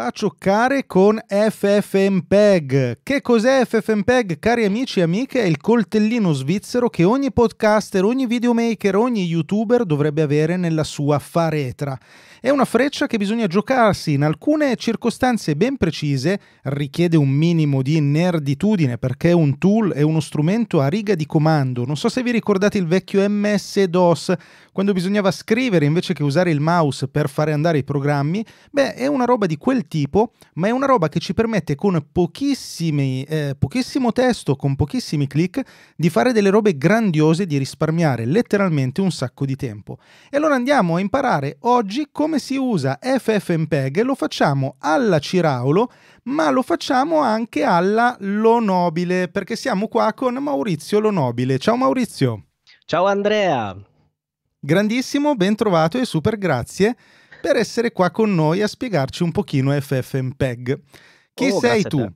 fa cioccare con FFmpeg. Che cos'è FFmpeg, cari amici e amiche? È il coltellino svizzero che ogni podcaster, ogni videomaker, ogni youtuber dovrebbe avere nella sua faretra. È una freccia che bisogna giocarsi in alcune circostanze ben precise, richiede un minimo di nerditudine perché è un tool è uno strumento a riga di comando. Non so se vi ricordate il vecchio MS-DOS, quando bisognava scrivere invece che usare il mouse per fare andare i programmi. Beh, è una roba di quel tipo, ma è una roba che ci permette con pochissimi, eh, pochissimo testo, con pochissimi click, di fare delle robe grandiose, di risparmiare letteralmente un sacco di tempo. E allora andiamo a imparare oggi come come si usa FFmpeg lo facciamo alla Ciraulo, ma lo facciamo anche alla Lonobile, perché siamo qua con Maurizio Lonobile. Ciao Maurizio. Ciao Andrea. Grandissimo, ben trovato e super grazie per essere qua con noi a spiegarci un pochino FFmpeg. Chi oh, sei tu?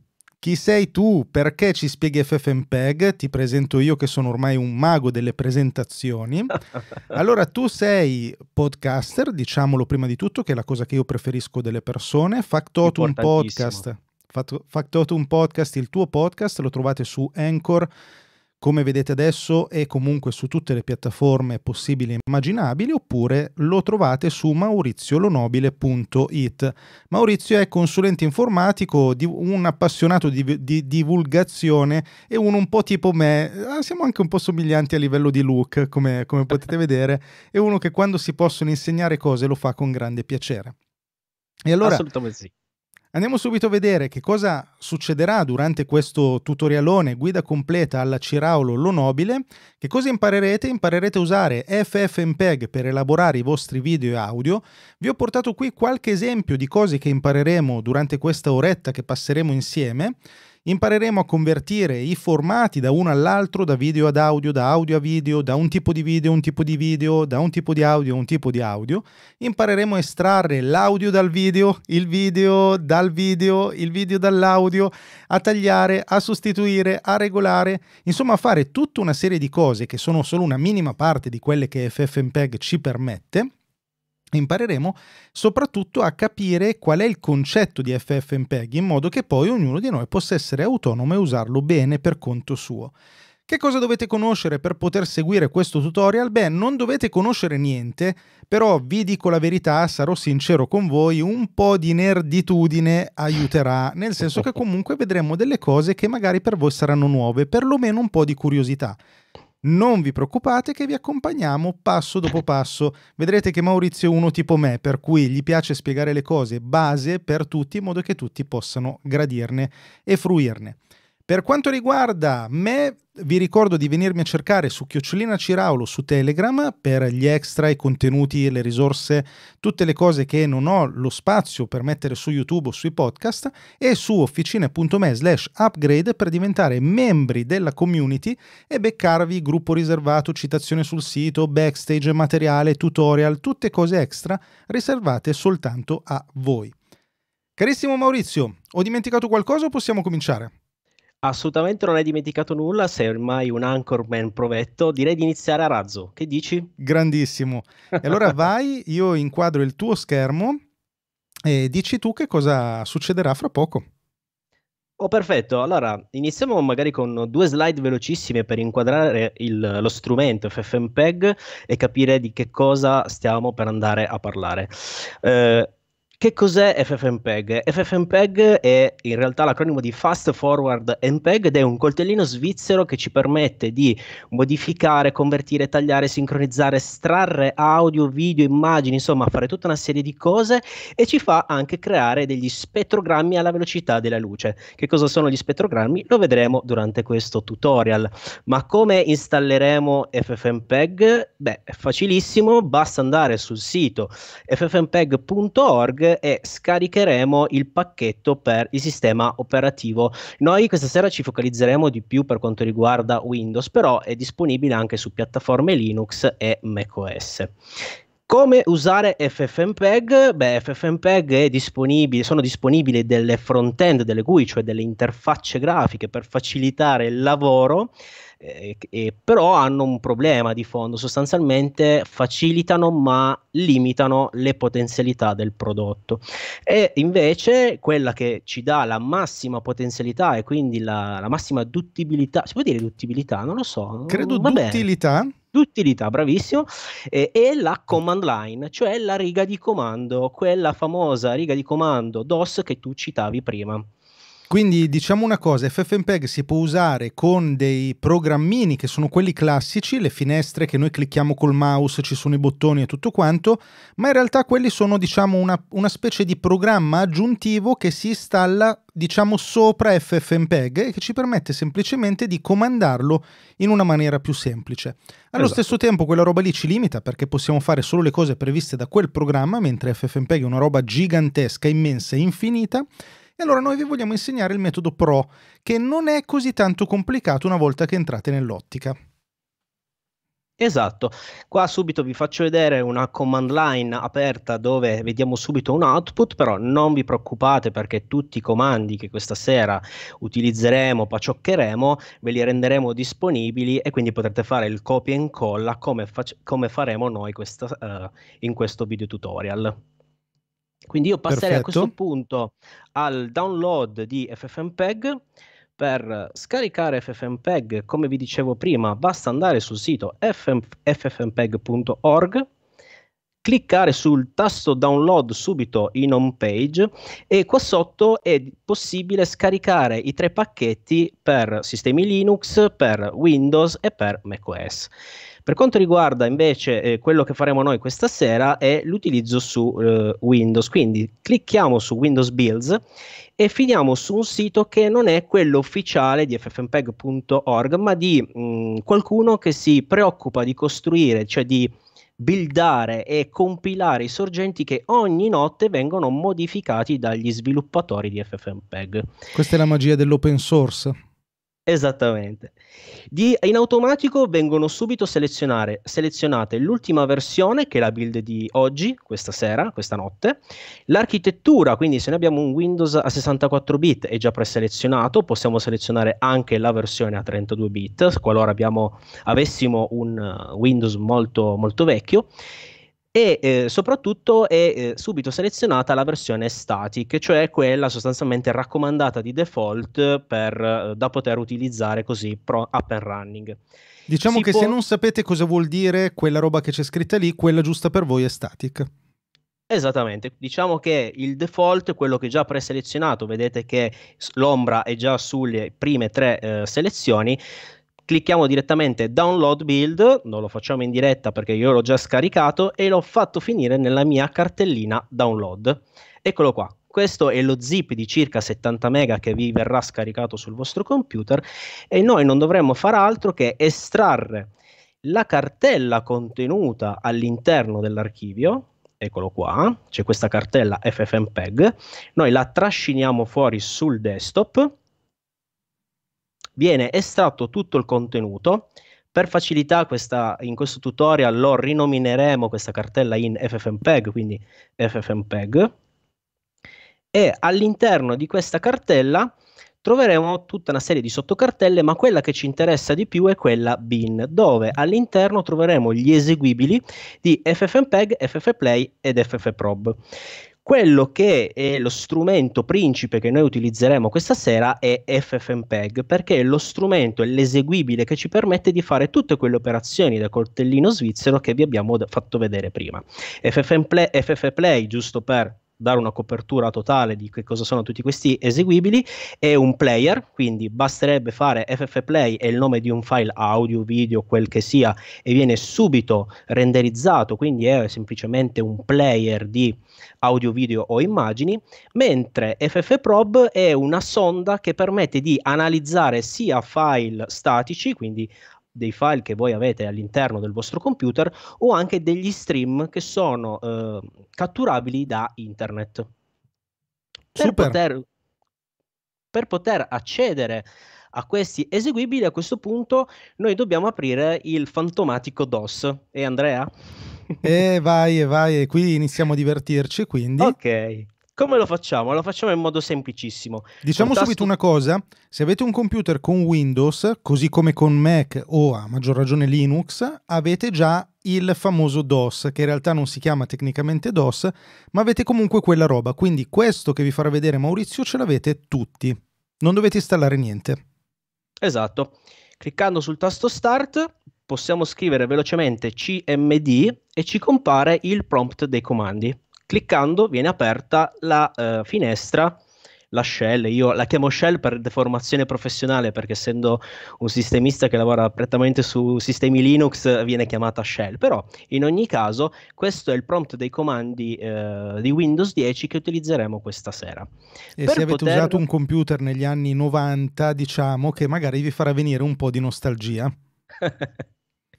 Chi sei tu? Perché ci spieghi FFmpeg? Ti presento io che sono ormai un mago delle presentazioni. Allora, tu sei podcaster, diciamolo prima di tutto, che è la cosa che io preferisco delle persone. Factotum Podcast. Factotum Podcast, il tuo podcast, lo trovate su Anchor come vedete adesso è comunque su tutte le piattaforme possibili e immaginabili oppure lo trovate su mauriziolonobile.it. Maurizio è consulente informatico, un appassionato di, di, divulgazione e uno un po' tipo me, ah, siamo anche un po' somiglianti a livello di look come, come potete vedere, è uno che quando si possono insegnare cose lo fa con grande piacere. E allora, Assolutamente sì. Andiamo subito a vedere che cosa succederà durante questo tutorialone guida completa alla Ciraulo Lo Nobile, che cosa imparerete? Imparerete a usare FFmpeg per elaborare i vostri video e audio. Vi ho portato qui qualche esempio di cose che impareremo durante questa oretta che passeremo insieme impareremo a convertire i formati da uno all'altro, da video ad audio, da audio a video, da un tipo di video a un tipo di video, da un tipo di audio a un tipo di audio. Impareremo a estrarre l'audio dal video, il video dal video, il video dall'audio, a tagliare, a sostituire, a regolare, insomma a fare tutta una serie di cose che sono solo una minima parte di quelle che FFmpeg ci permette impareremo soprattutto a capire qual è il concetto di FFmpeg in modo che poi ognuno di noi possa essere autonomo e usarlo bene per conto suo. Che cosa dovete conoscere per poter seguire questo tutorial? Beh, non dovete conoscere niente, però vi dico la verità, sarò sincero con voi, un po' di nerditudine aiuterà, nel senso che comunque vedremo delle cose che magari per voi saranno nuove, perlomeno un po' di curiosità. Non vi preoccupate che vi accompagniamo passo dopo passo. Vedrete che Maurizio è uno tipo me, per cui gli piace spiegare le cose base per tutti in modo che tutti possano gradirne e fruirne. Per quanto riguarda me, vi ricordo di venirmi a cercare su Chiocciolina Ciraulo su Telegram per gli extra, i contenuti, le risorse, tutte le cose che non ho lo spazio per mettere su YouTube o sui podcast e su officine.me slash upgrade per diventare membri della community e beccarvi gruppo riservato, citazione sul sito, backstage, materiale, tutorial, tutte cose extra riservate soltanto a voi. Carissimo Maurizio, ho dimenticato qualcosa o possiamo cominciare? Assolutamente non hai dimenticato nulla, sei ormai un anchorman provetto, direi di iniziare a razzo, che dici? Grandissimo. E allora vai, io inquadro il tuo schermo e dici tu che cosa succederà fra poco. Oh, perfetto. Allora, iniziamo magari con due slide velocissime per inquadrare il, lo strumento FFmpeg e capire di che cosa stiamo per andare a parlare. Eh, che cos'è FFmpeg? FFmpeg è in realtà l'acronimo di Fast Forward MPEG ed è un coltellino svizzero che ci permette di modificare, convertire, tagliare, sincronizzare, estrarre audio, video, immagini, insomma fare tutta una serie di cose e ci fa anche creare degli spettrogrammi alla velocità della luce. Che cosa sono gli spettrogrammi? Lo vedremo durante questo tutorial. Ma come installeremo FFmpeg? Beh, è facilissimo, basta andare sul sito ffmpeg.org e scaricheremo il pacchetto per il sistema operativo. Noi questa sera ci focalizzeremo di più per quanto riguarda Windows, però è disponibile anche su piattaforme Linux e macOS. Come usare FFmpeg? Beh, FFmpeg è disponibile, sono disponibili delle front-end, delle GUI, cioè delle interfacce grafiche per facilitare il lavoro eh, eh, però hanno un problema di fondo, sostanzialmente facilitano ma limitano le potenzialità del prodotto. E invece quella che ci dà la massima potenzialità e quindi la, la massima duttibilità, si può dire duttibilità? Non lo so. Credo Va duttilità. Bene d'utilità, bravissimo, eh, è la command line, cioè la riga di comando, quella famosa riga di comando DOS che tu citavi prima. Quindi diciamo una cosa, FFmpeg si può usare con dei programmini che sono quelli classici, le finestre che noi clicchiamo col mouse, ci sono i bottoni e tutto quanto, ma in realtà quelli sono diciamo una, una specie di programma aggiuntivo che si installa diciamo sopra FFmpeg e che ci permette semplicemente di comandarlo in una maniera più semplice. Allo esatto. stesso tempo quella roba lì ci limita perché possiamo fare solo le cose previste da quel programma, mentre FFmpeg è una roba gigantesca, immensa e infinita e allora noi vi vogliamo insegnare il metodo PRO, che non è così tanto complicato una volta che entrate nell'ottica. Esatto, qua subito vi faccio vedere una command line aperta dove vediamo subito un output, però non vi preoccupate perché tutti i comandi che questa sera utilizzeremo, pacioccheremo, ve li renderemo disponibili e quindi potrete fare il copia e incolla come, fac- come faremo noi questa, uh, in questo video tutorial. Quindi io passerei Perfetto. a questo punto al download di FFmpeg. Per scaricare FFmpeg, come vi dicevo prima, basta andare sul sito ffmpeg.org, cliccare sul tasto download subito in home page e qua sotto è possibile scaricare i tre pacchetti per sistemi Linux, per Windows e per macOS. Per quanto riguarda invece eh, quello che faremo noi questa sera è l'utilizzo su eh, Windows, quindi clicchiamo su Windows Builds e finiamo su un sito che non è quello ufficiale di ffmpeg.org, ma di mh, mm, qualcuno che si preoccupa di costruire, cioè di buildare e compilare i sorgenti che ogni notte vengono modificati dagli sviluppatori di FFmpeg. Questa è la magia dell'open source. Esattamente. Di, in automatico vengono subito selezionate l'ultima versione, che è la build di oggi, questa sera, questa notte, l'architettura, quindi se noi abbiamo un Windows a 64 bit è già preselezionato, possiamo selezionare anche la versione a 32 bit, qualora abbiamo, avessimo un uh, Windows molto, molto vecchio, e eh, soprattutto è eh, subito selezionata la versione static, cioè quella sostanzialmente raccomandata di default per, eh, da poter utilizzare così pro, up and running. Diciamo si che può... se non sapete cosa vuol dire quella roba che c'è scritta lì, quella giusta per voi è static. Esattamente, diciamo che il default, quello che già preselezionato, vedete che l'ombra è già sulle prime tre eh, selezioni, clicchiamo direttamente download build, non lo facciamo in diretta perché io l'ho già scaricato e l'ho fatto finire nella mia cartellina download. Eccolo qua. Questo è lo zip di circa 70 mega che vi verrà scaricato sul vostro computer e noi non dovremmo far altro che estrarre la cartella contenuta all'interno dell'archivio, eccolo qua, c'è questa cartella FFmpeg, noi la trasciniamo fuori sul desktop viene estratto tutto il contenuto. Per facilità questa, in questo tutorial lo rinomineremo questa cartella in ffmpeg, quindi ffmpeg, e all'interno di questa cartella troveremo tutta una serie di sottocartelle, ma quella che ci interessa di più è quella bin, dove all'interno troveremo gli eseguibili di ffmpeg, ffplay ed FFprobe. Quello che è lo strumento principe che noi utilizzeremo questa sera è FFmpeg, perché è lo strumento, è l'eseguibile che ci permette di fare tutte quelle operazioni da coltellino svizzero che vi abbiamo fatto vedere prima. FFplay, FFplay giusto per dare una copertura totale di che cosa sono tutti questi eseguibili, è un player, quindi basterebbe fare ffplay e il nome di un file audio, video, quel che sia, e viene subito renderizzato, quindi è semplicemente un player di audio, video o immagini, mentre ffprobe è una sonda che permette di analizzare sia file statici, quindi dei file che voi avete all'interno del vostro computer o anche degli stream che sono eh, catturabili da internet. Per poter, per poter accedere a questi eseguibili, a questo punto noi dobbiamo aprire il fantomatico DOS. E Andrea? E vai, e vai, e qui iniziamo a divertirci, quindi. Ok. Come lo facciamo? Lo facciamo in modo semplicissimo. Diciamo tasto... subito una cosa, se avete un computer con Windows, così come con Mac o a maggior ragione Linux, avete già il famoso DOS, che in realtà non si chiama tecnicamente DOS, ma avete comunque quella roba. Quindi questo che vi farà vedere Maurizio ce l'avete tutti. Non dovete installare niente. Esatto. Cliccando sul tasto Start possiamo scrivere velocemente cmd e ci compare il prompt dei comandi. Cliccando viene aperta la eh, finestra, la shell, io la chiamo shell per deformazione professionale perché essendo un sistemista che lavora prettamente su sistemi Linux viene chiamata shell, però in ogni caso questo è il prompt dei comandi eh, di Windows 10 che utilizzeremo questa sera. E per se avete poter... usato un computer negli anni 90 diciamo che magari vi farà venire un po' di nostalgia.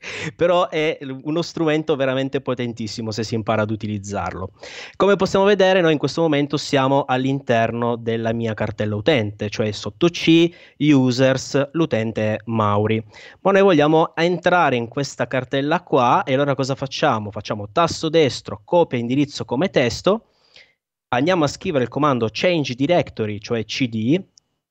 però è uno strumento veramente potentissimo se si impara ad utilizzarlo. Come possiamo vedere, noi in questo momento siamo all'interno della mia cartella utente, cioè sotto C, users, l'utente Mauri. Ma noi vogliamo entrare in questa cartella qua e allora cosa facciamo? Facciamo tasto destro, copia indirizzo come testo, andiamo a scrivere il comando change directory, cioè cd,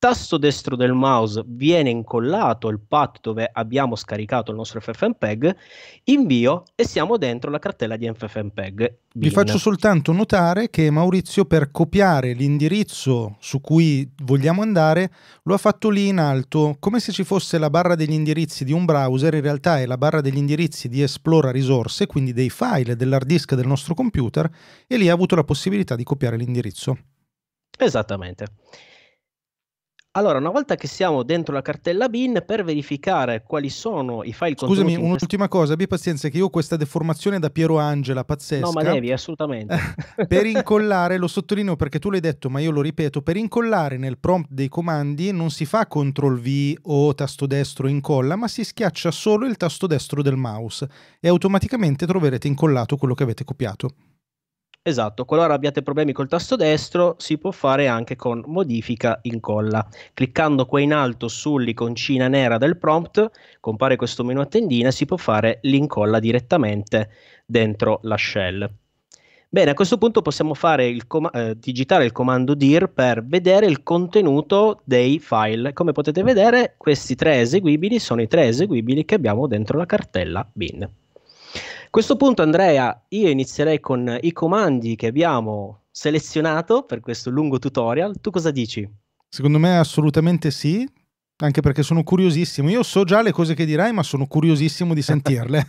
tasto destro del mouse viene incollato il pad dove abbiamo scaricato il nostro FFmpeg, invio e siamo dentro la cartella di FFmpeg. Vi faccio soltanto notare che Maurizio per copiare l'indirizzo su cui vogliamo andare lo ha fatto lì in alto, come se ci fosse la barra degli indirizzi di un browser, in realtà è la barra degli indirizzi di Esplora risorse, quindi dei file dell'hard disk del nostro computer e lì ha avuto la possibilità di copiare l'indirizzo. Esattamente. Allora, una volta che siamo dentro la cartella bin, per verificare quali sono i file contenuti... Scusami, un'ultima cosa, abbi pazienza che io ho questa deformazione da Piero Angela, pazzesca. No, ma devi, assolutamente. per incollare, lo sottolineo perché tu l'hai detto, ma io lo ripeto, per incollare nel prompt dei comandi non si fa CTRL V o tasto destro incolla, ma si schiaccia solo il tasto destro del mouse e automaticamente troverete incollato quello che avete copiato. Esatto, qualora abbiate problemi col tasto destro si può fare anche con modifica incolla. Cliccando qua in alto sull'iconcina nera del prompt compare questo menu a tendina e si può fare l'incolla direttamente dentro la shell. Bene, a questo punto possiamo il com- eh, digitare il comando dir per vedere il contenuto dei file. Come potete vedere questi tre eseguibili sono i tre eseguibili che abbiamo dentro la cartella bin questo punto, Andrea, io inizierei con i comandi che abbiamo selezionato per questo lungo tutorial. Tu cosa dici? Secondo me assolutamente sì, anche perché sono curiosissimo. Io so già le cose che dirai, ma sono curiosissimo di sentirle.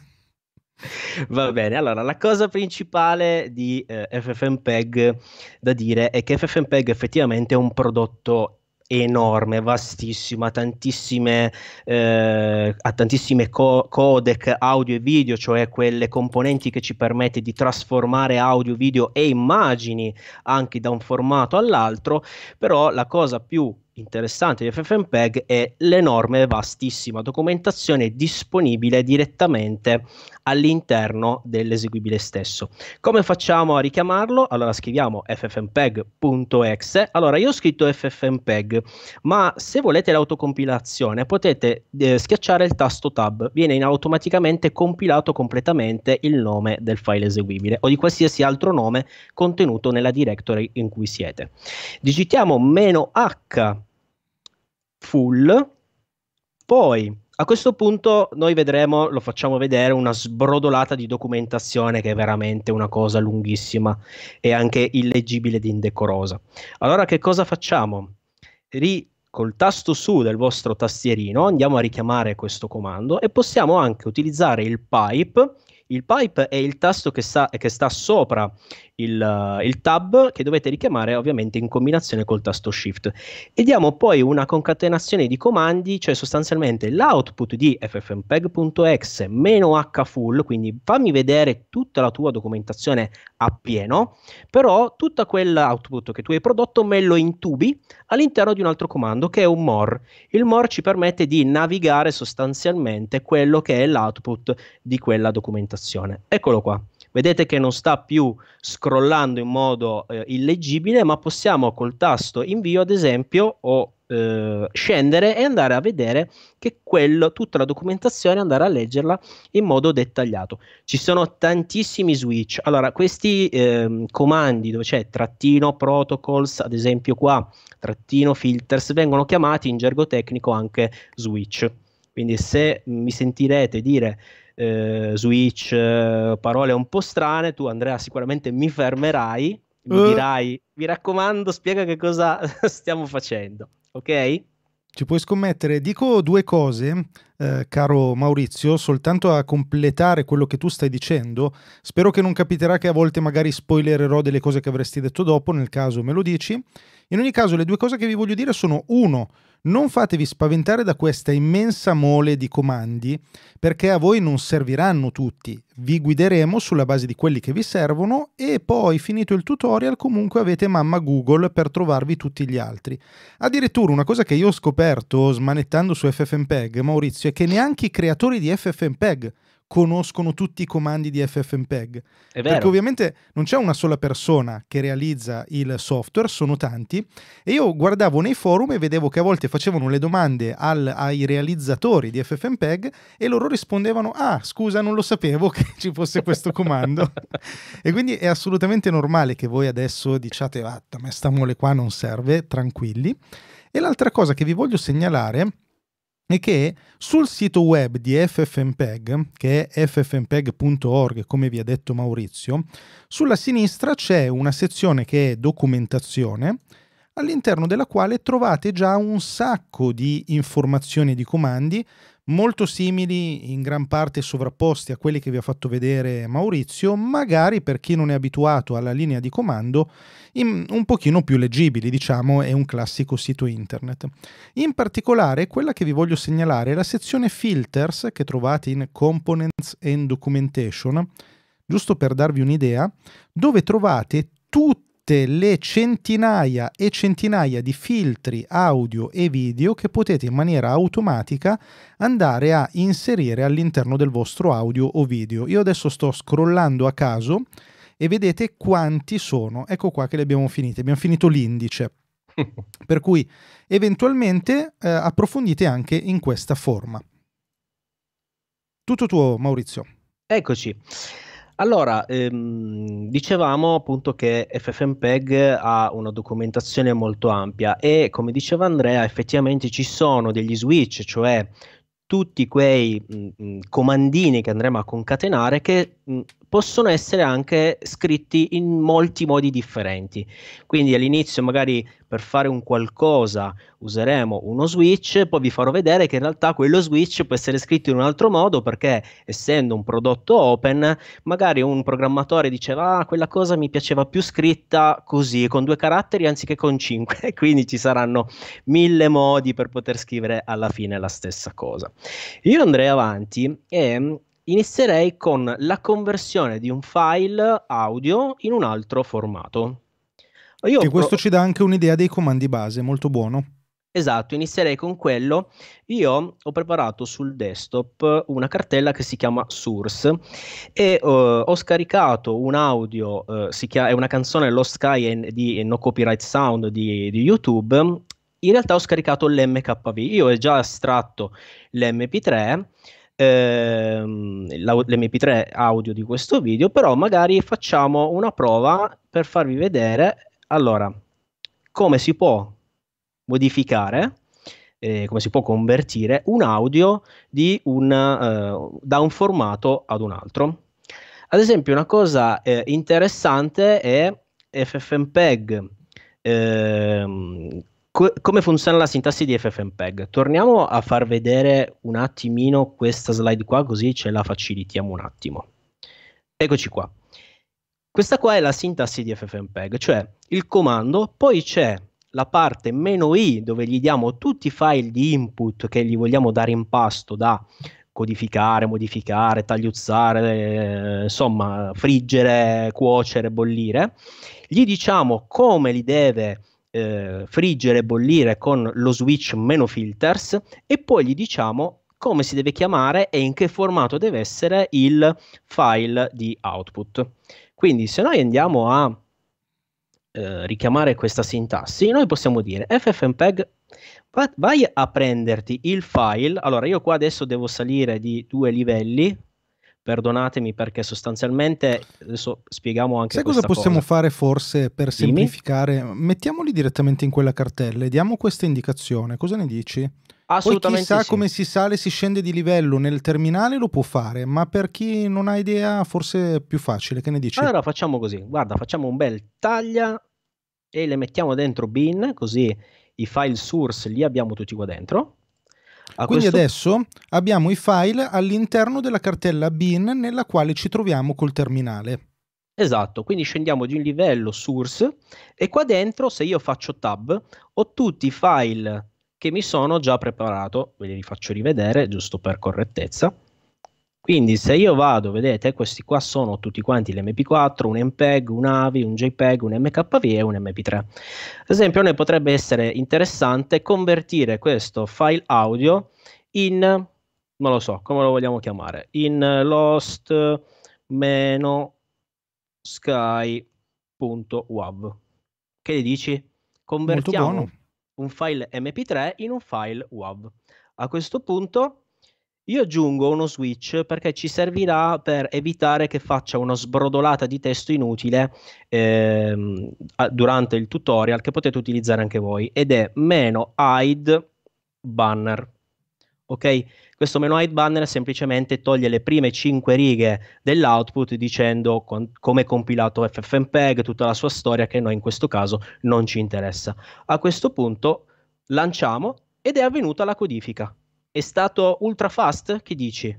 Va bene, allora la cosa principale di eh, FFmpeg da dire è che FFmpeg effettivamente è un prodotto enorme, vastissima, tantissime, eh, a tantissime co- codec audio e video, cioè quelle componenti che ci permette di trasformare audio, video e immagini anche da un formato all'altro, però la cosa più interessante di FFmpeg è l'enorme e vastissima documentazione disponibile direttamente all'interno dell'eseguibile stesso. Come facciamo a richiamarlo? Allora scriviamo ffmpeg.exe. Allora io ho scritto ffmpeg, ma se volete l'autocompilazione potete eh, schiacciare il tasto tab, viene automaticamente compilato completamente il nome del file eseguibile o di qualsiasi altro nome contenuto nella directory in cui siete. Digitiamo "-h full. Poi a questo punto noi vedremo, lo facciamo vedere, una sbrodolata di documentazione che è veramente una cosa lunghissima e anche illeggibile ed indecorosa. Allora che cosa facciamo? Ri- col tasto su del vostro tastierino andiamo a richiamare questo comando e possiamo anche utilizzare il pipe il pipe è il tasto che sta, che sta sopra il, eh, il, tab che dovete richiamare ovviamente in combinazione col tasto shift. E diamo poi una concatenazione di comandi, cioè sostanzialmente l'output di ffmpeg.exe hfull quindi fammi vedere tutta la tua documentazione a pieno, però tutto quell'output che tu hai prodotto me lo intubi all'interno di un altro comando che è un more. Il more ci permette di navigare sostanzialmente quello che è l'output di quella documentazione presentazione. Eccolo qua. Vedete che non sta più scrollando in modo eh, illeggibile, ma possiamo col tasto invio, ad esempio, o eh, scendere e andare a vedere che quello, tutta la documentazione, andare a leggerla in modo dettagliato. Ci sono tantissimi switch. Allora, questi eh, comandi dove c'è trattino protocols, ad esempio qua, trattino filters, vengono chiamati in gergo tecnico anche switch. Quindi se mi sentirete dire eh, Switch, eh, parole un po' strane, tu Andrea sicuramente mi fermerai, mi uh. dirai, mi raccomando, spiega che cosa stiamo facendo, ok? Ci puoi scommettere. Dico due cose, eh, caro Maurizio, soltanto a completare quello che tu stai dicendo. Spero che non capiterà che a volte magari spoilererò delle cose che avresti detto dopo, nel caso me lo dici. In ogni caso, le due cose che vi voglio dire sono uno, non fatevi spaventare da questa immensa mole di comandi, perché a voi non serviranno tutti. Vi guideremo sulla base di quelli che vi servono e poi, finito il tutorial, comunque avete mamma Google per trovarvi tutti gli altri. Addirittura una cosa che io ho scoperto smanettando su FFmpeg, Maurizio, è che neanche i creatori di FFmpeg conoscono tutti i comandi di FFmpeg. Perché ovviamente non c'è una sola persona che realizza il software, sono tanti. E io guardavo nei forum e vedevo che a volte facevano le domande al, ai realizzatori di FFmpeg e loro rispondevano: Ah, scusa, non lo sapevo che ci fosse questo comando. e quindi è assolutamente normale che voi adesso diciate: Ah, a me sta mole qua non serve, tranquilli. E l'altra cosa che vi voglio segnalare è è che sul sito web di FFmpeg, che è ffmpeg.org, come vi ha detto Maurizio, sulla sinistra c'è una sezione che è documentazione, all'interno della quale trovate già un sacco di informazioni e di comandi molto simili, in gran parte sovrapposti a quelli che vi ha fatto vedere Maurizio, magari per chi non è abituato alla linea di comando, un pochino più leggibili, diciamo, è un classico sito internet. In particolare, quella che vi voglio segnalare è la sezione filters che trovate in Components and Documentation, giusto per darvi un'idea, dove trovate tutti tutte le centinaia e centinaia di filtri audio e video che potete in maniera automatica andare a inserire all'interno del vostro audio o video. Io adesso sto scrollando a caso e vedete quanti sono. Ecco qua che le abbiamo finite, abbiamo finito l'indice. per cui eventualmente eh, approfondite anche in questa forma. Tutto tuo Maurizio. Eccoci. Allora, ehm, dicevamo appunto che FFmpeg ha una documentazione molto ampia e come diceva Andrea, effettivamente ci sono degli switch, cioè tutti quei mh, mm, mm, comandini che andremo a concatenare che mh, mm, possono essere anche scritti in molti modi differenti. Quindi all'inizio magari per fare un qualcosa useremo uno switch, poi vi farò vedere che in realtà quello switch può essere scritto in un altro modo perché essendo un prodotto open, magari un programmatore diceva ah, quella cosa mi piaceva più scritta così, con due caratteri anziché con cinque, quindi ci saranno mille modi per poter scrivere alla fine la stessa cosa. Io andrei avanti e inizierei con la conversione di un file audio in un altro formato. Io e questo pro... ci dà anche un'idea dei comandi base, molto buono. Esatto, inizierei con quello. Io ho preparato sul desktop una cartella che si chiama Source e uh, ho scaricato un audio, uh, eh, chiama, è una canzone Lost Sky and, di No Copyright Sound di, di YouTube. In realtà ho scaricato l'MKV, io ho già estratto l'MP3 ehm, l'MP3 audio di questo video, però magari facciamo una prova per farvi vedere allora, come si può modificare, eh, come si può convertire un audio una, eh, da un formato ad un altro. Ad esempio, una cosa eh, interessante è FFmpeg ehm, come funziona la sintassi di FFmpeg? Torniamo a far vedere un attimino questa slide qua, così ce la facilitiamo un attimo. Eccoci qua. Questa qua è la sintassi di FFmpeg, cioè il comando, poi c'è la parte meno "-i", dove gli diamo tutti i file di input che gli vogliamo dare in pasto da codificare, modificare, tagliuzzare, eh, insomma, friggere, cuocere, bollire. Gli diciamo come li deve eh, friggere e bollire con lo switch meno filters e poi gli diciamo come si deve chiamare e in che formato deve essere il file di output. Quindi se noi andiamo a eh, richiamare questa sintassi, noi possiamo dire ffmpeg vai a prenderti il file, allora io qua adesso devo salire di due livelli, perdonatemi perché sostanzialmente adesso spieghiamo anche Sai cosa possiamo cosa. fare forse per semplificare? Mettiamoli direttamente in quella cartella e diamo questa indicazione. Cosa ne dici? Assolutamente. Poi chissà sì. come si sale, si scende di livello nel terminale lo può fare, ma per chi non ha idea forse è più facile. Che ne dici? Allora facciamo così, guarda, facciamo un bel taglia e le mettiamo dentro bin, così i file source li abbiamo tutti qua dentro a Quindi questo... adesso abbiamo i file all'interno della cartella bin nella quale ci troviamo col terminale. Esatto, quindi scendiamo di un livello source e qua dentro se io faccio tab ho tutti i file che mi sono già preparato, ve li faccio rivedere giusto per correttezza. Quindi se io vado, vedete, questi qua sono tutti quanti l'MP4, un MPEG, un AVI, un JPEG, un MKV e un MP3. Ad esempio, a noi potrebbe essere interessante convertire questo file audio in, non lo so, come lo vogliamo chiamare, in lost-sky.wav. Che gli dici? Convertiamo un file MP3 in un file WAV. A questo punto io aggiungo uno switch perché ci servirà per evitare che faccia una sbrodolata di testo inutile ehm, durante il tutorial che potete utilizzare anche voi ed è meno hide banner. Ok? Questo meno hide banner semplicemente toglie le prime 5 righe dell'output dicendo con, come è compilato FFmpeg, tutta la sua storia che noi in questo caso non ci interessa. A questo punto lanciamo ed è avvenuta la codifica è stato ultra fast? Che dici?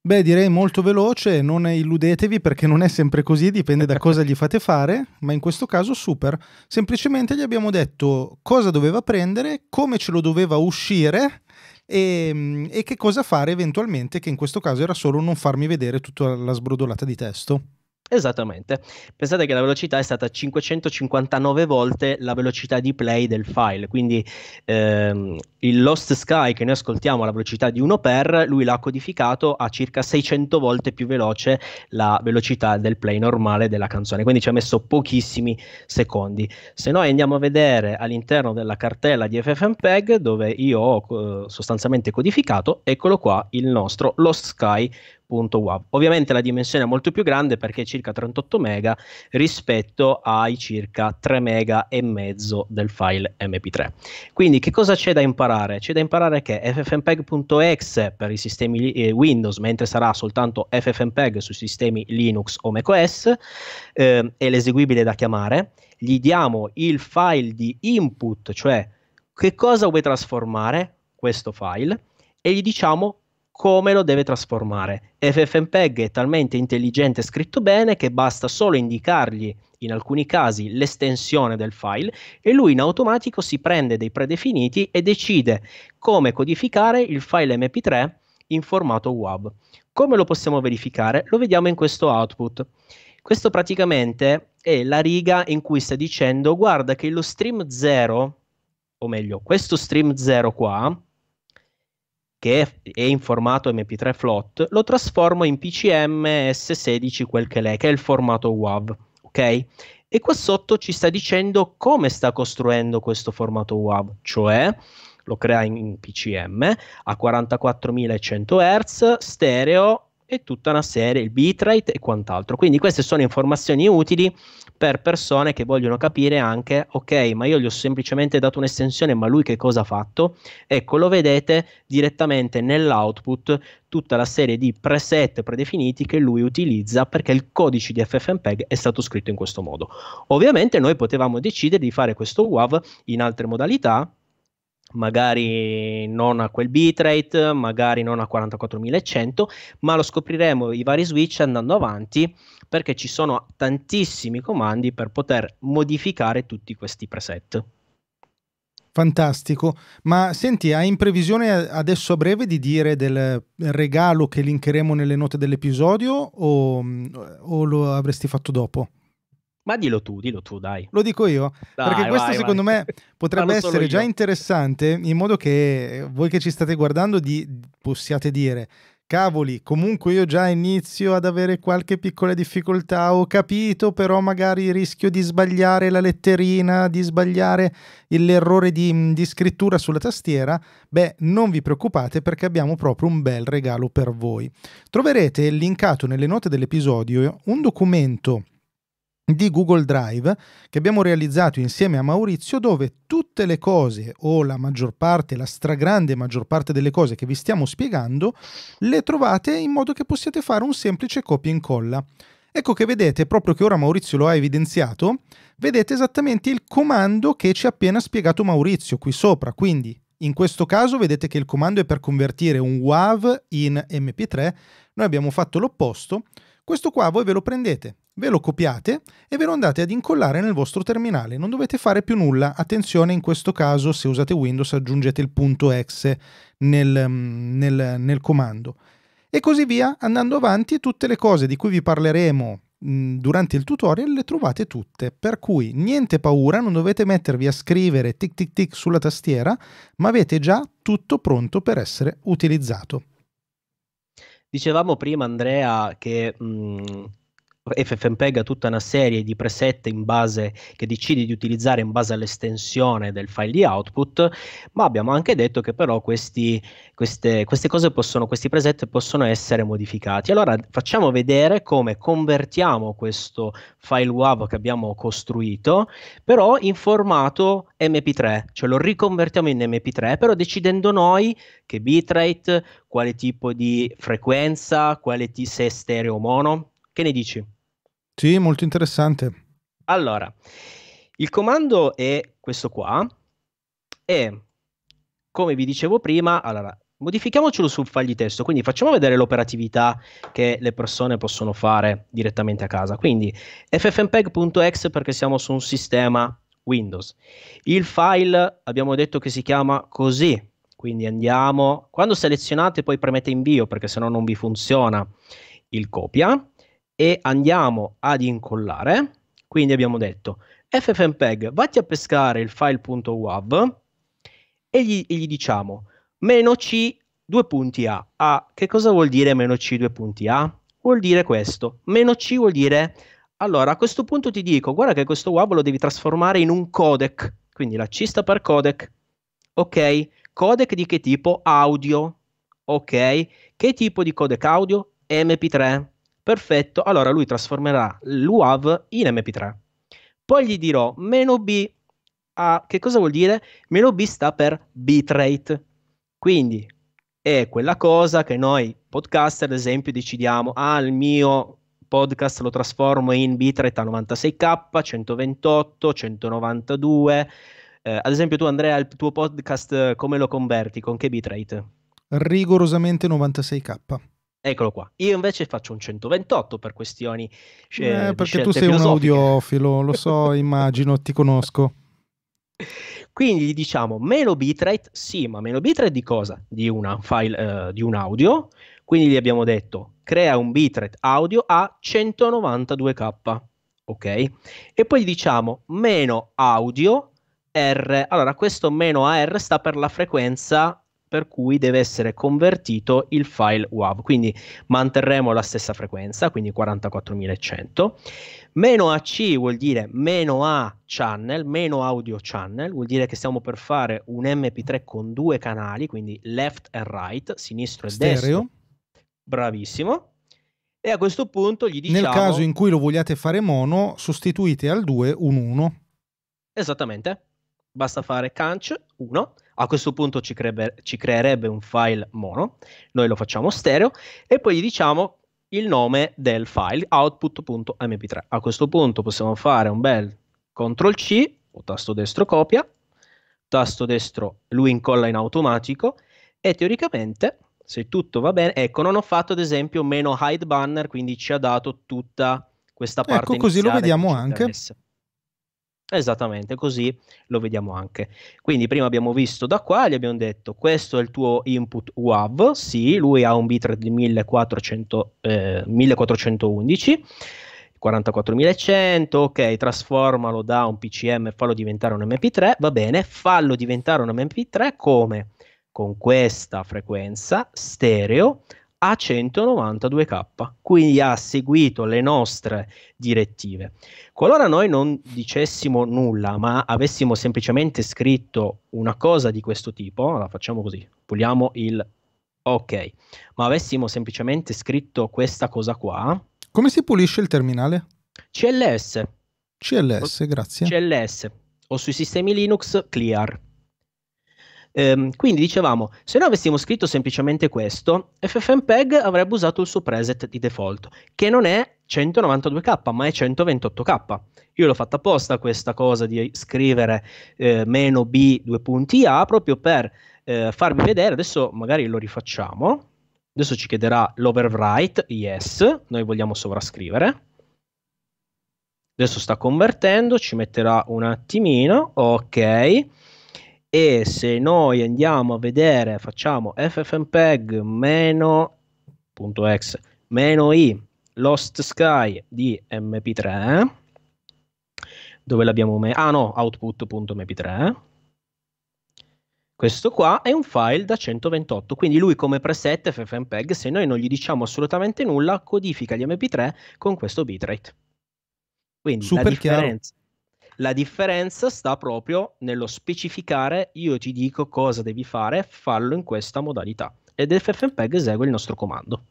Beh, direi molto veloce, non illudetevi perché non è sempre così, dipende da cosa gli fate fare, ma in questo caso super. Semplicemente gli abbiamo detto cosa doveva prendere, come ce lo doveva uscire e, mm, e che cosa fare eventualmente, che in questo caso era solo non farmi vedere tutta la sbrodolata di testo. Esattamente. Pensate che la velocità è stata 559 volte la velocità di play del file, quindi ehm, il Lost Sky che noi ascoltiamo alla velocità di 1 per, lui l'ha codificato a circa 600 volte più veloce la velocità del play normale della canzone, quindi ci ha messo pochissimi secondi. Se noi andiamo a vedere all'interno della cartella di FFmpeg dove io ho eh, sostanzialmente codificato, eccolo qua il nostro Lost Sky 1.wav. Ovviamente la dimensione è molto più grande perché è circa 38 mega rispetto ai circa 3 mega e mezzo del file mp3. Quindi che cosa c'è da imparare? C'è da imparare che ffmpeg.exe per i sistemi eh, Windows, mentre sarà soltanto ffmpeg sui sistemi Linux o macOS, eh, è l'eseguibile da chiamare. Gli diamo il file di input, cioè che cosa vuoi trasformare questo file e gli diciamo come lo deve trasformare. FFmpeg è talmente intelligente e scritto bene che basta solo indicargli in alcuni casi l'estensione del file e lui in automatico si prende dei predefiniti e decide come codificare il file mp3 in formato WAV. Come lo possiamo verificare? Lo vediamo in questo output. Questo praticamente è la riga in cui sta dicendo guarda che lo stream 0, o meglio questo stream 0 qua, che è, è in formato MP3 float, lo trasformo in PCM S16 quel che è, che è il formato WAV, ok? E qua sotto ci sta dicendo come sta costruendo questo formato WAV, cioè lo crea in PCM a 44.100 Hz, stereo e tutta una serie, il bitrate e quant'altro. Quindi queste sono informazioni utili per persone che vogliono capire anche, ok, ma io gli ho semplicemente dato un'estensione, ma lui che cosa ha fatto? Ecco, lo vedete direttamente nell'output tutta la serie di preset predefiniti che lui utilizza perché il codice di FFmpeg è stato scritto in questo modo. Ovviamente noi potevamo decidere di fare questo WAV in altre modalità, magari non a quel bitrate, magari non a 44100, ma lo scopriremo i vari switch andando avanti perché ci sono tantissimi comandi per poter modificare tutti questi preset. Fantastico, ma senti, hai in previsione adesso a breve di dire del regalo che linkeremo nelle note dell'episodio o, o lo avresti fatto dopo? Ma dillo tu, dillo tu, dai. Lo dico io, dai, perché questo vai, secondo vai. me potrebbe essere già interessante in modo che voi che ci state guardando di, possiate dire cavoli, comunque io già inizio ad avere qualche piccola difficoltà, ho capito, però magari rischio di sbagliare la letterina, di sbagliare l'errore di, di, scrittura sulla tastiera, beh, non vi preoccupate perché abbiamo proprio un bel regalo per voi. Troverete linkato nelle note dell'episodio un documento di Google Drive che abbiamo realizzato insieme a Maurizio dove tutte le cose o la maggior parte, la stragrande maggior parte delle cose che vi stiamo spiegando le trovate in modo che possiate fare un semplice copia e incolla. Ecco che vedete, proprio che ora Maurizio lo ha evidenziato, vedete esattamente il comando che ci ha appena spiegato Maurizio qui sopra, quindi in questo caso vedete che il comando è per convertire un WAV in MP3, noi abbiamo fatto l'opposto, questo qua voi ve lo prendete, ve lo copiate e ve lo andate ad incollare nel vostro terminale. Non dovete fare più nulla. Attenzione, in questo caso, se usate Windows, aggiungete il punto X nel, mm, nel, nel comando. E così via, andando avanti, tutte le cose di cui vi parleremo mm, durante il tutorial le trovate tutte, per cui niente paura, non dovete mettervi a scrivere tic tic tic sulla tastiera, ma avete già tutto pronto per essere utilizzato. Dicevamo prima, Andrea, che mh, mhmm, FFmpeg ha tutta una serie di preset in base, che decidi di utilizzare in base all'estensione del file di output, ma abbiamo anche detto che però questi, queste, queste cose possono, questi preset possono essere modificati. Allora facciamo vedere come convertiamo questo file WAV che abbiamo costruito, però in formato MP3, cioè lo riconvertiamo in MP3, però decidendo noi che bitrate, quale tipo di frequenza, quale t- se stereo mono. Che ne dici? Sì, molto interessante. Allora, il comando è questo qua e come vi dicevo prima, allora, modifichiamocelo sul file di testo, quindi facciamo vedere l'operatività che le persone possono fare direttamente a casa. Quindi ffmpeg.exe perché siamo su un sistema Windows. Il file abbiamo detto che si chiama così, quindi andiamo, quando selezionate poi premete invio perché se no non vi funziona il copia e andiamo ad incollare, quindi abbiamo detto ffmpeg vatti a pescare il file.wav e gli, gli diciamo meno c due punti a. a. Che cosa vuol dire meno c due punti a? Vuol dire questo, meno c vuol dire allora a questo punto ti dico guarda che questo wav lo devi trasformare in un codec, quindi la c sta per codec, ok? Codec di che tipo? Audio, ok? Che tipo di codec audio? MP3, Perfetto, allora lui trasformerà l'UAV in MP3. Poi gli dirò meno B a che cosa vuol dire? Meno B sta per bitrate. Quindi è quella cosa che noi podcaster, ad esempio, decidiamo, ah, il mio podcast lo trasformo in bitrate a 96k, 128, 192. Eh, ad esempio tu Andrea, il tuo podcast eh, come lo converti? Con che bitrate? Rigorosamente 96k. Eccolo qua. Io invece faccio un 128 per questioni. Sc- eh, eh perché tu sei un audiofilo, lo so, immagino, ti conosco. Quindi gli diciamo meno bitrate, sì, ma meno bitrate di cosa? Di, file, eh, di un audio. Quindi gli abbiamo detto crea un bitrate audio a 192k. Ok? E poi gli diciamo meno audio R. Allora, questo meno AR sta per la frequenza per cui deve essere convertito il file WAV, quindi manterremo la stessa frequenza, quindi 44100. Meno AC vuol dire meno A channel, meno audio channel, vuol dire che stiamo per fare un MP3 con due canali, quindi left e right, sinistro e Stereo. destro. Bravissimo. E a questo punto gli diciamo... Nel caso in cui lo vogliate fare mono, sostituite al 2 un 1. Esattamente. Basta fare canc 1 a questo punto ci, cre- ci creerebbe un file mono, noi lo facciamo stereo e poi gli diciamo il nome del file output.mp3. A questo punto possiamo fare un bel CTRL C o tasto destro copia, tasto destro lui incolla in automatico e teoricamente se tutto va bene, ecco non ho fatto ad esempio meno hide banner quindi ci ha dato tutta questa ecco, parte. Ecco così lo vediamo anche. Interessa. Esattamente, così lo vediamo anche. Quindi prima abbiamo visto da qua, gli abbiamo detto questo è il tuo input WAV, sì, lui ha un bitrate di 1400, eh, 1411, 44100, ok, trasformalo da un PCM e fallo diventare un MP3, va bene, fallo diventare un MP3 come? Con questa frequenza stereo a 192k, quindi ha seguito le nostre direttive. Qualora noi non dicessimo nulla, ma avessimo semplicemente scritto una cosa di questo tipo, la facciamo così, puliamo il ok, ma avessimo semplicemente scritto questa cosa qua. Come si pulisce il terminale? CLS. CLS, grazie. CLS o sui sistemi Linux clear. Ehm, quindi dicevamo, se noi avessimo scritto semplicemente questo, FFmpeg avrebbe usato il suo preset di default, che non è 192k, ma è 128k. Io l'ho fatta apposta questa cosa di scrivere eh, meno b due punti a proprio per eh, farvi vedere, adesso magari lo rifacciamo, adesso ci chiederà l'overwrite, yes, noi vogliamo sovrascrivere. Adesso sta convertendo, ci metterà un attimino, ok e se noi andiamo a vedere, facciamo ffmpeg meno.exe meno i Lost Sky di mp3 dove l'abbiamo messo? Ah no, output.mp3. Questo qua è un file da 128, quindi lui come preset ffmpeg, se noi non gli diciamo assolutamente nulla, codifica gli mp3 con questo bitrate. Quindi Super la differenza la differenza sta proprio nello specificare io ti dico cosa devi fare, fallo in questa modalità. Ed FFmpeg esegue il nostro comando.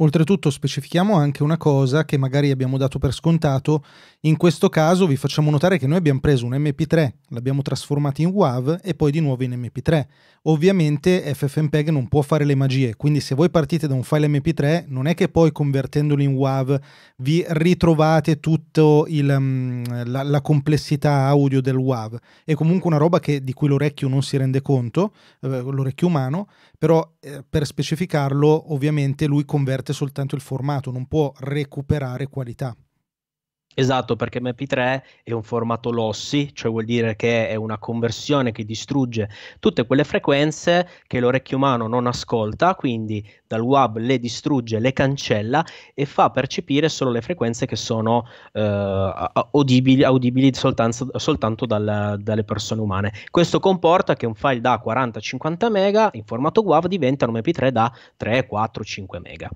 Oltretutto specifichiamo anche una cosa che magari abbiamo dato per scontato, in questo caso vi facciamo notare che noi abbiamo preso un MP3, l'abbiamo trasformato in WAV e poi di nuovo in MP3. Ovviamente FFmpeg non può fare le magie, quindi se voi partite da un file MP3 non è che poi convertendolo in WAV vi ritrovate tutta mm, la, la, complessità audio del WAV. È comunque una roba che, di cui l'orecchio non si rende conto, eh, l'orecchio umano, però eh, per specificarlo ovviamente lui converte soltanto il formato, non può recuperare qualità. Esatto, perché MP3 è un formato lossy, cioè vuol dire che è una conversione che distrugge tutte quelle frequenze che l'orecchio umano non ascolta, quindi dal WAB le distrugge, le cancella e fa percepire solo le frequenze che sono eh, audibili, audibili soltanto, soltanto dal, dalle persone umane. Questo comporta che un file da 40-50 mega in formato WAV diventa un MP3 da 3, 4, 5 mega.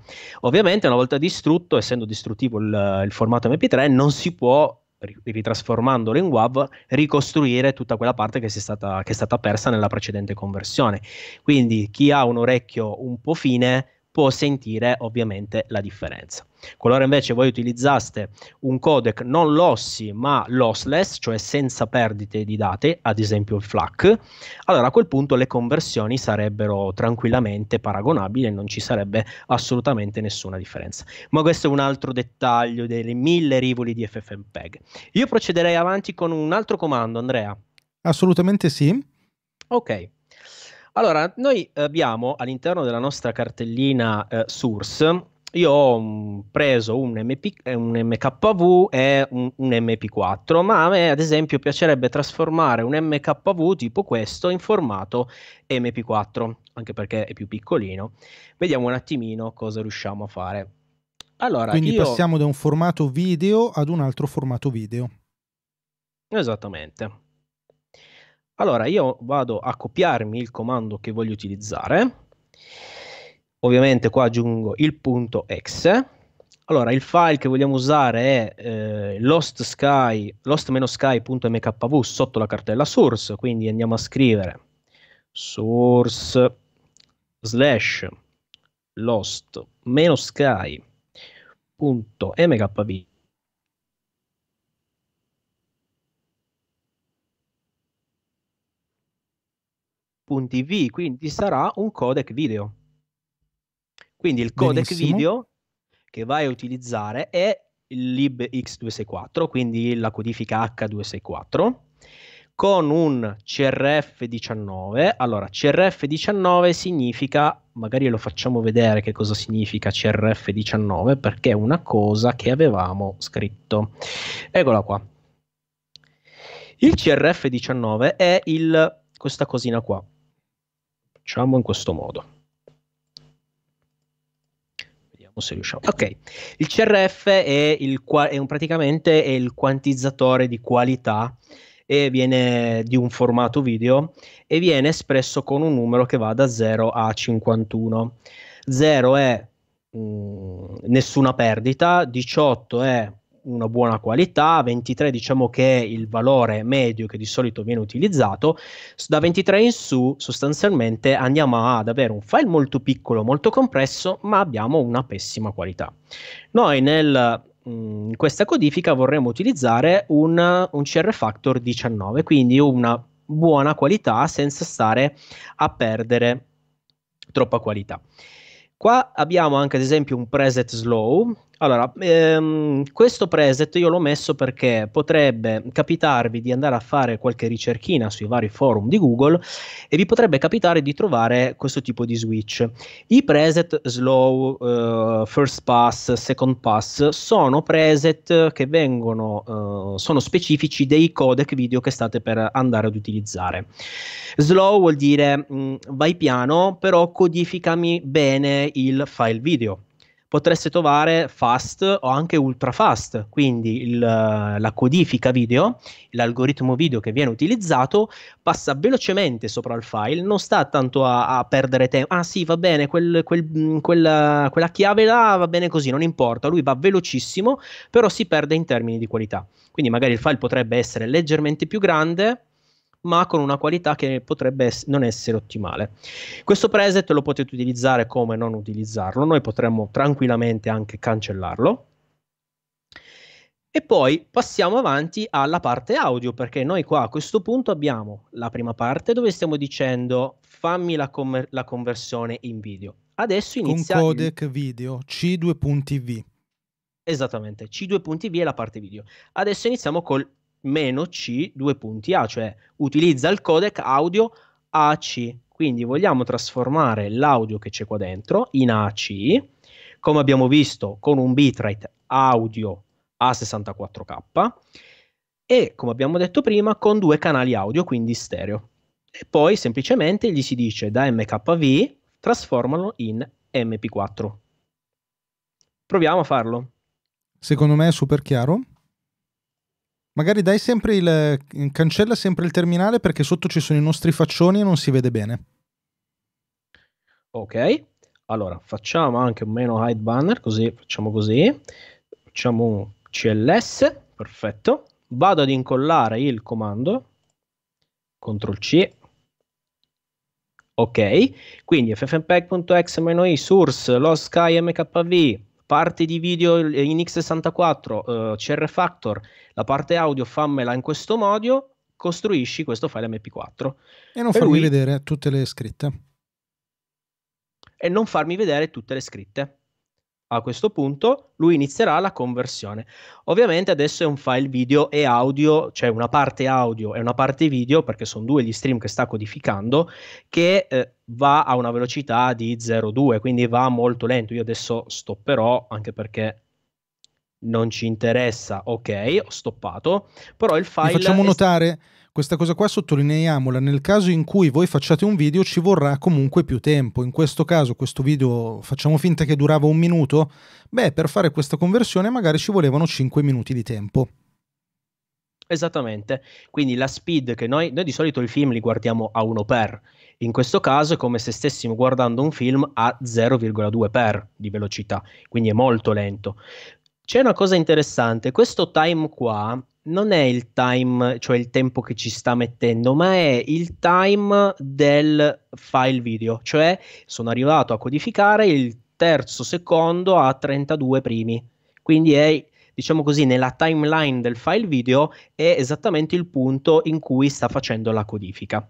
Ovviamente una volta distrutto, essendo distruttivo il, il formato MP3, non si può ritrasformandolo in WAV, ricostruire tutta quella parte che, stata, che, è stata persa nella precedente conversione. Quindi chi ha un orecchio un po' fine può sentire ovviamente la differenza. Qualora invece voi utilizzaste un codec non lossy ma lossless, cioè senza perdite di date, ad esempio il FLAC, allora a quel punto le conversioni sarebbero tranquillamente paragonabili e non ci sarebbe assolutamente nessuna differenza. Ma questo è un altro dettaglio delle mille rivoli di FFmpeg. Io procederei avanti con un altro comando, Andrea. Assolutamente sì. Ok. Allora, noi abbiamo all'interno della nostra cartellina eh, source, io ho preso un, MP, eh, un, MKV e un, un, MP4, ma a me ad esempio piacerebbe trasformare un MKV tipo questo in formato MP4, anche perché è più piccolino. Vediamo un attimino cosa riusciamo a fare. Allora, Quindi io... passiamo da un formato video ad un altro formato video. Esattamente. Allora io vado a copiarmi il comando che voglio utilizzare, ovviamente qua aggiungo il punto .exe, allora il file che vogliamo usare è eh, lost lost-sky.mkv sotto la cartella source, quindi andiamo a scrivere source slash lost-sky.mkv TV, quindi sarà un codec video. Quindi il codec Benissimo. video che vai a utilizzare è il libx264, quindi la codifica H264 con un CRF19. Allora, CRF19 significa, magari lo facciamo vedere che cosa significa CRF19, perché è una cosa che avevamo scritto. Eccola qua. Il CRF19 è il, questa cosina qua. Facciamo in questo modo. Vediamo se riusciamo. Ok, il CRF è, il, è un, praticamente è il quantizzatore di qualità e viene di un formato video e viene espresso con un numero che va da 0 a 51. 0 è mh, mm, nessuna perdita, 18 è una buona qualità, 23 diciamo che è il valore medio che di solito viene utilizzato, da 23 in su sostanzialmente andiamo ad avere un file molto piccolo, molto compresso, ma abbiamo una pessima qualità. Noi nel mm, in questa codifica vorremmo utilizzare un, un CR Factor 19, quindi una buona qualità senza stare a perdere troppa qualità. Qua abbiamo anche ad esempio un preset slow allora, ehm, questo preset io l'ho messo perché potrebbe capitarvi di andare a fare qualche ricerchina sui vari forum di Google e vi potrebbe capitare di trovare questo tipo di switch. I preset slow, eh, first pass, second pass sono preset che vengono, eh, sono specifici dei codec video che state per andare ad utilizzare. Slow vuol dire mh, mm, vai piano, però codificami bene il file video potreste trovare fast o anche ultra fast, quindi il, la codifica video, l'algoritmo video che viene utilizzato passa velocemente sopra il file, non sta tanto a, a perdere tempo, ah sì va bene, quel, quel, mm, quella, quella chiave là va bene così, non importa, lui va velocissimo, però si perde in termini di qualità. Quindi magari il file potrebbe essere leggermente più grande, ma con una qualità che potrebbe non essere ottimale. Questo preset lo potete utilizzare come non utilizzarlo, noi potremmo tranquillamente anche cancellarlo. E poi passiamo avanti alla parte audio, perché noi qua a questo punto abbiamo la prima parte dove stiamo dicendo fammi la, com- la conversione in video. Adesso inizia... Con codec il... video C2.V. Esattamente, C2.V è la parte video. Adesso iniziamo col meno C due punti A, cioè utilizza il codec audio AC. Quindi vogliamo trasformare l'audio che c'è qua dentro in AC, come abbiamo visto con un bitrate audio a 64K e come abbiamo detto prima con due canali audio, quindi stereo. E poi semplicemente gli si dice da MKV trasformalo in MP4. Proviamo a farlo. Secondo me è super chiaro. Magari dai sempre il. cancella sempre il terminale perché sotto ci sono i nostri faccioni e non si vede bene. Ok, allora facciamo anche un meno hide banner, così facciamo così. Facciamo un CLS, perfetto. Vado ad incollare il comando, CTRL C. Ok, quindi ffmpeg.exe-i source log mkv parte di video in X64, eh, eh CR Factor, la parte audio fammela in questo modo, costruisci questo file MP4. E non farmi lui... vedere tutte le scritte. E non farmi vedere tutte le scritte a questo punto lui inizierà la conversione. Ovviamente adesso è un file video e audio, cioè una parte audio e una parte video, perché sono due gli stream che sta codificando, che eh, va a una velocità di 0,2, quindi va molto lento. Io adesso stopperò anche perché non ci interessa. Ok, ho stoppato, però il file... Vi facciamo notare... Questa cosa qua sottolineiamola, nel caso in cui voi facciate un video ci vorrà comunque più tempo, in questo caso questo video facciamo finta che durava un minuto, beh per fare questa conversione magari ci volevano 5 minuti di tempo. Esattamente, quindi la speed che noi, noi di solito i film li guardiamo a 1 per, in questo caso è come se stessimo guardando un film a 0,2 per di velocità, quindi è molto lento. C'è una cosa interessante, questo time qua non è il time, cioè il tempo che ci sta mettendo, ma è il time del file video, cioè sono arrivato a codificare il terzo secondo a 32 primi. Quindi è diciamo così, nella timeline del file video è esattamente il punto in cui sta facendo la codifica.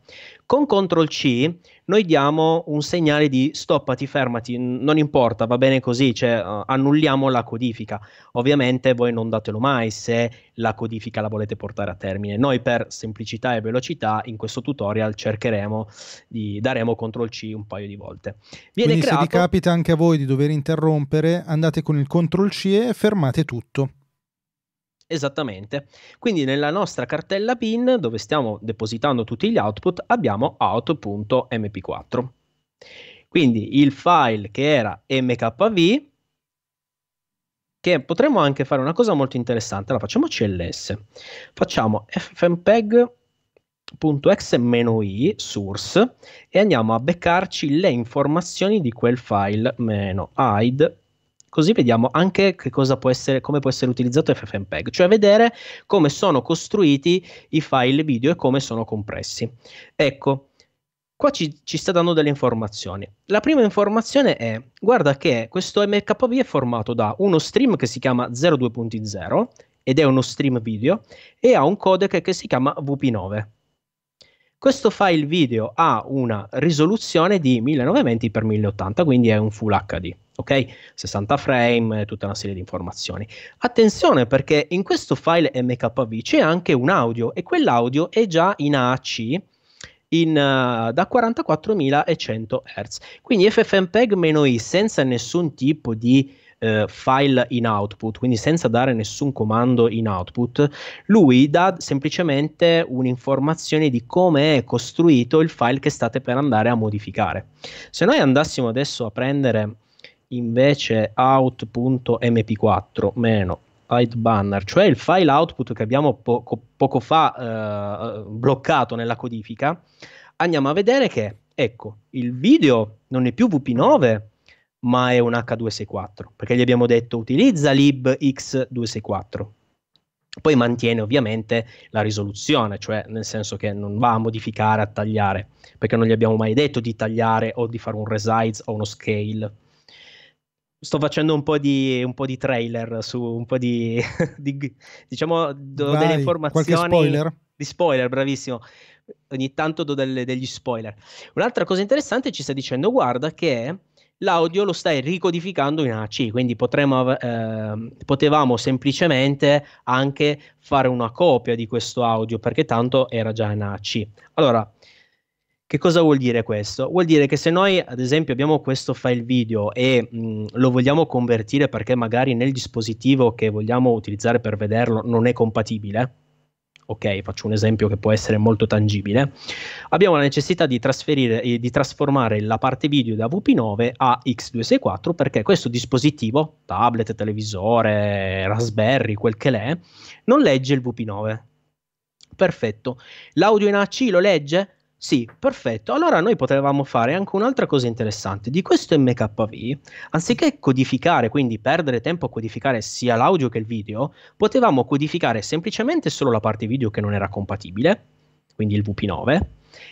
Con CTRL C noi diamo un segnale di stoppati, fermati, non importa, va bene così, cioè uh, annulliamo la codifica. Ovviamente voi non datelo mai se la codifica la volete portare a termine. Noi per semplicità e velocità in questo tutorial cercheremo di daremo CTRL C un paio di volte. Viene Quindi creato... se vi capita anche a voi di dover interrompere, andate con il CTRL C e fermate tutto. Esattamente. Quindi nella nostra cartella PIN, dove stiamo depositando tutti gli output, abbiamo out.mp4. Quindi il file che era mkv, che potremmo anche fare una cosa molto interessante, la facciamo cls. Facciamo fmpeg i source e andiamo a beccarci le informazioni di quel file meno hide Così vediamo anche può essere, come può essere utilizzato FFmpeg, cioè vedere come sono costruiti i file video e come sono compressi. Ecco, qua ci, ci, sta dando delle informazioni. La prima informazione è, guarda che questo MKV è formato da uno stream che si chiama 02.0 ed è uno stream video e ha un codec che si chiama VP9. Questo file video ha una risoluzione di 1920x1080, quindi è un Full HD ok? 60 frame, tutta una serie di informazioni. Attenzione perché in questo file MKV c'è anche un audio e quell'audio è già in AC in, uh, da 44.100 Hz. Quindi FFmpeg-i senza nessun tipo di uh, file in output, quindi senza dare nessun comando in output, lui dà semplicemente un'informazione di come è costruito il file che state per andare a modificare. Se noi andassimo adesso a prendere invece out.mp4 meno hide banner, cioè il file output che abbiamo poco, poco fa eh, bloccato nella codifica, andiamo a vedere che, ecco, il video non è più VP9, ma è un H264, perché gli abbiamo detto utilizza libx264. Poi mantiene ovviamente la risoluzione, cioè nel senso che non va a modificare, a tagliare, perché non gli abbiamo mai detto di tagliare o di fare un resize o uno scale sto facendo un po' di, un po di trailer su un po' di, di diciamo do Vai, delle informazioni spoiler. di spoiler bravissimo ogni tanto do delle, degli spoiler un'altra cosa interessante ci sta dicendo guarda che l'audio lo stai ricodificando in AC quindi potremmo, eh, potevamo semplicemente anche fare una copia di questo audio perché tanto era già in AC allora che cosa vuol dire questo? Vuol dire che se noi, ad esempio, abbiamo questo file video e mh, lo vogliamo convertire perché magari nel dispositivo che vogliamo utilizzare per vederlo non è compatibile, ok, faccio un esempio che può essere molto tangibile, abbiamo la necessità di, eh, di, trasformare la parte video da VP9 a X264 perché questo dispositivo, tablet, televisore, Raspberry, quel che l'è, non legge il VP9. Perfetto. L'audio in AC lo legge? Sì, perfetto. Allora noi potevamo fare anche un'altra cosa interessante. Di questo MKV, anziché codificare, quindi perdere tempo a codificare sia l'audio che il video, potevamo codificare semplicemente solo la parte video che non era compatibile, quindi il VP9,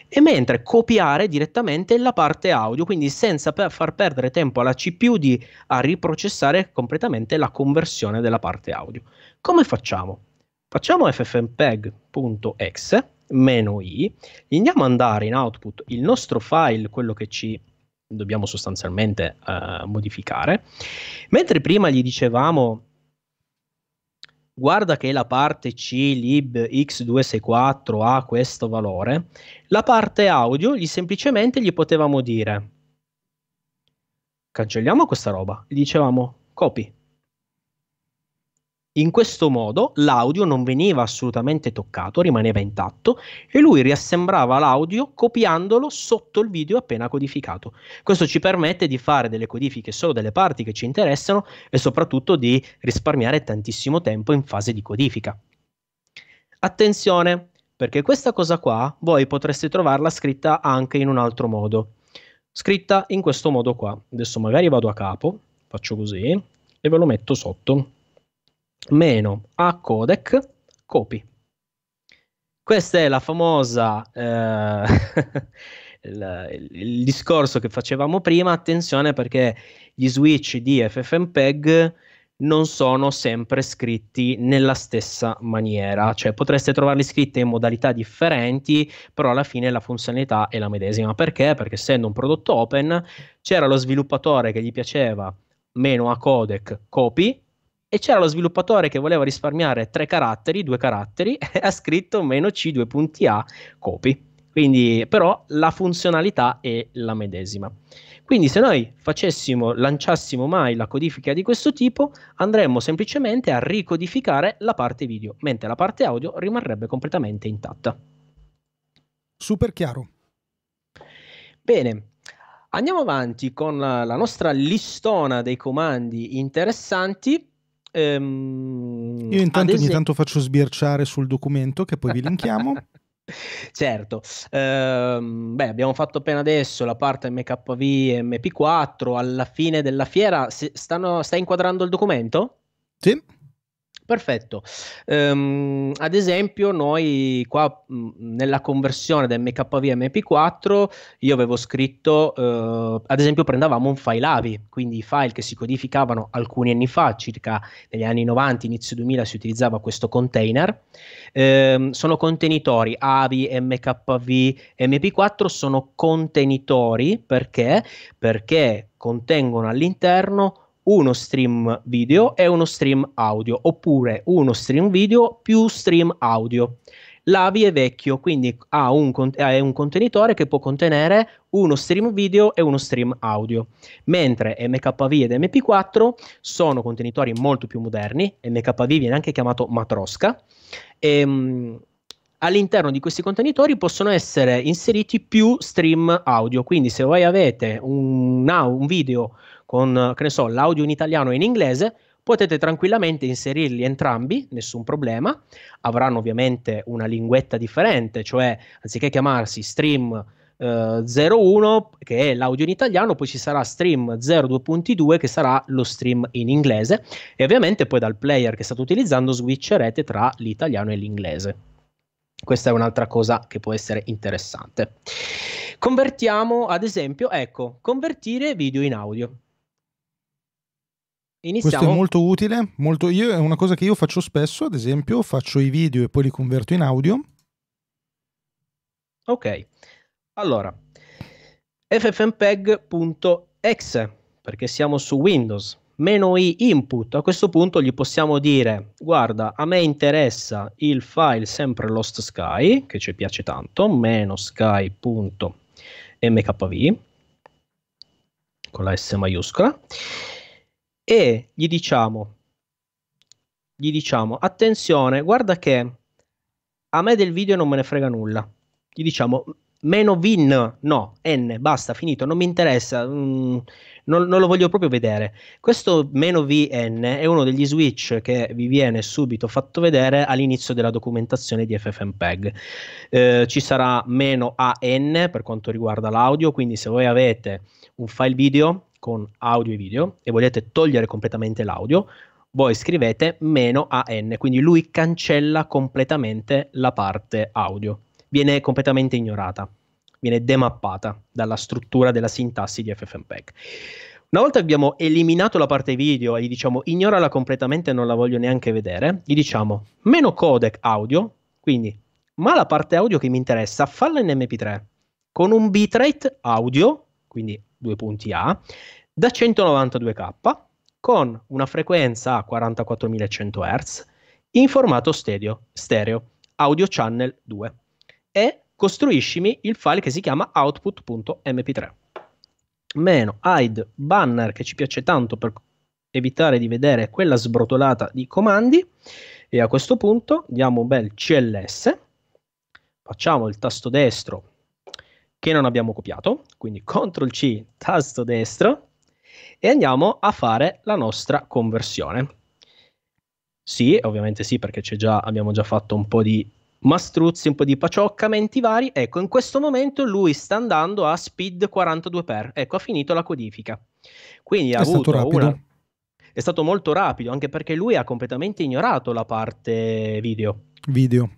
e mentre copiare direttamente la parte audio, quindi senza per far perdere tempo alla CPU di, a riprocessare completamente la conversione della parte audio. Come facciamo? Facciamo ffmpeg.exe meno i, gli andiamo a mandare in output il nostro file, quello che ci dobbiamo sostanzialmente eh, modificare, mentre prima gli dicevamo guarda che la parte C lib x264 ha questo valore, la parte audio gli semplicemente gli potevamo dire cancelliamo questa roba, gli dicevamo copy in questo modo l'audio non veniva assolutamente toccato, rimaneva intatto e lui riassembrava l'audio copiandolo sotto il video appena codificato. Questo ci permette di fare delle codifiche solo delle parti che ci interessano e soprattutto di risparmiare tantissimo tempo in fase di codifica. Attenzione, perché questa cosa qua voi potreste trovarla scritta anche in un altro modo. Scritta in questo modo qua. Adesso magari vado a capo, faccio così e ve lo metto sotto meno a codec copy. Questa è la famosa eh, il, il, discorso che facevamo prima, attenzione perché gli switch di FFmpeg non sono sempre scritti nella stessa maniera, cioè potreste trovarli scritti in modalità differenti, però alla fine la funzionalità è la medesima. Perché? Perché essendo un prodotto open, c'era lo sviluppatore che gli piaceva meno a codec copy e c'era lo sviluppatore che voleva risparmiare tre caratteri, due caratteri, e ha scritto meno c due punti A, copy. Quindi, però, la funzionalità è la medesima. Quindi, se noi facessimo, lanciassimo mai la codifica di questo tipo, andremmo semplicemente a ricodificare la parte video, mentre la parte audio rimarrebbe completamente intatta. Super chiaro. Bene, andiamo avanti con la nostra listona dei comandi interessanti Ehm, Io intanto esempio... ogni tanto faccio sbirciare sul documento che poi vi linkiamo. Certo, ehm, beh, abbiamo fatto appena adesso la parte MKV e MP4, alla fine della fiera stanno, sta inquadrando il documento? Sì. Perfetto. Um, ad esempio, noi qua mh, mm, nella conversione da MKV a MP4, io avevo scritto, uh, ad esempio, prendevamo un file AVI, quindi i file che si codificavano alcuni anni fa, circa negli anni 90, inizio 2000, si utilizzava questo container. Um, sono contenitori AVI, MKV, MP4 sono contenitori perché? Perché contengono all'interno uno stream video e uno stream audio, oppure uno stream video più stream audio. L'AVI è vecchio, quindi ha un, è un contenitore che può contenere uno stream video e uno stream audio, mentre MKV ed MP4 sono contenitori molto più moderni, MKV viene anche chiamato matrosca, e, ehm, all'interno di questi contenitori possono essere inseriti più stream audio, quindi se voi avete un, un video con, eh, che ne so, l'audio in italiano e in inglese, potete tranquillamente inserirli entrambi, nessun problema. Avranno ovviamente una linguetta differente, cioè anziché chiamarsi stream eh, 01 che è l'audio in italiano, poi ci sarà stream 02.2 che sarà lo stream in inglese e ovviamente poi dal player che state utilizzando switcherete tra l'italiano e l'inglese. Questa è un'altra cosa che può essere interessante. Convertiamo ad esempio, ecco, convertire video in audio. Iniziamo. Questo è molto utile, molto... Io, è una cosa che io faccio spesso, ad esempio faccio i video e poi li converto in audio. Ok, allora, ffmpeg.exe, perché siamo su Windows, meno i input, a questo punto gli possiamo dire, guarda, a me interessa il file sempre Lost Sky, che ci piace tanto, meno sky.mkv, con la S maiuscola e gli diciamo, gli diciamo, attenzione, guarda che a me del video non me ne frega nulla. Gli diciamo, meno vin, no, n, basta, finito, non mi interessa, mm, non, non, lo voglio proprio vedere. Questo meno vn è uno degli switch che vi viene subito fatto vedere all'inizio della documentazione di FFmpeg. Eh, ci sarà meno an per quanto riguarda l'audio, quindi se voi avete un file video con audio e video e volete togliere completamente l'audio, voi scrivete meno AN, quindi lui cancella completamente la parte audio, viene completamente ignorata, viene demappata dalla struttura della sintassi di FFmpeg. Una volta che abbiamo eliminato la parte video e gli diciamo ignorala completamente, non la voglio neanche vedere, gli diciamo meno codec audio, quindi ma la parte audio che mi interessa falla in MP3 con un bitrate audio, quindi due punti A, da 192K con una frequenza a 44.100 Hz in formato stereo, stereo audio channel 2 e costruiscimi il file che si chiama output.mp3 meno hide banner che ci piace tanto per evitare di vedere quella sbrotolata di comandi e a questo punto diamo un bel cls facciamo il tasto destro che non abbiamo copiato, quindi CTRL C, tasto destro, e andiamo a fare la nostra conversione. Sì, ovviamente sì, perché già, abbiamo già fatto un po' di mastruzzi, un po' di pacioccamenti vari. Ecco, in questo momento lui sta andando a speed 42x. Ecco, ha finito la codifica. Quindi ha è avuto stato una... È stato molto rapido, anche perché lui ha completamente ignorato la parte video. Video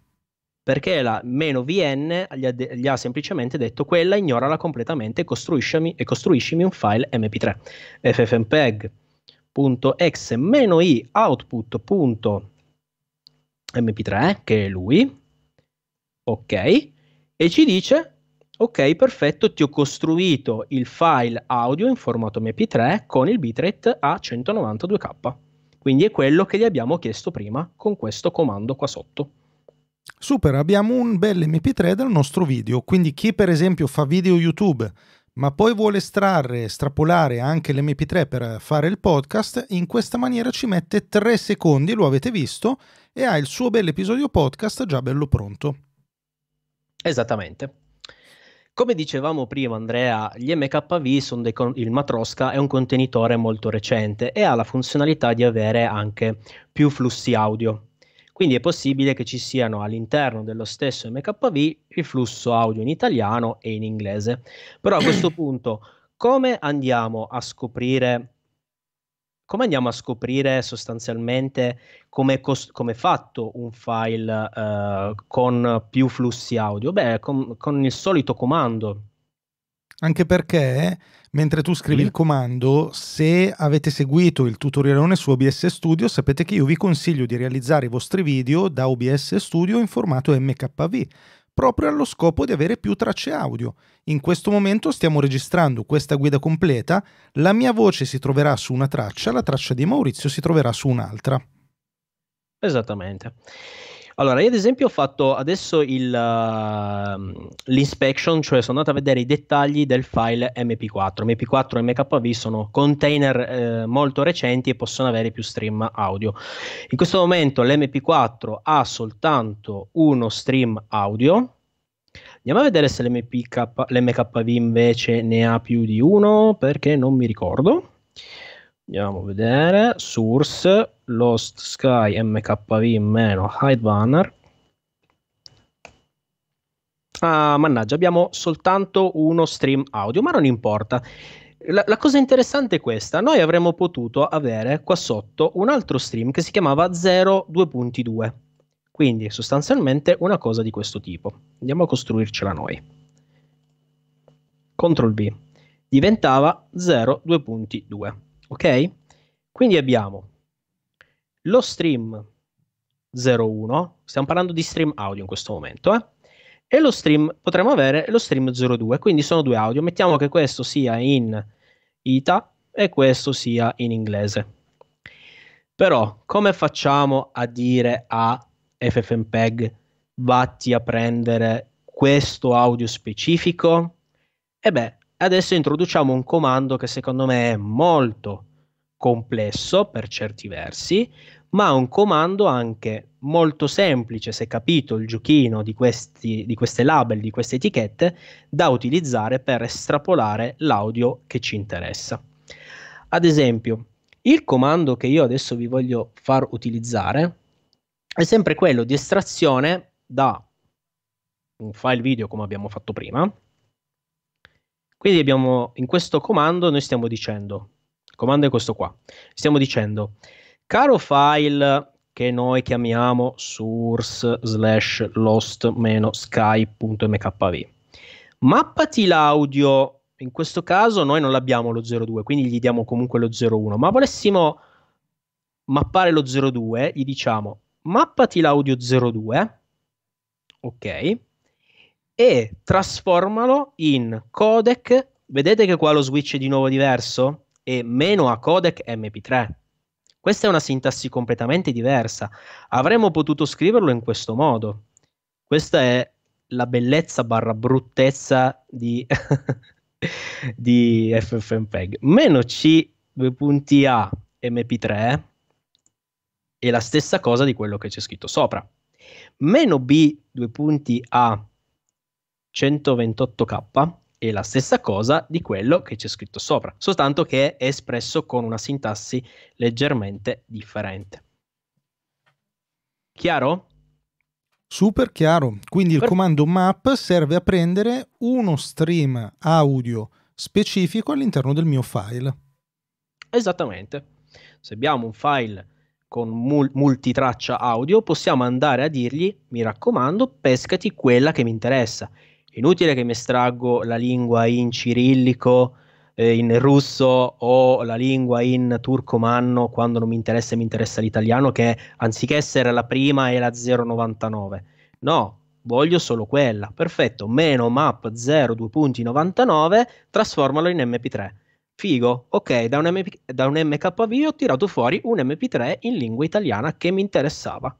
perché la meno VN gli ha, de- gli ha, semplicemente detto quella ignorala completamente e costruiscimi, un file mp3 ffmpeg.exe-i output.mp3 eh, che è lui ok e ci dice ok perfetto ti ho costruito il file audio in formato mp3 con il bitrate a 192k quindi è quello che gli abbiamo chiesto prima con questo comando qua sotto Super, abbiamo un bel MP3 dal nostro video, quindi chi per esempio fa video YouTube ma poi vuole estrarre, strapolare anche l'MP3 per fare il podcast, in questa maniera ci mette 3 secondi, lo avete visto, e ha il suo bel episodio podcast già bello pronto. Esattamente. Come dicevamo prima Andrea, gli MKV con- il Matrosca è un contenitore molto recente e ha la funzionalità di avere anche più flussi audio. Quindi è possibile che ci siano all'interno dello stesso MKV il flusso audio in italiano e in inglese. Però a questo punto come andiamo a scoprire come andiamo a scoprire sostanzialmente come, cost- è fatto un file eh, con più flussi audio? Beh, com- con il solito comando. Anche perché mentre tu scrivi mm. il comando, se avete seguito il tutorialone su OBS Studio, sapete che io vi consiglio di realizzare i vostri video da OBS Studio in formato MKV, proprio allo scopo di avere più tracce audio. In questo momento stiamo registrando questa guida completa, la mia voce si troverà su una traccia, la traccia di Maurizio si troverà su un'altra. Esattamente. Allora, io ad esempio ho fatto adesso il, uh, l'inspection, cioè sono andato a vedere i dettagli del file MP4. MP4 e MKV sono container eh, molto recenti e possono avere più stream audio. In questo momento l'MP4 ha soltanto uno stream audio, Andiamo a vedere se l'MKV invece ne ha più di uno, perché non mi ricordo andiamo a vedere source lost sky mkv meno hide banner ah mannaggia abbiamo soltanto uno stream audio ma non importa la, la, cosa interessante è questa, noi avremmo potuto avere qua sotto un altro stream che si chiamava 0.2.2, quindi sostanzialmente una cosa di questo tipo. Andiamo a costruircela noi. CTRL V diventava 0.2.2. Ok? Quindi abbiamo lo stream 01, stiamo parlando di stream audio in questo momento, eh? e lo stream potremmo avere lo stream 02, quindi sono due audio. Mettiamo che questo sia in ITA e questo sia in inglese. Però come facciamo a dire a FFmpeg vatti a prendere questo audio specifico? E beh, Adesso introduciamo un comando che secondo me è molto complesso per certi versi, ma un comando anche molto semplice, se capito il giochino di, questi, di queste label, di queste etichette, da utilizzare per estrapolare l'audio che ci interessa. Ad esempio, il comando che io adesso vi voglio far utilizzare è sempre quello di estrazione da un file video come abbiamo fatto prima, quindi abbiamo in questo comando noi stiamo dicendo, il comando è questo qua, stiamo dicendo caro file che noi chiamiamo source slash lost meno sky.mkv, mappati l'audio, in questo caso noi non l'abbiamo lo 02, quindi gli diamo comunque lo 01, ma volessimo mappare lo 02, gli diciamo mappati l'audio 02, ok, e trasformalo in codec. Vedete che qua lo switch è di nuovo diverso? E meno a codec MP3. Questa è una sintassi completamente diversa. Avremmo potuto scriverlo in questo modo. Questa è la bellezza barra bruttezza di, di FFmpeg. Meno C, due punti A, MP3 è la stessa cosa di quello che c'è scritto sopra. Meno B, due punti A, 128k è la stessa cosa di quello che c'è scritto sopra, soltanto che è espresso con una sintassi leggermente differente. Chiaro? Super chiaro. Quindi per... il comando map serve a prendere uno stream audio specifico all'interno del mio file. Esattamente. Se abbiamo un file con mul- multitraccia audio, possiamo andare a dirgli, mi raccomando, pescati quella che mi interessa Inutile che mi estraggo la lingua in cirillico, eh, in russo o la lingua in turcomanno quando non mi interessa, mi interessa l'italiano, che anziché essere la prima è la 099. No, voglio solo quella. Perfetto, meno map 0,2.99, trasformalo in mp3. Figo, ok, da un, MP, da un MKV ho tirato fuori un mp3 in lingua italiana che mi interessava.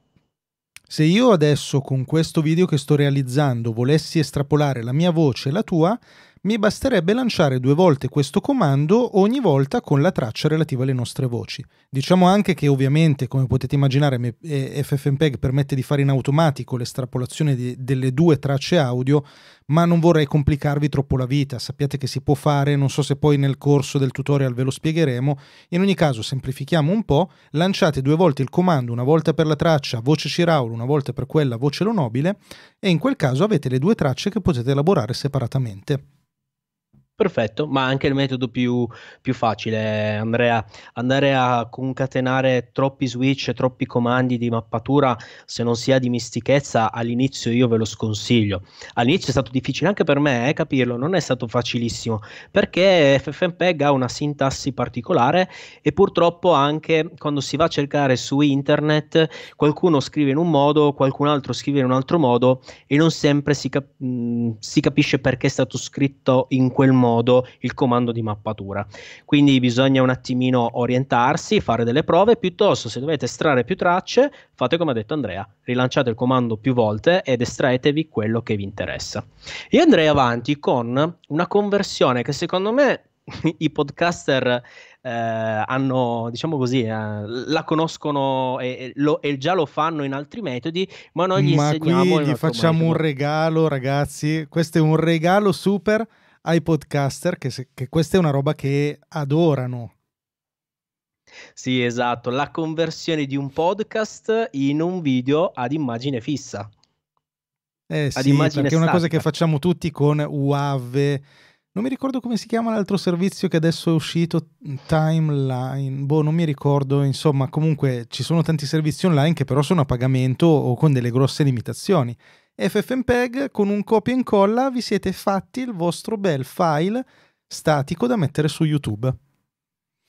Se io adesso con questo video che sto realizzando volessi estrapolare la mia voce e la tua, mi basterebbe lanciare due volte questo comando ogni volta con la traccia relativa alle nostre voci. Diciamo anche che ovviamente, come potete immaginare, FFmpeg permette di fare in automatico l'estrapolazione di, delle due tracce audio, ma non vorrei complicarvi troppo la vita, sappiate che si può fare, non so se poi nel corso del tutorial ve lo spiegheremo, in ogni caso semplifichiamo un po', lanciate due volte il comando, una volta per la traccia voce Ciraulo, una volta per quella voce Lonobile, e in quel caso avete le due tracce che potete elaborare separatamente. Perfetto, ma anche il metodo più, più facile, eh, Andrea, andare a concatenare troppi switch, troppi comandi di mappatura, se non si ha dimistichezza, all'inizio io ve lo sconsiglio. All'inizio è stato difficile anche per me eh, capirlo, non è stato facilissimo, perché FFmpeg ha una sintassi particolare e purtroppo anche quando si va a cercare su internet qualcuno scrive in un modo, qualcun altro scrive in un altro modo e non sempre si, cap- mh, mm, si capisce perché è stato scritto in quel modo modo il comando di mappatura. Quindi bisogna un attimino orientarsi, fare delle prove, piuttosto se dovete estrarre più tracce, fate come ha detto Andrea, rilanciate il comando più volte ed estraetevi quello che vi interessa. Io andrei avanti con una conversione che secondo me i podcaster eh, hanno, diciamo così, eh, la conoscono e, lo, e, già lo fanno in altri metodi, ma noi gli ma insegniamo. qui gli facciamo metodo. un regalo, ragazzi. Questo è un regalo super ai podcaster che, se, che questa è una roba che adorano. Sì, esatto, la conversione di un podcast in un video ad immagine fissa. Eh ad sì, immagine perché è una cosa che facciamo tutti con UAV. Non mi ricordo come si chiama l'altro servizio che adesso è uscito, mm, Timeline, boh, non mi ricordo, insomma, comunque ci sono tanti servizi online che però sono a pagamento o con delle grosse limitazioni. FFmpeg con un copia e incolla vi siete fatti il vostro bel file statico da mettere su YouTube.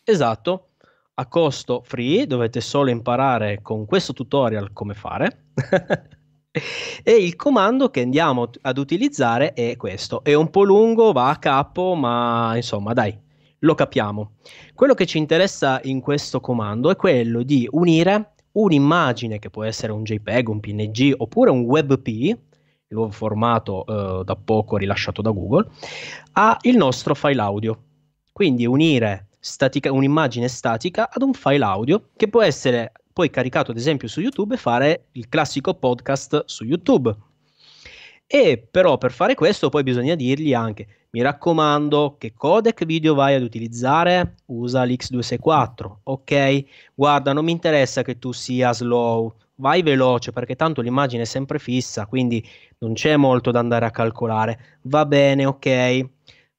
Esatto, a costo free, dovete solo imparare con questo tutorial come fare. e il comando che andiamo ad utilizzare è questo. È un po' lungo, va a capo, ma insomma, dai, lo capiamo. Quello che ci interessa in questo comando è quello di unire un'immagine che può essere un JPEG, un PNG oppure un WebP, il nuovo formato eh, da poco rilasciato da Google, al nostro file audio. Quindi unire statica, un'immagine statica ad un file audio che può essere poi caricato ad esempio su YouTube e fare il classico podcast su YouTube. E però per fare questo poi bisogna dirgli anche mi raccomando, che codec video vai ad utilizzare? Usa l'X264, ok? Guarda, non mi interessa che tu sia slow, vai veloce perché tanto l'immagine è sempre fissa, quindi non c'è molto da andare a calcolare. Va bene, ok?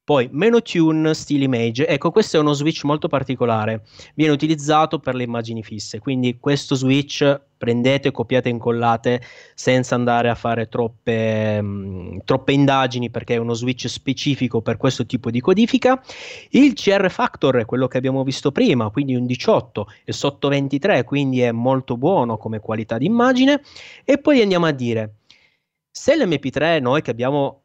Poi meno tune, stili mage. Ecco, questo è uno switch molto particolare. Viene utilizzato per le immagini fisse, quindi questo switch prendete, copiate e incollate senza andare a fare troppe, mh, mm, troppe indagini perché è uno switch specifico per questo tipo di codifica. Il CR Factor è quello che abbiamo visto prima, quindi un 18 e sotto 23, quindi è molto buono come qualità d'immagine. E poi andiamo a dire, se l'MP3 noi che abbiamo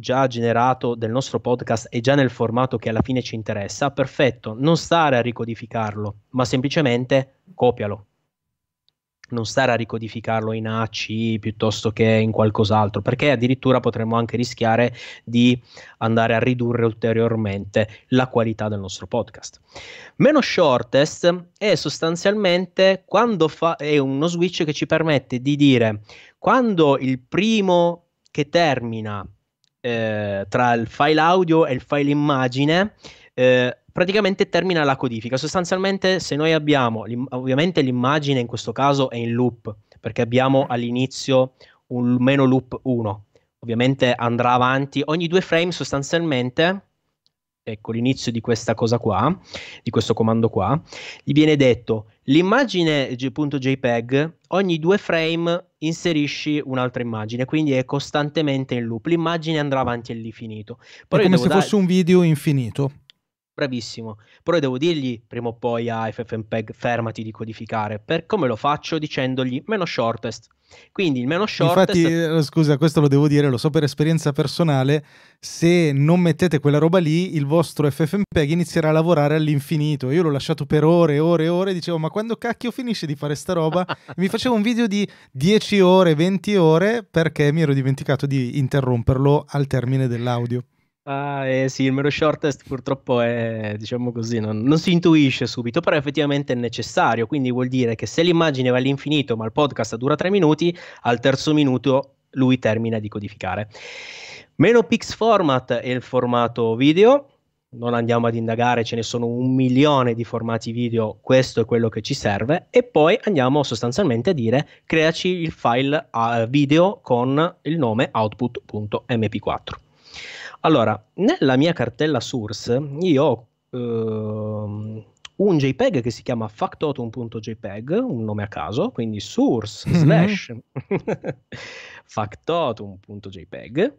già generato del nostro podcast e già nel formato che alla fine ci interessa, perfetto, non stare a ricodificarlo, ma semplicemente copialo. Non stare a ricodificarlo in AC piuttosto che in qualcos'altro, perché addirittura potremmo anche rischiare di andare a ridurre ulteriormente la qualità del nostro podcast. Meno shortest è sostanzialmente quando fa, è uno switch che ci permette di dire quando il primo che termina eh, tra il file audio e il file immagine eh, praticamente termina la codifica. Sostanzialmente, se noi abbiamo, ovviamente l'immagine in questo caso è in loop, perché abbiamo mm. all'inizio un meno loop 1, ovviamente andrà avanti ogni due frame sostanzialmente. Ecco l'inizio di questa cosa qua, di questo comando qua, gli viene detto l'immagine.jpg ogni due frame inserisci un'altra immagine, quindi è costantemente in loop. L'immagine andrà avanti all'infinito. Però è come se dare... fosse un video infinito bravissimo. Però devo dirgli prima o poi a FFmpeg fermati di codificare. Per come lo faccio? Dicendogli meno shortest. Quindi il meno shortest. Infatti, eh, scusa, questo lo devo dire, lo so per esperienza personale. Se non mettete quella roba lì, il vostro FFmpeg inizierà a lavorare all'infinito. Io l'ho lasciato per ore e ore e ore. Dicevo, ma quando cacchio finisce di fare sta roba? mi facevo un video di 10 ore, 20 ore perché mi ero dimenticato di interromperlo al termine dell'audio. Ah, eh sì, il mero shortest purtroppo è, diciamo così, non, non, si intuisce subito, però effettivamente è necessario, quindi vuol dire che se l'immagine va all'infinito ma il podcast dura tre minuti, al terzo minuto lui termina di codificare. Meno Pix Format è il formato video, non andiamo ad indagare, ce ne sono un milione di formati video, questo è quello che ci serve, e poi andiamo sostanzialmente a dire creaci il file ah, video con il nome output.mp4. Allora, nella mia cartella source io ho ehm, un JPEG che si chiama factotum.jpg, un nome a caso, quindi source mm-hmm. slash factotum.jpg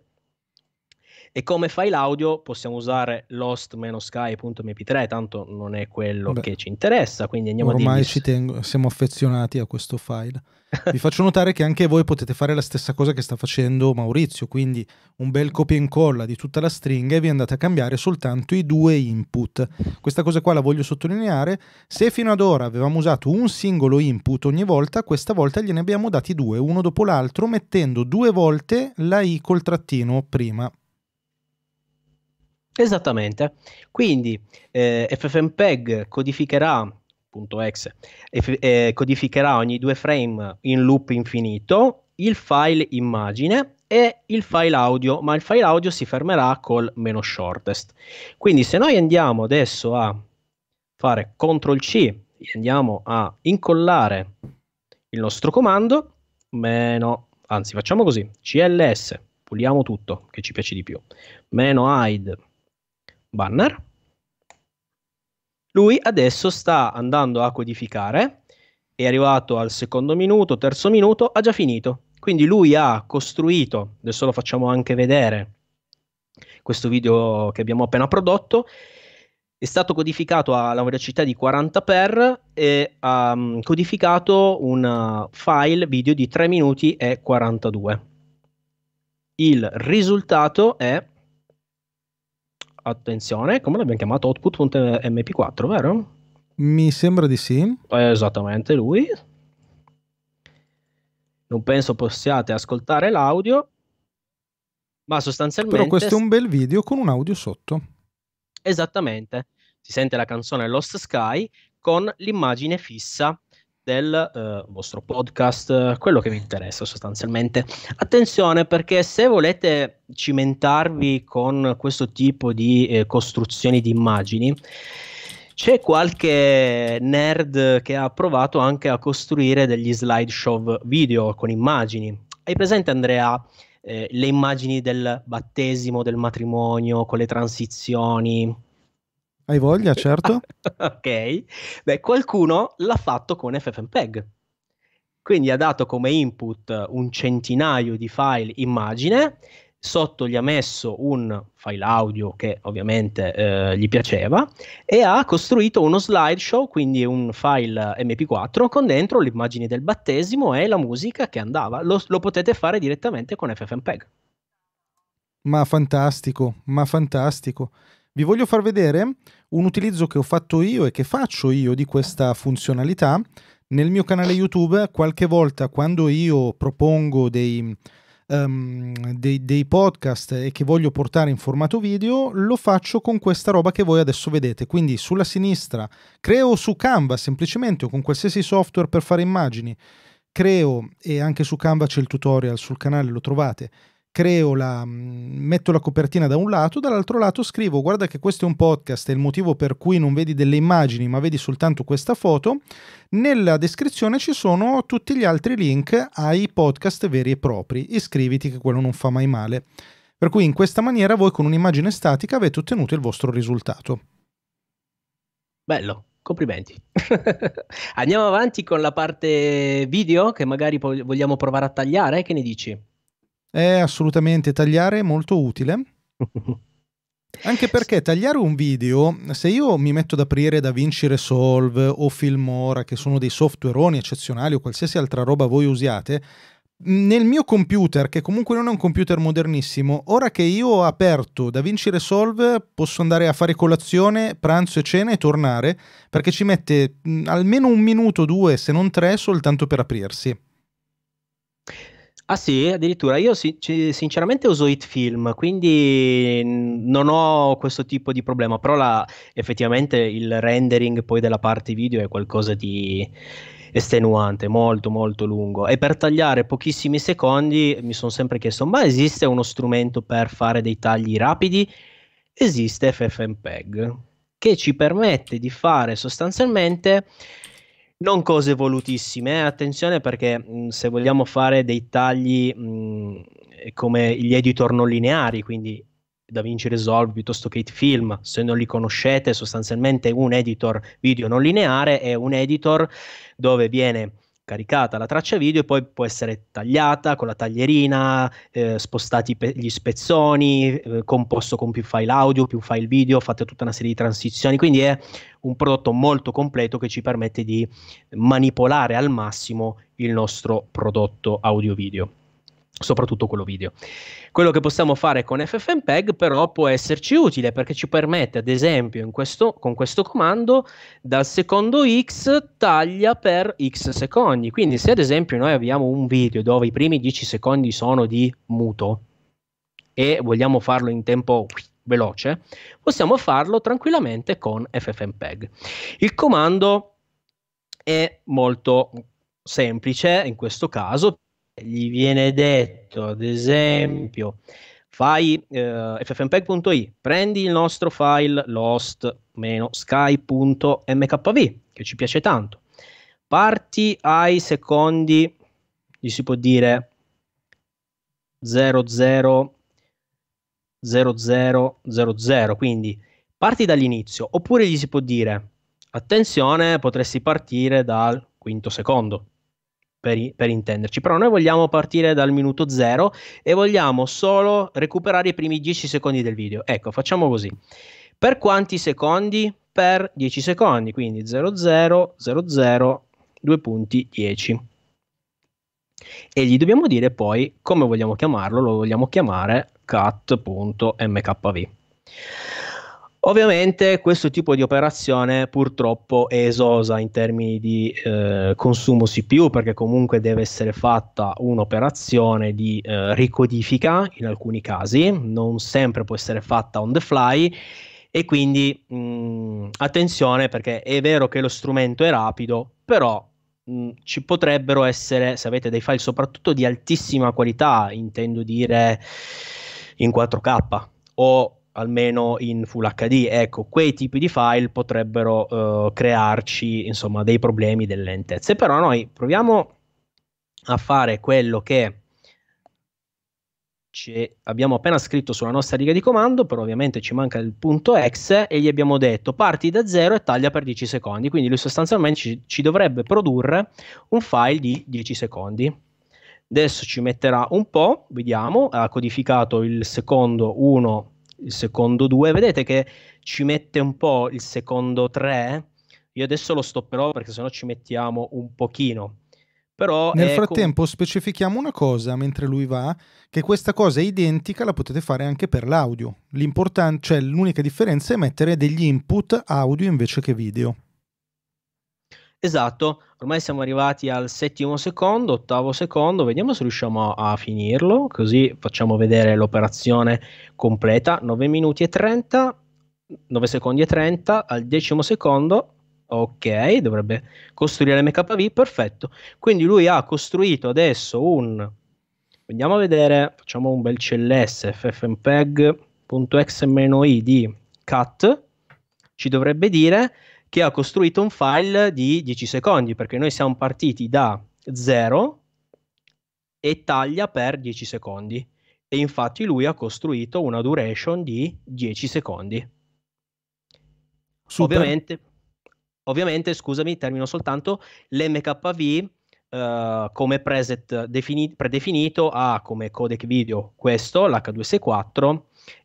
e come file audio possiamo usare lost-sky.mp3, tanto non è quello Beh, che ci interessa, quindi andiamo ormai a Ormai ci tengo, siamo affezionati a questo file. Vi faccio notare che anche voi potete fare la stessa cosa che sta facendo Maurizio, quindi un bel copia e incolla di tutta la stringa e vi andate a cambiare soltanto i due input. Questa cosa qua la voglio sottolineare, se fino ad ora avevamo usato un singolo input ogni volta, questa volta gliene abbiamo dati due, uno dopo l'altro, mettendo due volte la i col trattino prima Esattamente. Quindi eh, FFmpeg codificherà .exe F- eh, codificherà ogni due frame in loop infinito il file immagine e il file audio, ma il file audio si fermerà col meno shortest. Quindi se noi andiamo adesso a fare CTRL C e andiamo a incollare il nostro comando, meno, anzi facciamo così, cls, puliamo tutto che ci piace di più, meno hide banner. Lui adesso sta andando a codificare, è arrivato al secondo minuto, terzo minuto, ha già finito. Quindi lui ha costruito, adesso lo facciamo anche vedere, questo video che abbiamo appena prodotto, è stato codificato alla velocità di 40 per e ha mm, codificato un uh, file video di 3 minuti e 42. Il risultato è attenzione, come l'abbiamo chiamato? Output.mp4, vero? Mi sembra di sì. Eh, esattamente lui. Non penso possiate ascoltare l'audio, ma sostanzialmente... Però questo è un bel video con un audio sotto. Esattamente. Si sente la canzone Lost Sky con l'immagine fissa del eh, vostro podcast, quello che vi interessa sostanzialmente. Attenzione perché se volete cimentarvi con questo tipo di eh, costruzioni di immagini, c'è qualche nerd che ha provato anche a costruire degli slideshow video con immagini. Hai presente Andrea? Eh, le immagini del battesimo, del matrimonio, con le transizioni, hai voglia, certo. ok. Beh, qualcuno l'ha fatto con FFmpeg. Quindi ha dato come input un centinaio di file immagine, sotto gli ha messo un file audio che ovviamente eh, gli piaceva e ha costruito uno slideshow, quindi un file MP4 con dentro le immagini del battesimo e la musica che andava. Lo, lo potete fare direttamente con FFmpeg. Ma fantastico, ma fantastico. Vi voglio far vedere un utilizzo che ho fatto io e che faccio io di questa funzionalità nel mio canale YouTube. Qualche volta quando io propongo dei, um, dei, dei podcast e che voglio portare in formato video, lo faccio con questa roba che voi adesso vedete. Quindi sulla sinistra creo su Canva semplicemente o con qualsiasi software per fare immagini. Creo e anche su Canva c'è il tutorial sul canale, lo trovate creo la, mm, metto la copertina da un lato, dall'altro lato scrivo guarda che questo è un podcast, è il motivo per cui non vedi delle immagini ma vedi soltanto questa foto, nella descrizione ci sono tutti gli altri link ai podcast veri e propri, iscriviti che quello non fa mai male. Per cui in questa maniera voi con un'immagine statica avete ottenuto il vostro risultato. Bello, complimenti. Andiamo avanti con la parte video che magari vogliamo provare a tagliare, eh, che ne dici? È assolutamente tagliare è molto utile. Anche perché tagliare un video, se io mi metto ad aprire DaVinci Resolve o Filmora, che sono dei softwareoni eccezionali o qualsiasi altra roba voi usiate, nel mio computer, che comunque non è un computer modernissimo, ora che io ho aperto DaVinci Resolve posso andare a fare colazione, pranzo e cena e tornare, perché ci mette almeno un minuto, due, se non tre, soltanto per aprirsi. Ah sì, addirittura io sinceramente uso Hit Film, quindi non ho questo tipo di problema, però la, effettivamente il rendering poi della parte video è qualcosa di estenuante, molto molto lungo e per tagliare pochissimi secondi mi sono sempre chiesto ma esiste uno strumento per fare dei tagli rapidi? Esiste FFmpeg che ci permette di fare sostanzialmente non cose volutissime, eh? attenzione perché mh, se vogliamo fare dei tagli mh, come gli editor non lineari, quindi Da Vinci Resolve piuttosto che It Film, se non li conoscete, sostanzialmente un editor video non lineare è un editor dove viene caricata la traccia video e poi può essere tagliata con la taglierina, eh, spostati pe- gli spezzoni, eh, composto con più file audio, più file video, fatta tutta una serie di transizioni, quindi è un prodotto molto completo che ci permette di manipolare al massimo il nostro prodotto audio video, soprattutto quello video. Quello che possiamo fare con FFmpeg però può esserci utile perché ci permette, ad esempio, questo, con questo comando, dal secondo x taglia per x secondi. Quindi se ad esempio noi abbiamo un video dove i primi 10 secondi sono di muto e vogliamo farlo in tempo veloce, possiamo farlo tranquillamente con FFmpeg. Il comando è molto semplice in questo caso gli viene detto, ad esempio, fai eh, ffmpeg.i, prendi il nostro file lost-sky.mkv, che ci piace tanto, parti ai secondi, gli si può dire 00000, quindi parti dall'inizio, oppure gli si può dire attenzione, potresti partire dal quinto secondo per, per, intenderci. Però noi vogliamo partire dal minuto zero e vogliamo solo recuperare i primi 10 secondi del video. Ecco, facciamo così. Per quanti secondi? Per 10 secondi, quindi 00, 00, 2 punti 10. E gli dobbiamo dire poi come vogliamo chiamarlo, lo vogliamo chiamare cat.mkv. Ovviamente questo tipo di operazione purtroppo è esosa in termini di eh, consumo CPU perché comunque deve essere fatta un'operazione di eh, ricodifica in alcuni casi, non sempre può essere fatta on the fly e quindi mh, mm, attenzione perché è vero che lo strumento è rapido, però mh, mm, ci potrebbero essere, se avete dei file soprattutto di altissima qualità, intendo dire in 4K o almeno in Full HD. Ecco, quei tipi di file potrebbero eh, crearci insomma dei problemi, delle lentezze. Però noi proviamo a fare quello che ci abbiamo appena scritto sulla nostra riga di comando, però ovviamente ci manca il punto ex e gli abbiamo detto parti da 0 e taglia per 10 secondi, quindi lui sostanzialmente ci, ci dovrebbe produrre un file di 10 secondi. Adesso ci metterà un po', vediamo, ha codificato il secondo 1 il secondo 2. Vedete che ci mette un po' il secondo 3. Io adesso lo stopperò perché sennò ci mettiamo un pochino. Però Nel frattempo com- specifichiamo una cosa mentre lui va, che questa cosa è identica, la potete fare anche per l'audio. L'importan- cioè l'unica differenza è mettere degli input audio invece che video. Esatto, ormai siamo arrivati al settimo secondo, ottavo secondo, vediamo se riusciamo a, a finirlo, così facciamo vedere l'operazione completa, 9 minuti e 30, 9 secondi e 30, al decimo secondo, ok, dovrebbe costruire l'MKV, perfetto. Quindi lui ha costruito adesso un, andiamo a vedere, facciamo un bel CLS, ffmpeg.x-i di cat, ci dovrebbe dire che ha costruito un file di 10 secondi, perché noi siamo partiti da 0 e taglia per 10 secondi. E infatti lui ha costruito una duration di 10 secondi. Ovviamente, ovviamente, scusami, termino soltanto, l'MKV Uh, eh, come preset defini- predefinito ha come codec video questo, l'H264,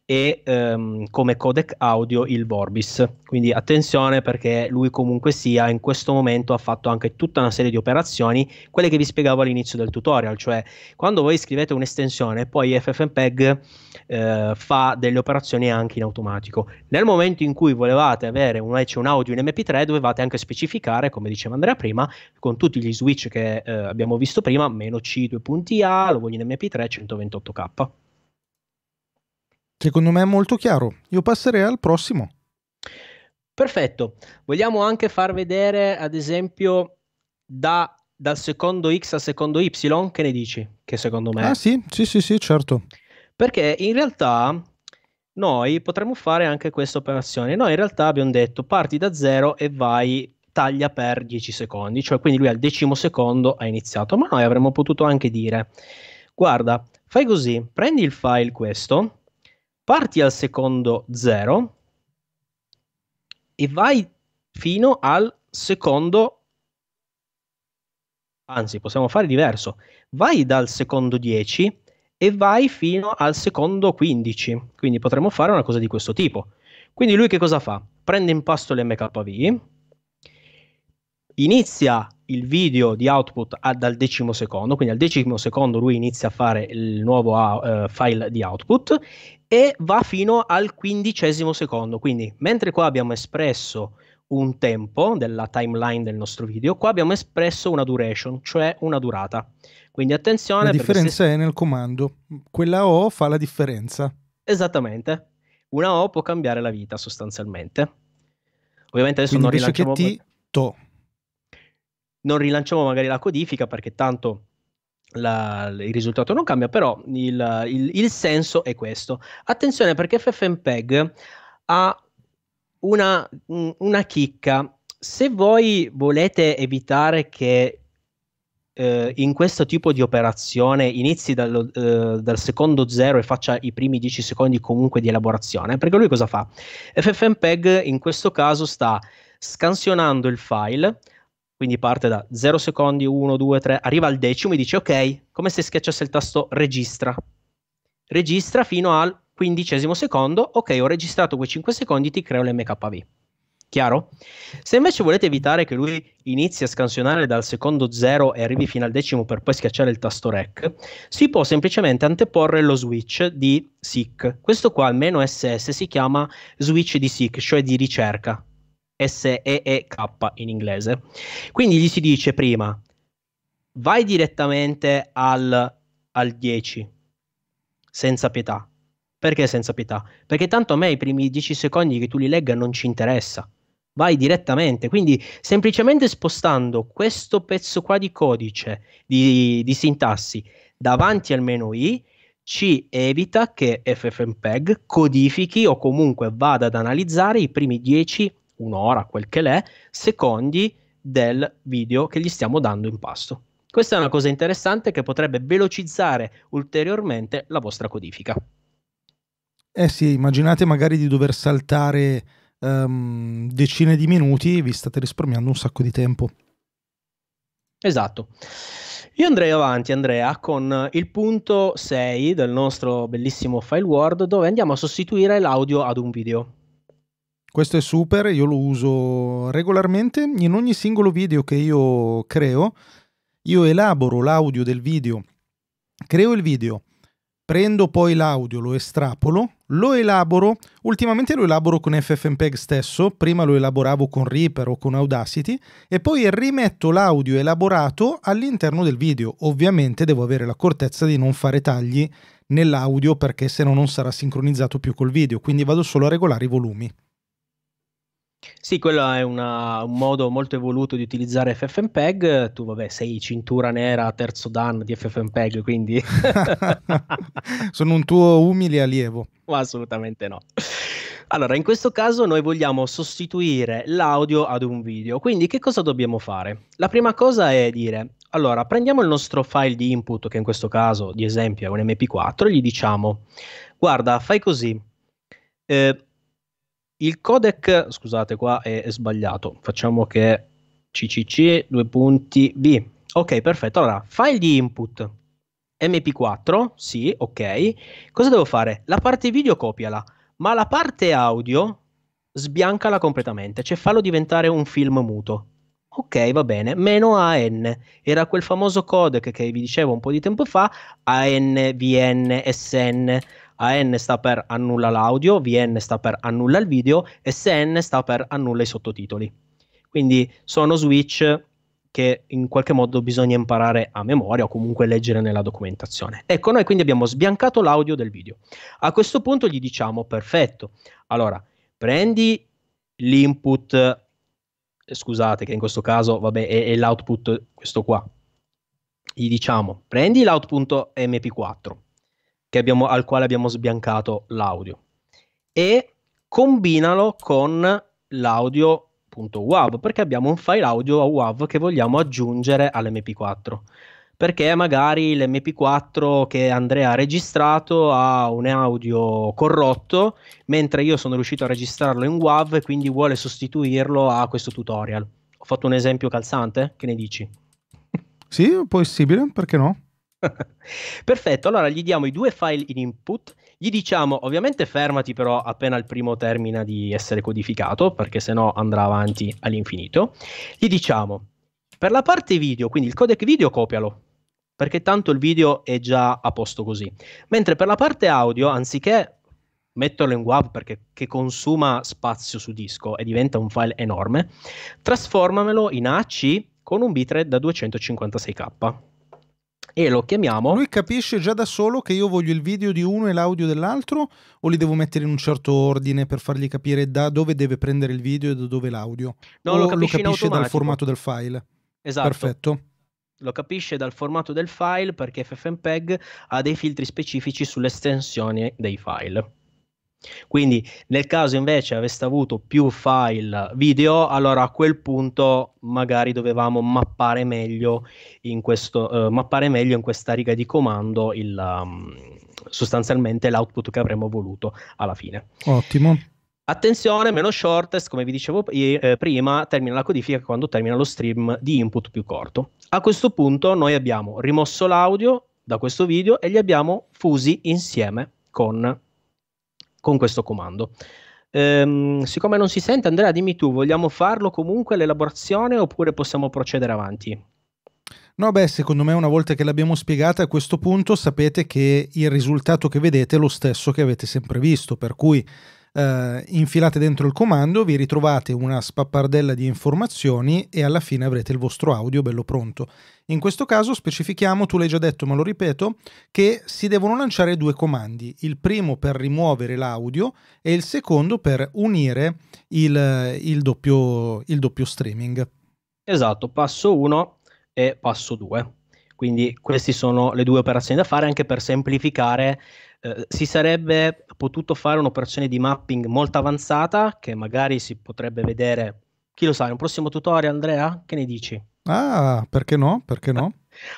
e ehm, come codec audio il Vorbis. Quindi attenzione perché lui comunque sia in questo momento ha fatto anche tutta una serie di operazioni, quelle che vi spiegavo all'inizio del tutorial, cioè quando voi scrivete un'estensione poi FFmpeg eh, fa delle operazioni anche in automatico. Nel momento in cui volevate avere invece un audio in MP3 dovevate anche specificare, come diceva Andrea prima, con tutti gli switch che eh, abbiamo visto prima, meno C, 2.A, lo voglio in MP3 128K. Secondo me è molto chiaro. Io passerei al prossimo. Perfetto. Vogliamo anche far vedere, ad esempio, da, dal secondo X al secondo Y? Che ne dici? Che secondo me... Ah sì, sì, sì, sì, certo. Perché in realtà noi potremmo fare anche questa operazione. Noi in realtà abbiamo detto parti da zero e vai taglia per 10 secondi, cioè quindi lui al decimo secondo ha iniziato, ma noi avremmo potuto anche dire guarda, fai così, prendi il file questo, parti al secondo 0 e vai fino al secondo anzi possiamo fare diverso vai dal secondo 10 e vai fino al secondo 15 quindi potremmo fare una cosa di questo tipo quindi lui che cosa fa? prende in pasto l'MKV inizia il video di output dal decimo secondo, quindi al decimo secondo lui inizia a fare il nuovo uh, eh, file di output e va fino al quindicesimo secondo, quindi mentre qua abbiamo espresso un tempo della timeline del nostro video, qua abbiamo espresso una duration, cioè una durata. Quindi attenzione. La differenza se... è nel comando, quella O fa la differenza. Esattamente, una O può cambiare la vita sostanzialmente. Ovviamente adesso quindi non rilanciamo... Che ti... To non rilanciamo magari la codifica perché tanto la, il risultato non cambia, però il, il, il senso è questo. Attenzione perché FFmpeg ha una, una, chicca. Se voi volete evitare che eh, in questo tipo di operazione inizi dal, eh, dal secondo zero e faccia i primi 10 secondi comunque di elaborazione, perché lui cosa fa? FFmpeg in questo caso sta scansionando il file, quindi parte da 0 secondi, 1, 2, 3, arriva al decimo e dice ok, come se schiacciasse il tasto registra. Registra fino al quindicesimo secondo, ok, ho registrato quei 5 secondi, ti creo l'MKV. Chiaro? Se invece volete evitare che lui inizi a scansionare dal secondo 0 e arrivi fino al decimo per poi schiacciare il tasto REC, si può semplicemente anteporre lo switch di SIC. Questo qua, almeno SS, si chiama switch di SIC, cioè di ricerca. S-E-E-K in inglese. Quindi gli si dice prima, vai direttamente al, al 10, senza pietà. Perché senza pietà? Perché tanto a me i primi 10 secondi che tu li legga non ci interessa. Vai direttamente, quindi semplicemente spostando questo pezzo qua di codice, di, di sintassi, davanti al menu I, ci evita che FFmpeg codifichi o comunque vada ad analizzare i primi 10 secondi un'ora, quel che l'è, secondi del video che gli stiamo dando in pasto. Questa è una cosa interessante che potrebbe velocizzare ulteriormente la vostra codifica. Eh sì, immaginate magari di dover saltare um, decine di minuti, vi state risparmiando un sacco di tempo. Esatto. Io andrei avanti, Andrea, con il punto 6 del nostro bellissimo file Word, dove andiamo a sostituire l'audio ad un video. Questo è super, io lo uso regolarmente. In ogni singolo video che io creo, io elaboro l'audio del video, creo il video, prendo poi l'audio, lo estrapolo, lo elaboro, ultimamente lo elaboro con FFmpeg stesso, prima lo elaboravo con Reaper o con Audacity e poi rimetto l'audio elaborato all'interno del video. Ovviamente devo avere l'accortezza di non fare tagli nell'audio perché se no non sarà sincronizzato più col video, quindi vado solo a regolare i volumi. Sì, quello è una, un modo molto evoluto di utilizzare FFmpeg. Tu, vabbè, sei cintura nera, terzo dan di FFmpeg, quindi... Sono un tuo umile allievo. Ma assolutamente no. Allora, in questo caso noi vogliamo sostituire l'audio ad un video, quindi che cosa dobbiamo fare? La prima cosa è dire, allora, prendiamo il nostro file di input, che in questo caso, di esempio, è un MP4, e gli diciamo, guarda, fai così, eh, il codec, scusate qua, è, è sbagliato. Facciamo che CCC, due punti, B. Ok, perfetto. Allora, file di input, MP4, sì, ok. Cosa devo fare? La parte video copiala, ma la parte audio sbiancala completamente, cioè fallo diventare un film muto. Ok, va bene, meno AN, era quel famoso codec che vi dicevo un po' di tempo fa, AN, VN, SN. AN sta per annulla l'audio, VN sta per annulla il video, e SN sta per annulla i sottotitoli. Quindi sono switch che in qualche modo bisogna imparare a memoria o comunque leggere nella documentazione. Ecco, noi quindi abbiamo sbiancato l'audio del video. A questo punto gli diciamo, perfetto, allora prendi l'input, eh, scusate che in questo caso vabbè, è, è l'output questo qua, gli diciamo prendi l'output mp4 abbiamo, al quale abbiamo sbiancato l'audio e combinalo con l'audio.wav perché abbiamo un file audio a WAV che vogliamo aggiungere all'MP4 perché magari l'MP4 che Andrea ha registrato ha un audio corrotto mentre io sono riuscito a registrarlo in WAV e quindi vuole sostituirlo a questo tutorial. Ho fatto un esempio calzante? Che ne dici? Sì, possibile, perché no? Perfetto, allora gli diamo i due file in input, gli diciamo ovviamente fermati però appena il primo termina di essere codificato, perché sennò andrà avanti all'infinito. Gli diciamo per la parte video, quindi il codec video copialo, perché tanto il video è già a posto così. Mentre per la parte audio, anziché metterlo in WAV perché consuma spazio su disco e diventa un file enorme, trasformamelo in AC con un bitrate da 256k e lo chiamiamo. Lui capisce già da solo che io voglio il video di uno e l'audio dell'altro o li devo mettere in un certo ordine per fargli capire da dove deve prendere il video e da dove l'audio? No, lo, capisce, lo, capisce dal formato del file. Esatto. Perfetto. Lo capisce dal formato del file perché FFmpeg ha dei filtri specifici sulle estensioni dei file. Quindi nel caso invece aveste avuto più file video, allora a quel punto magari dovevamo mappare meglio in, questo, eh, mappare meglio in questa riga di comando il, um, sostanzialmente l'output che avremmo voluto alla fine. Ottimo. Attenzione, meno shortest, come vi dicevo eh, prima, termina la codifica quando termina lo stream di input più corto. A questo punto noi abbiamo rimosso l'audio da questo video e li abbiamo fusi insieme con con questo comando. Ehm, siccome non si sente, Andrea, dimmi tu, vogliamo farlo comunque l'elaborazione oppure possiamo procedere avanti? No, beh, secondo me una volta che l'abbiamo spiegata a questo punto sapete che il risultato che vedete è lo stesso che avete sempre visto, per cui eh, infilate dentro il comando, vi ritrovate una spappardella di informazioni e alla fine avrete il vostro audio bello pronto. In questo caso specifichiamo, tu l'hai già detto ma lo ripeto, che si devono lanciare due comandi, il primo per rimuovere l'audio e il secondo per unire il, il, doppio, il doppio streaming. Esatto, passo 1 e passo 2. Quindi queste sono le due operazioni da fare anche per semplificare. Eh, si sarebbe potuto fare un'operazione di mapping molto avanzata che magari si potrebbe vedere, chi lo sa, in un prossimo tutorial Andrea, che ne dici? Ah, perché no? Perché no?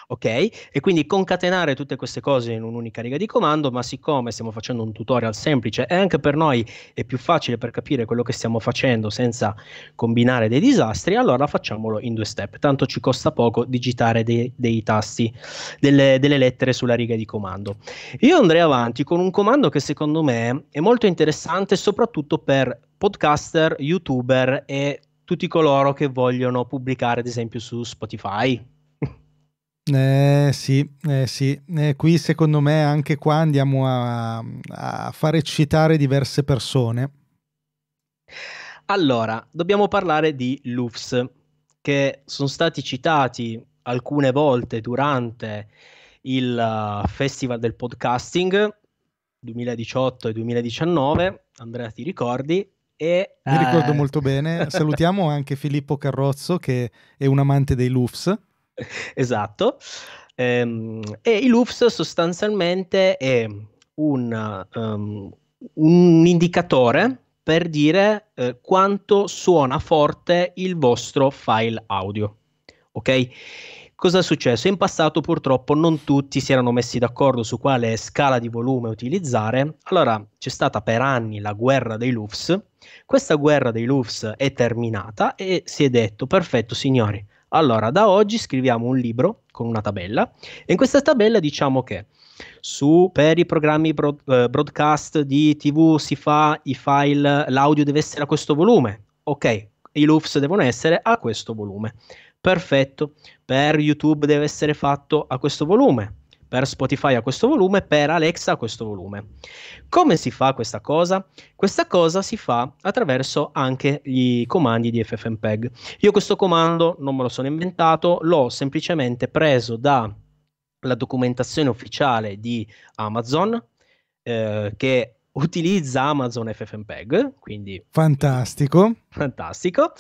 ok? E quindi concatenare tutte queste cose in un'unica riga di comando, ma siccome stiamo facendo un tutorial semplice e anche per noi è più facile per capire quello che stiamo facendo senza combinare dei disastri, allora facciamolo in due step. Tanto ci costa poco digitare dei, dei tasti, delle, delle lettere sulla riga di comando. Io andrei avanti con un comando che secondo me è molto interessante soprattutto per podcaster, youtuber e tutti coloro che vogliono pubblicare ad esempio su Spotify, eh sì, eh sì. Eh, qui secondo me anche qua andiamo a, a far eccitare diverse persone. Allora, dobbiamo parlare di LUFS, che sono stati citati alcune volte durante il uh, Festival del Podcasting 2018 e 2019, Andrea ti ricordi? E, Mi ricordo eh... molto bene, salutiamo anche Filippo Carrozzo che è un amante dei LUFS. esatto. Ehm, e i loops sostanzialmente è un, um, un indicatore per dire eh, quanto suona forte il vostro file audio. Ok? Cosa è successo? In passato purtroppo non tutti si erano messi d'accordo su quale scala di volume utilizzare, allora c'è stata per anni la guerra dei LUFS, questa guerra dei LUFS è terminata e si è detto perfetto signori, allora, da oggi scriviamo un libro con una tabella e in questa tabella diciamo che su, per i programmi broad, eh, broadcast di TV si fa i file, l'audio deve essere a questo volume, ok, i loops devono essere a questo volume, perfetto, per YouTube deve essere fatto a questo volume, per Spotify a questo volume, per Alexa a questo volume. Come si fa questa cosa? Questa cosa si fa attraverso anche i comandi di FFmpeg. Io questo comando non me lo sono inventato, l'ho semplicemente preso dalla documentazione ufficiale di Amazon eh, che utilizza Amazon FFmpeg, quindi fantastico. Fantastico.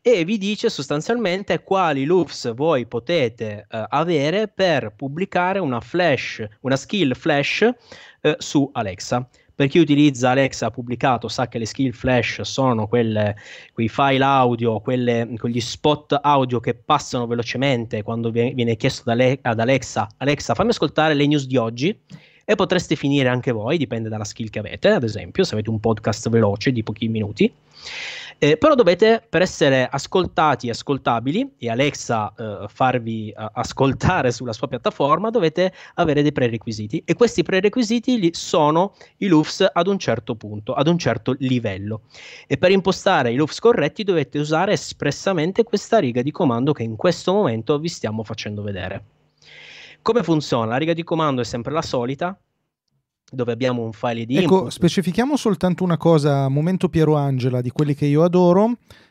E vi dice sostanzialmente quali loops voi potete eh, avere per pubblicare una flash, una skill flash eh, su Alexa. Per chi utilizza Alexa pubblicato sa che le skill flash sono quelle, quei file audio, quelle, quegli spot audio che passano velocemente quando viene chiesto ad Alexa, Alexa fammi ascoltare le news di oggi e potreste finire anche voi, dipende dalla skill che avete, ad esempio se avete un podcast veloce di pochi minuti. Eh, però dovete, per essere ascoltati e ascoltabili, e Alexa eh, farvi eh, ascoltare sulla sua piattaforma, dovete avere dei prerequisiti. E questi prerequisiti sono i LUFS ad un certo punto, ad un certo livello. E per impostare i LUFS corretti dovete usare espressamente questa riga di comando che in questo momento vi stiamo facendo vedere. Come funziona? La riga di comando è sempre la solita, dove abbiamo un file di ecco, input. specifichiamo soltanto una cosa, momento Piero Angela, di quelli che io adoro,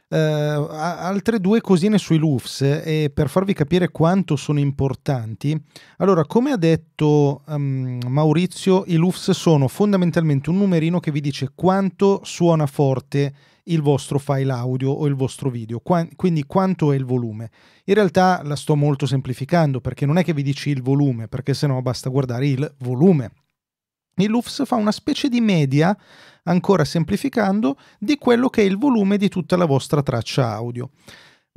eh, altre due cosine sui LUFS eh, e per farvi capire quanto sono importanti. Allora, come ha detto um, Maurizio, i LUFS sono fondamentalmente un numerino che vi dice quanto suona forte il vostro file audio o il vostro video, qua- quindi quanto è il volume. In realtà la sto molto semplificando perché non è che vi dici il volume, perché se no basta guardare il volume. Il LUFS fa una specie di media, ancora semplificando, di quello che è il volume di tutta la vostra traccia audio.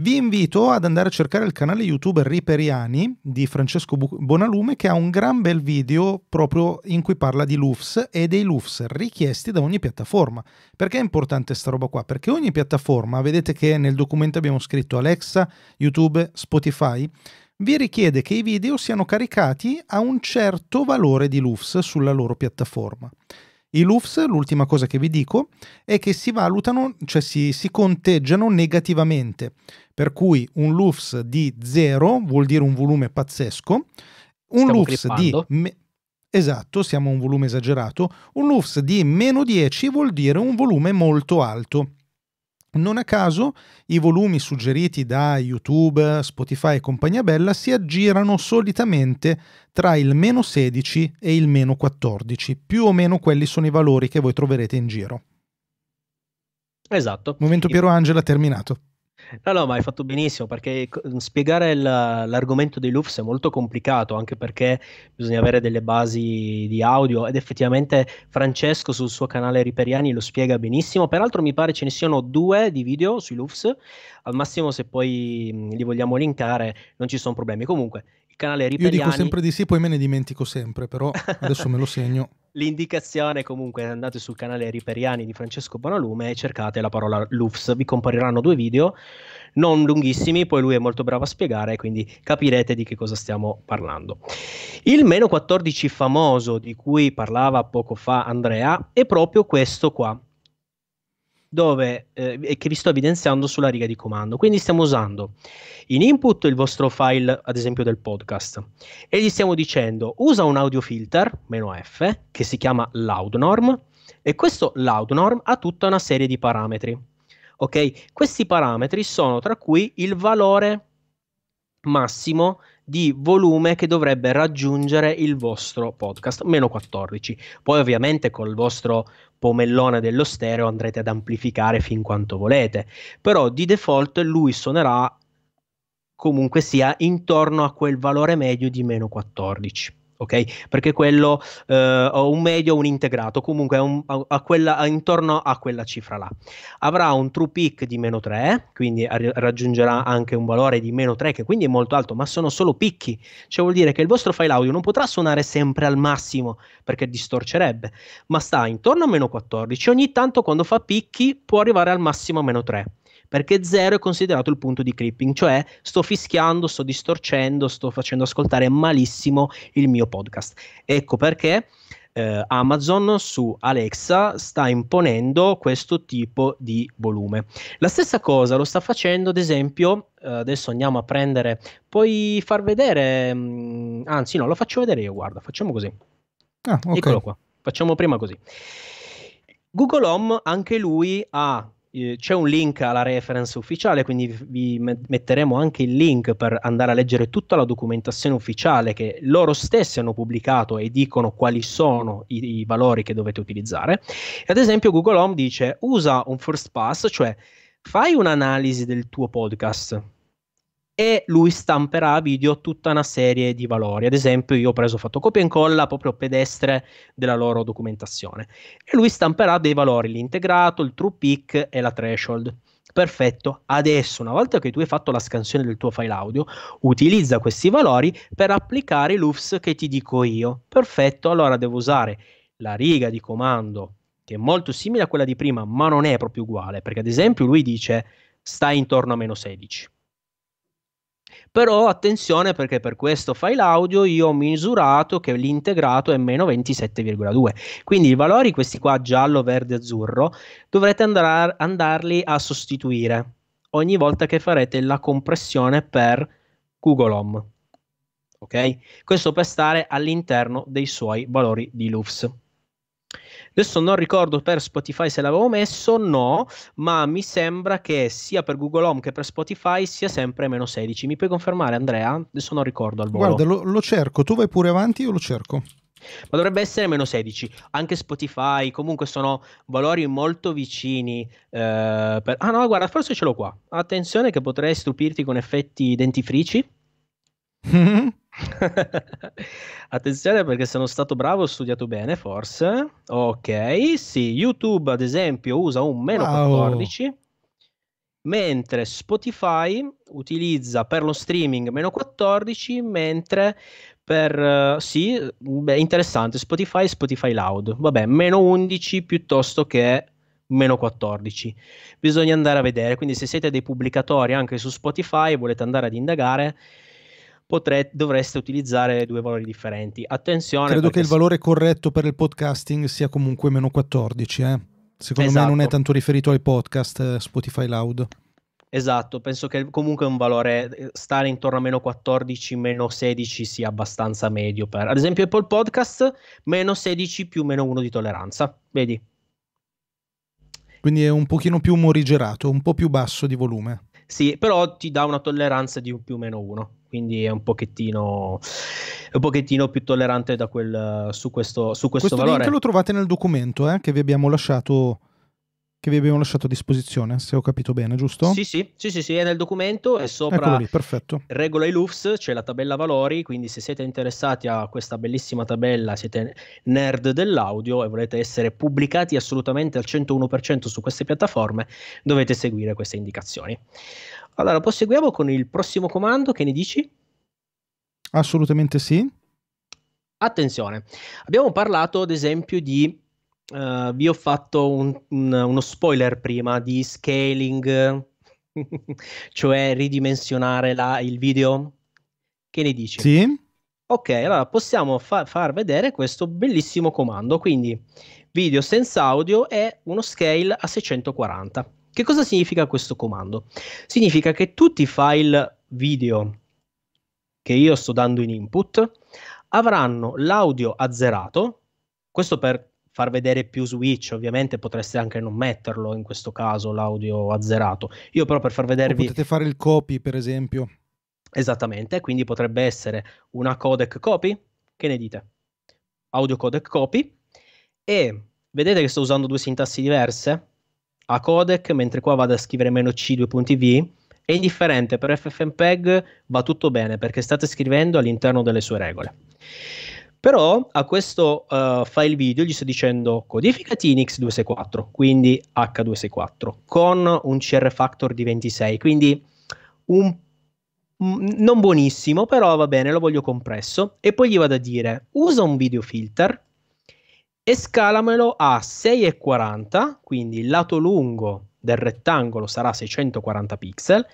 Vi invito ad andare a cercare il canale YouTube Riperiani di Francesco Bonalume che ha un gran bel video proprio in cui parla di LUFS e dei LUFS richiesti da ogni piattaforma. Perché è importante sta roba qua? Perché ogni piattaforma, vedete che nel documento abbiamo scritto Alexa, YouTube, Spotify, vi richiede che i video siano caricati a un certo valore di LUFS sulla loro piattaforma. I LUFS, l'ultima cosa che vi dico, è che si valutano, cioè si, si conteggiano negativamente, per cui un LUFS di 0 vuol dire un volume pazzesco, un stiamo LUFS clippando. di... Me- esatto, siamo a un volume esagerato, un LUFS di meno 10 vuol dire un volume molto alto. Non a caso i volumi suggeriti da YouTube, Spotify e compagnia bella si aggirano solitamente tra il meno 16 e il meno 14, più o meno quelli sono i valori che voi troverete in giro. Esatto. Momento Piero Angela terminato. No, no, ma hai fatto benissimo perché spiegare il, l'argomento dei loops è molto complicato, anche perché bisogna avere delle basi di audio ed effettivamente Francesco sul suo canale Riperiani lo spiega benissimo. Peraltro mi pare ce ne siano due di video sui loops, al massimo se poi li vogliamo linkare non ci sono problemi. Comunque, canale Ripeliani. Io dico sempre di sì, poi me ne dimentico sempre, però adesso me lo segno. L'indicazione comunque andate sul canale Riperiani di Francesco Bonalume e cercate la parola LUFS, vi compariranno due video, non lunghissimi, poi lui è molto bravo a spiegare, quindi capirete di che cosa stiamo parlando. Il meno 14 famoso di cui parlava poco fa Andrea è proprio questo qua, dove, eh, che vi sto evidenziando sulla riga di comando. Quindi stiamo usando in input il vostro file, ad esempio, del podcast, e gli stiamo dicendo usa un audio filter, meno F, che si chiama loudnorm, e questo loudnorm ha tutta una serie di parametri. Ok? Questi parametri sono tra cui il valore massimo di volume che dovrebbe raggiungere il vostro podcast, meno 14. Poi ovviamente col vostro pomellone dello stereo andrete ad amplificare fin quanto volete, però di default lui suonerà comunque sia intorno a quel valore medio di meno 14 ok? Perché quello eh, o un medio o un integrato, comunque un, a, a quella, a, intorno a quella cifra là. Avrà un true peak di meno 3, quindi ar- raggiungerà anche un valore di meno 3, che quindi è molto alto, ma sono solo picchi, cioè vuol dire che il vostro file audio non potrà suonare sempre al massimo perché distorcerebbe, ma sta intorno a meno 14, ogni tanto quando fa picchi può arrivare al massimo a meno 3 perché 0 è considerato il punto di clipping, cioè sto fischiando, sto distorcendo, sto facendo ascoltare malissimo il mio podcast. Ecco perché eh, Amazon su Alexa sta imponendo questo tipo di volume. La stessa cosa lo sta facendo, ad esempio, eh, adesso andiamo a prendere, puoi far vedere, mh, mm, anzi no, lo faccio vedere io, guarda, facciamo così. Ah, okay. Eccolo qua, facciamo prima così. Google Home anche lui ha c'è un link alla reference ufficiale, quindi vi metteremo anche il link per andare a leggere tutta la documentazione ufficiale che loro stessi hanno pubblicato e dicono quali sono i, i valori che dovete utilizzare. ad esempio Google Home dice usa un first pass, cioè fai un'analisi del tuo podcast e lui stamperà a video tutta una serie di valori. Ad esempio, io ho preso, ho fatto copia e incolla proprio pedestre della loro documentazione e lui stamperà dei valori, l'integrato, il true peak e la threshold. Perfetto, adesso una volta che tu hai fatto la scansione del tuo file audio, utilizza questi valori per applicare i loops che ti dico io. Perfetto, allora devo usare la riga di comando che è molto simile a quella di prima, ma non è proprio uguale, perché ad esempio lui dice stai intorno a meno 16 però attenzione perché per questo file audio io ho misurato che l'integrato è meno 27,2. Quindi i valori, questi qua giallo, verde, azzurro, dovrete andar- andarli a sostituire ogni volta che farete la compressione per Google Home. Ok? Questo per stare all'interno dei suoi valori di LUFS. Adesso non ricordo per Spotify se l'avevo messo, no, ma mi sembra che sia per Google Home che per Spotify sia sempre meno 16. Mi puoi confermare Andrea? Adesso non ricordo al volo. Guarda, lo, lo cerco, tu vai pure avanti, io lo cerco. Ma dovrebbe essere meno 16. Anche Spotify, comunque sono valori molto vicini. Eh, per... Ah no, guarda, forse ce l'ho qua. Attenzione che potrei stupirti con effetti dentifrici. Mhm. Attenzione perché sono stato bravo, ho studiato bene forse. Ok, sì, YouTube ad esempio usa un meno wow. 14, mentre Spotify utilizza per lo streaming meno 14, mentre per... Uh, sì, beh, interessante, Spotify e Spotify Loud. Vabbè, meno 11 piuttosto che meno 14. Bisogna andare a vedere, quindi se siete dei pubblicatori anche su Spotify e volete andare ad indagare potre- dovreste utilizzare due valori differenti. Attenzione. Credo che il valore corretto per il podcasting sia comunque meno 14, eh? Secondo esatto. me non è esatto. tanto riferito ai podcast eh, Spotify Loud. Esatto, penso che comunque un valore eh, stare intorno a meno 14, meno 16 sia abbastanza medio per... Ad esempio Apple Podcast, meno 16 più meno 1 di tolleranza, vedi? Quindi è un pochino più morigerato, un po' più basso di volume. Sì, però ti dà una tolleranza di più meno 1 quindi è un pochettino, è un pochettino più tollerante quel, su questo, su questo, questo valore. Questo link lo trovate nel documento eh, che, vi lasciato, che vi abbiamo lasciato a disposizione, se ho capito bene, giusto? Sì, sì, sì, sì, sì è nel documento e sopra lì, regola ILUFS c'è la tabella valori, quindi se siete interessati a questa bellissima tabella, siete nerd dell'audio e volete essere pubblicati assolutamente al 101% su queste piattaforme, dovete seguire queste indicazioni. Allora, proseguiamo con il prossimo comando, che ne dici? Assolutamente sì. Attenzione, abbiamo parlato ad esempio di, uh, vi ho fatto un, un, uno spoiler prima di scaling, cioè ridimensionare la, il video. Che ne dici? Sì. Ok, allora possiamo fa- far vedere questo bellissimo comando, quindi video senza audio è uno scale a 640. Che cosa significa questo comando? Significa che tutti i file video che io sto dando in input avranno l'audio azzerato, questo per far vedere più switch, ovviamente potreste anche non metterlo in questo caso l'audio azzerato. Io però per far vedervi o potete fare il copy, per esempio. Esattamente, quindi potrebbe essere una codec copy, che ne dite? Audio codec copy e vedete che sto usando due sintassi diverse? a codec, mentre qua vado a scrivere meno C2.v. È indifferente, per FFmpeg va tutto bene perché state scrivendo all'interno delle sue regole. Però a questo uh, eh, file video gli sto dicendo codifica TNX264, quindi H264, con un CR factor di 26, quindi un non buonissimo, però va bene, lo voglio compresso. E poi gli vado a dire: usa un video filter e scalamelo a 6,40, quindi il lato lungo del rettangolo sarà 640 pixel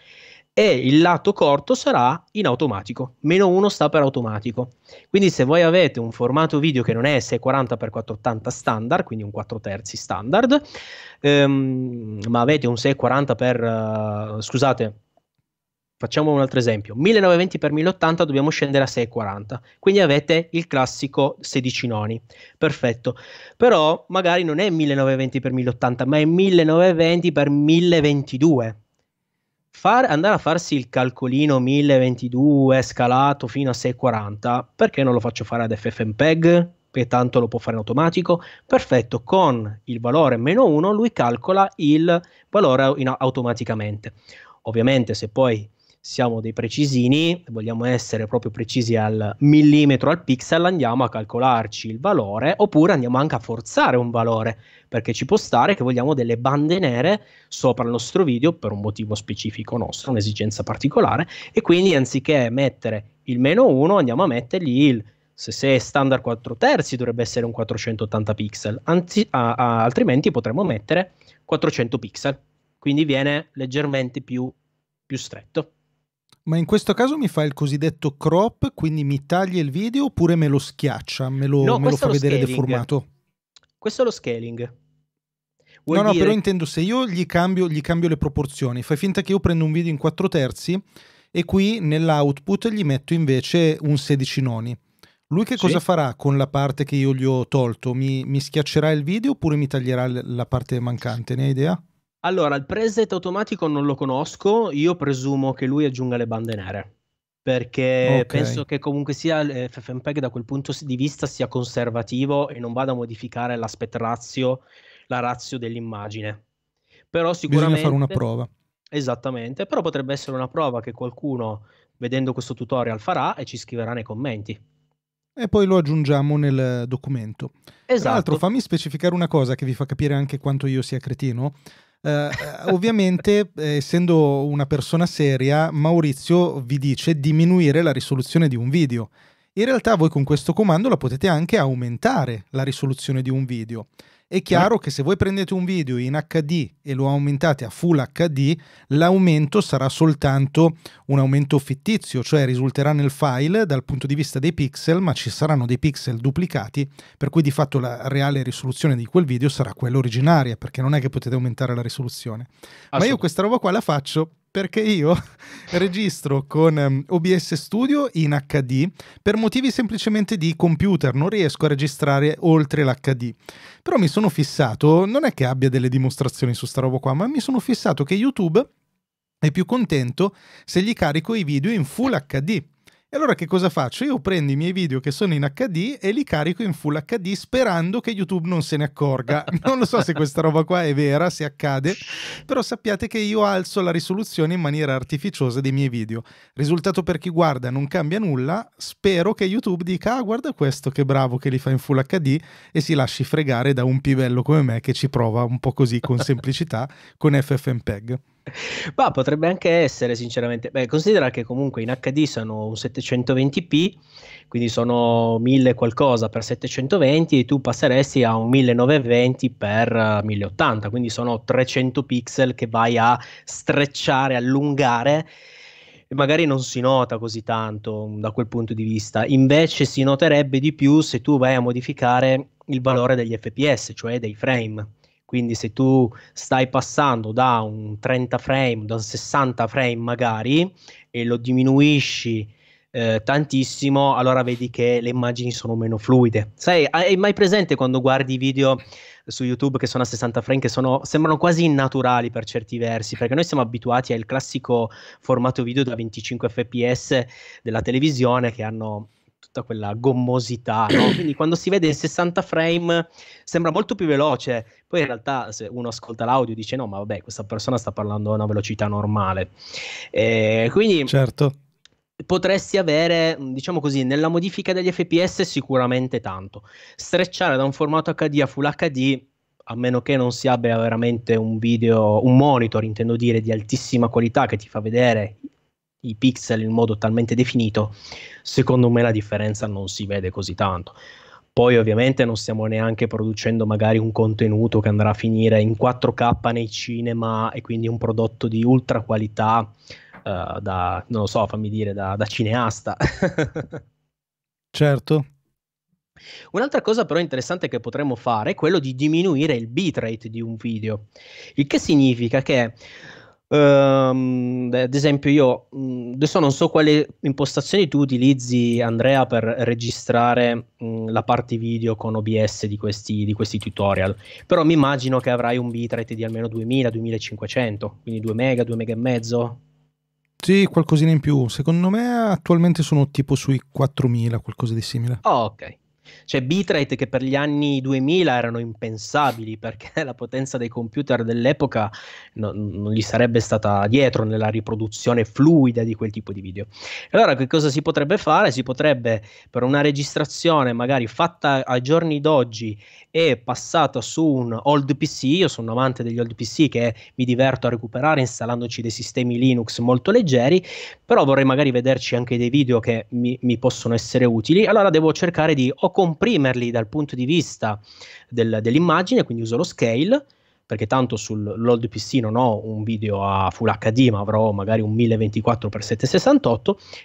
e il lato corto sarà in automatico, meno 1 sta per automatico. Quindi se voi avete un formato video che non è 640x480 standard, quindi un 4 terzi standard, ehm, ma avete un 640 x uh, scusate, facciamo un altro esempio, 1920x1080 dobbiamo scendere a 640, quindi avete il classico 16 noni, perfetto, però magari non è 1920x1080 ma è 1920x1022. Far, andare a farsi il calcolino 1022 scalato fino a 640, perché non lo faccio fare ad FFmpeg? Che tanto lo può fare in automatico. Perfetto, con il valore meno 1 lui calcola il valore in- automaticamente ovviamente se poi siamo dei precisini, vogliamo essere proprio precisi al millimetro, al pixel, andiamo a calcolarci il valore oppure andiamo anche a forzare un valore perché ci può stare che vogliamo delle bande nere sopra il nostro video per un motivo specifico nostro, un'esigenza particolare e quindi anziché mettere il meno 1 andiamo a mettergli il se, se standard 4 terzi dovrebbe essere un 480 pixel, anzi, a, a, altrimenti potremmo mettere 400 pixel, quindi viene leggermente più, più stretto. Ma in questo caso mi fa il cosiddetto crop, quindi mi taglia il video oppure me lo schiaccia, me lo, no, me lo fa lo vedere scaling. deformato? Questo è lo scaling. Vuoi no, no, dire... però intendo se io gli cambio, gli cambio le proporzioni, fai finta che io prendo un video in 4 terzi e qui nell'output gli metto invece un 16 noni. Lui che cosa sì. farà con la parte che io gli ho tolto? Mi, mi, schiaccerà il video oppure mi taglierà la parte mancante? Ne hai idea? Allora, il preset automatico non lo conosco, io presumo che lui aggiunga le bande nere, perché okay. penso che comunque sia eh, FFmpeg da quel punto di vista sia conservativo e non vada a modificare l'aspect ratio, la ratio dell'immagine. Però sicuramente... Bisogna fare una prova. Esattamente, però potrebbe essere una prova che qualcuno vedendo questo tutorial farà e ci scriverà nei commenti. E poi lo aggiungiamo nel documento. Esatto. Tra l'altro esatto. fammi specificare una cosa che vi fa capire anche quanto io sia cretino. Eh, eh, ovviamente, eh, essendo una persona seria, Maurizio vi dice diminuire la risoluzione di un video. In realtà voi con questo comando la potete anche aumentare la risoluzione di un video. È chiaro che se voi prendete un video in HD e lo aumentate a Full HD, l'aumento sarà soltanto un aumento fittizio, cioè risulterà nel file dal punto di vista dei pixel, ma ci saranno dei pixel duplicati, per cui di fatto la reale risoluzione di quel video sarà quella originaria, perché non è che potete aumentare la risoluzione. Ma io questa roba qua la faccio perché io registro con ehm, OBS Studio in HD per motivi semplicemente di computer, non riesco a registrare oltre l'HD. Però mi sono fissato, non è che abbia delle dimostrazioni su sta roba qua, ma mi sono fissato che YouTube è più contento se gli carico i video in Full HD allora che cosa faccio? Io prendo i miei video che sono in HD e li carico in full HD sperando che YouTube non se ne accorga. Non lo so se questa roba qua è vera, se accade, però sappiate che io alzo la risoluzione in maniera artificiosa dei miei video. Risultato per chi guarda non cambia nulla, spero che YouTube dica ah guarda questo che bravo che li fa in full HD e si lasci fregare da un pivello come me che ci prova un po' così con semplicità con FFmpeg. Ma potrebbe anche essere, sinceramente. Beh, considera che comunque in HD sono un 720p, quindi sono 1000 qualcosa per 720 e tu passeresti a un 1920 per 1080, eh, quindi sono 300 pixel che vai a strecciare, allungare magari non si nota così tanto mm, da quel punto di vista, invece si noterebbe di più se tu vai a modificare il valore degli FPS, cioè dei frame. Quindi se tu stai passando da un 30 frame, da un 60 frame magari, e lo diminuisci eh, tantissimo, allora vedi che le immagini sono meno fluide. Sai, hai mai presente quando guardi i video su YouTube che sono a 60 frame, che sono, sembrano quasi innaturali per certi versi, perché noi siamo abituati al classico formato video da 25 fps della televisione che hanno tutta quella gommosità, no? quindi quando si vede in 60 frame sembra molto più veloce, poi in realtà se uno ascolta l'audio dice no ma vabbè questa persona sta parlando a una velocità normale, eh, quindi certo. potresti avere diciamo così nella modifica degli FPS sicuramente tanto, strecciare da un formato HD a Full HD a meno che non si abbia veramente un video, un monitor intendo dire di altissima qualità che ti fa vedere i pixel in modo talmente definito, secondo me la differenza non si vede così tanto. Poi ovviamente non stiamo neanche producendo magari un contenuto che andrà a finire in 4K nei cinema e quindi un prodotto di ultra qualità uh, da, non lo so, fammi dire, da, da cineasta. certo. Un'altra cosa però interessante che potremmo fare è quello di diminuire il bitrate di un video, il che significa che Um, ad esempio, io mhmm, adesso non so quali impostazioni tu utilizzi, Andrea, per registrare mh, mhmm, la parte video con OBS di questi, di questi tutorial, però mi immagino che avrai un bitrate di almeno 2000-2500, quindi 2 mega, 2 mega e mezzo. Sì, qualcosina in più. Secondo me attualmente sono tipo sui 4000, qualcosa di simile. Oh, ok. Cioè bitrate che per gli anni 2000 erano impensabili perché la potenza dei computer dell'epoca no, non gli sarebbe stata dietro nella riproduzione fluida di quel tipo di video. Allora che cosa si potrebbe fare? Si potrebbe per una registrazione magari fatta a giorni d'oggi è passata su un old PC, io sono un amante degli old PC che mi diverto a recuperare installandoci dei sistemi Linux molto leggeri, però vorrei magari vederci anche dei video che mi, mi possono essere utili, allora devo cercare di o comprimerli dal punto di vista del, dell'immagine, quindi uso lo scale, perché tanto sull'old PC non ho un video a Full HD, ma avrò magari un 1024x768,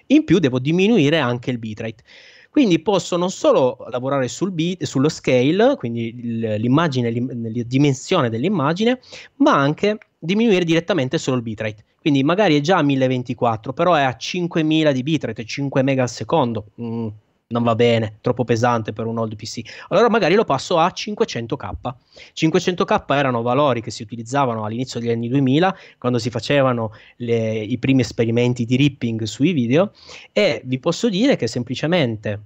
in più devo diminuire anche il bitrate. Quindi posso non solo lavorare sul bit, sullo scale, quindi l'immagine, la dimensione dell'immagine, ma anche diminuire direttamente solo il bitrate. Quindi magari è già a 1024, però è a 5000 di bitrate, 5 mega al secondo. Mm, non va bene, troppo pesante per un old PC. Allora magari lo passo a 500k. 500k erano valori che si utilizzavano all'inizio degli anni 2000 quando si facevano le, i primi esperimenti di ripping sui video e vi posso dire che semplicemente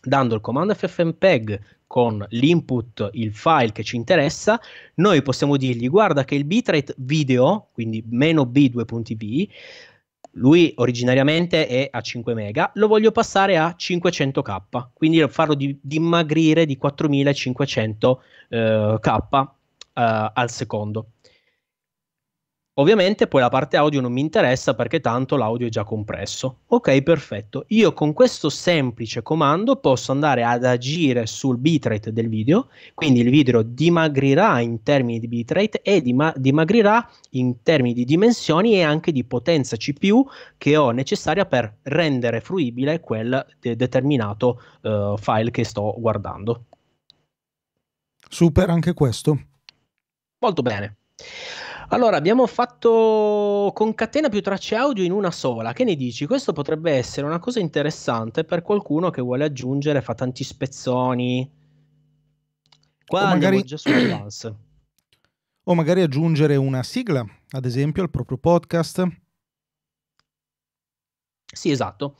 dando il comando ffmpeg con l'input, il file che ci interessa, noi possiamo dirgli guarda che il bitrate video, quindi meno b2.tv, lui originariamente è a 5 mega, lo voglio passare a 500k, quindi farlo di, dimagrire di 4500 eh, k eh, al secondo. Ovviamente poi la parte audio non mi interessa perché tanto l'audio è già compresso. Ok, perfetto. Io con questo semplice comando posso andare ad agire sul bitrate del video, quindi il video dimagrirà in termini di bitrate e dima- dimagrirà in termini di dimensioni e anche di potenza CPU che ho necessaria per rendere fruibile quel de- determinato uh, file che sto guardando. Super anche questo. Molto bene. Allora, abbiamo fatto concatena più tracce audio in una sola. Che ne dici? Questo potrebbe essere una cosa interessante per qualcuno che vuole aggiungere, fa tanti spezzoni. Qua o magari... già Advance. o magari aggiungere una sigla, ad esempio, al proprio podcast. Sì, esatto.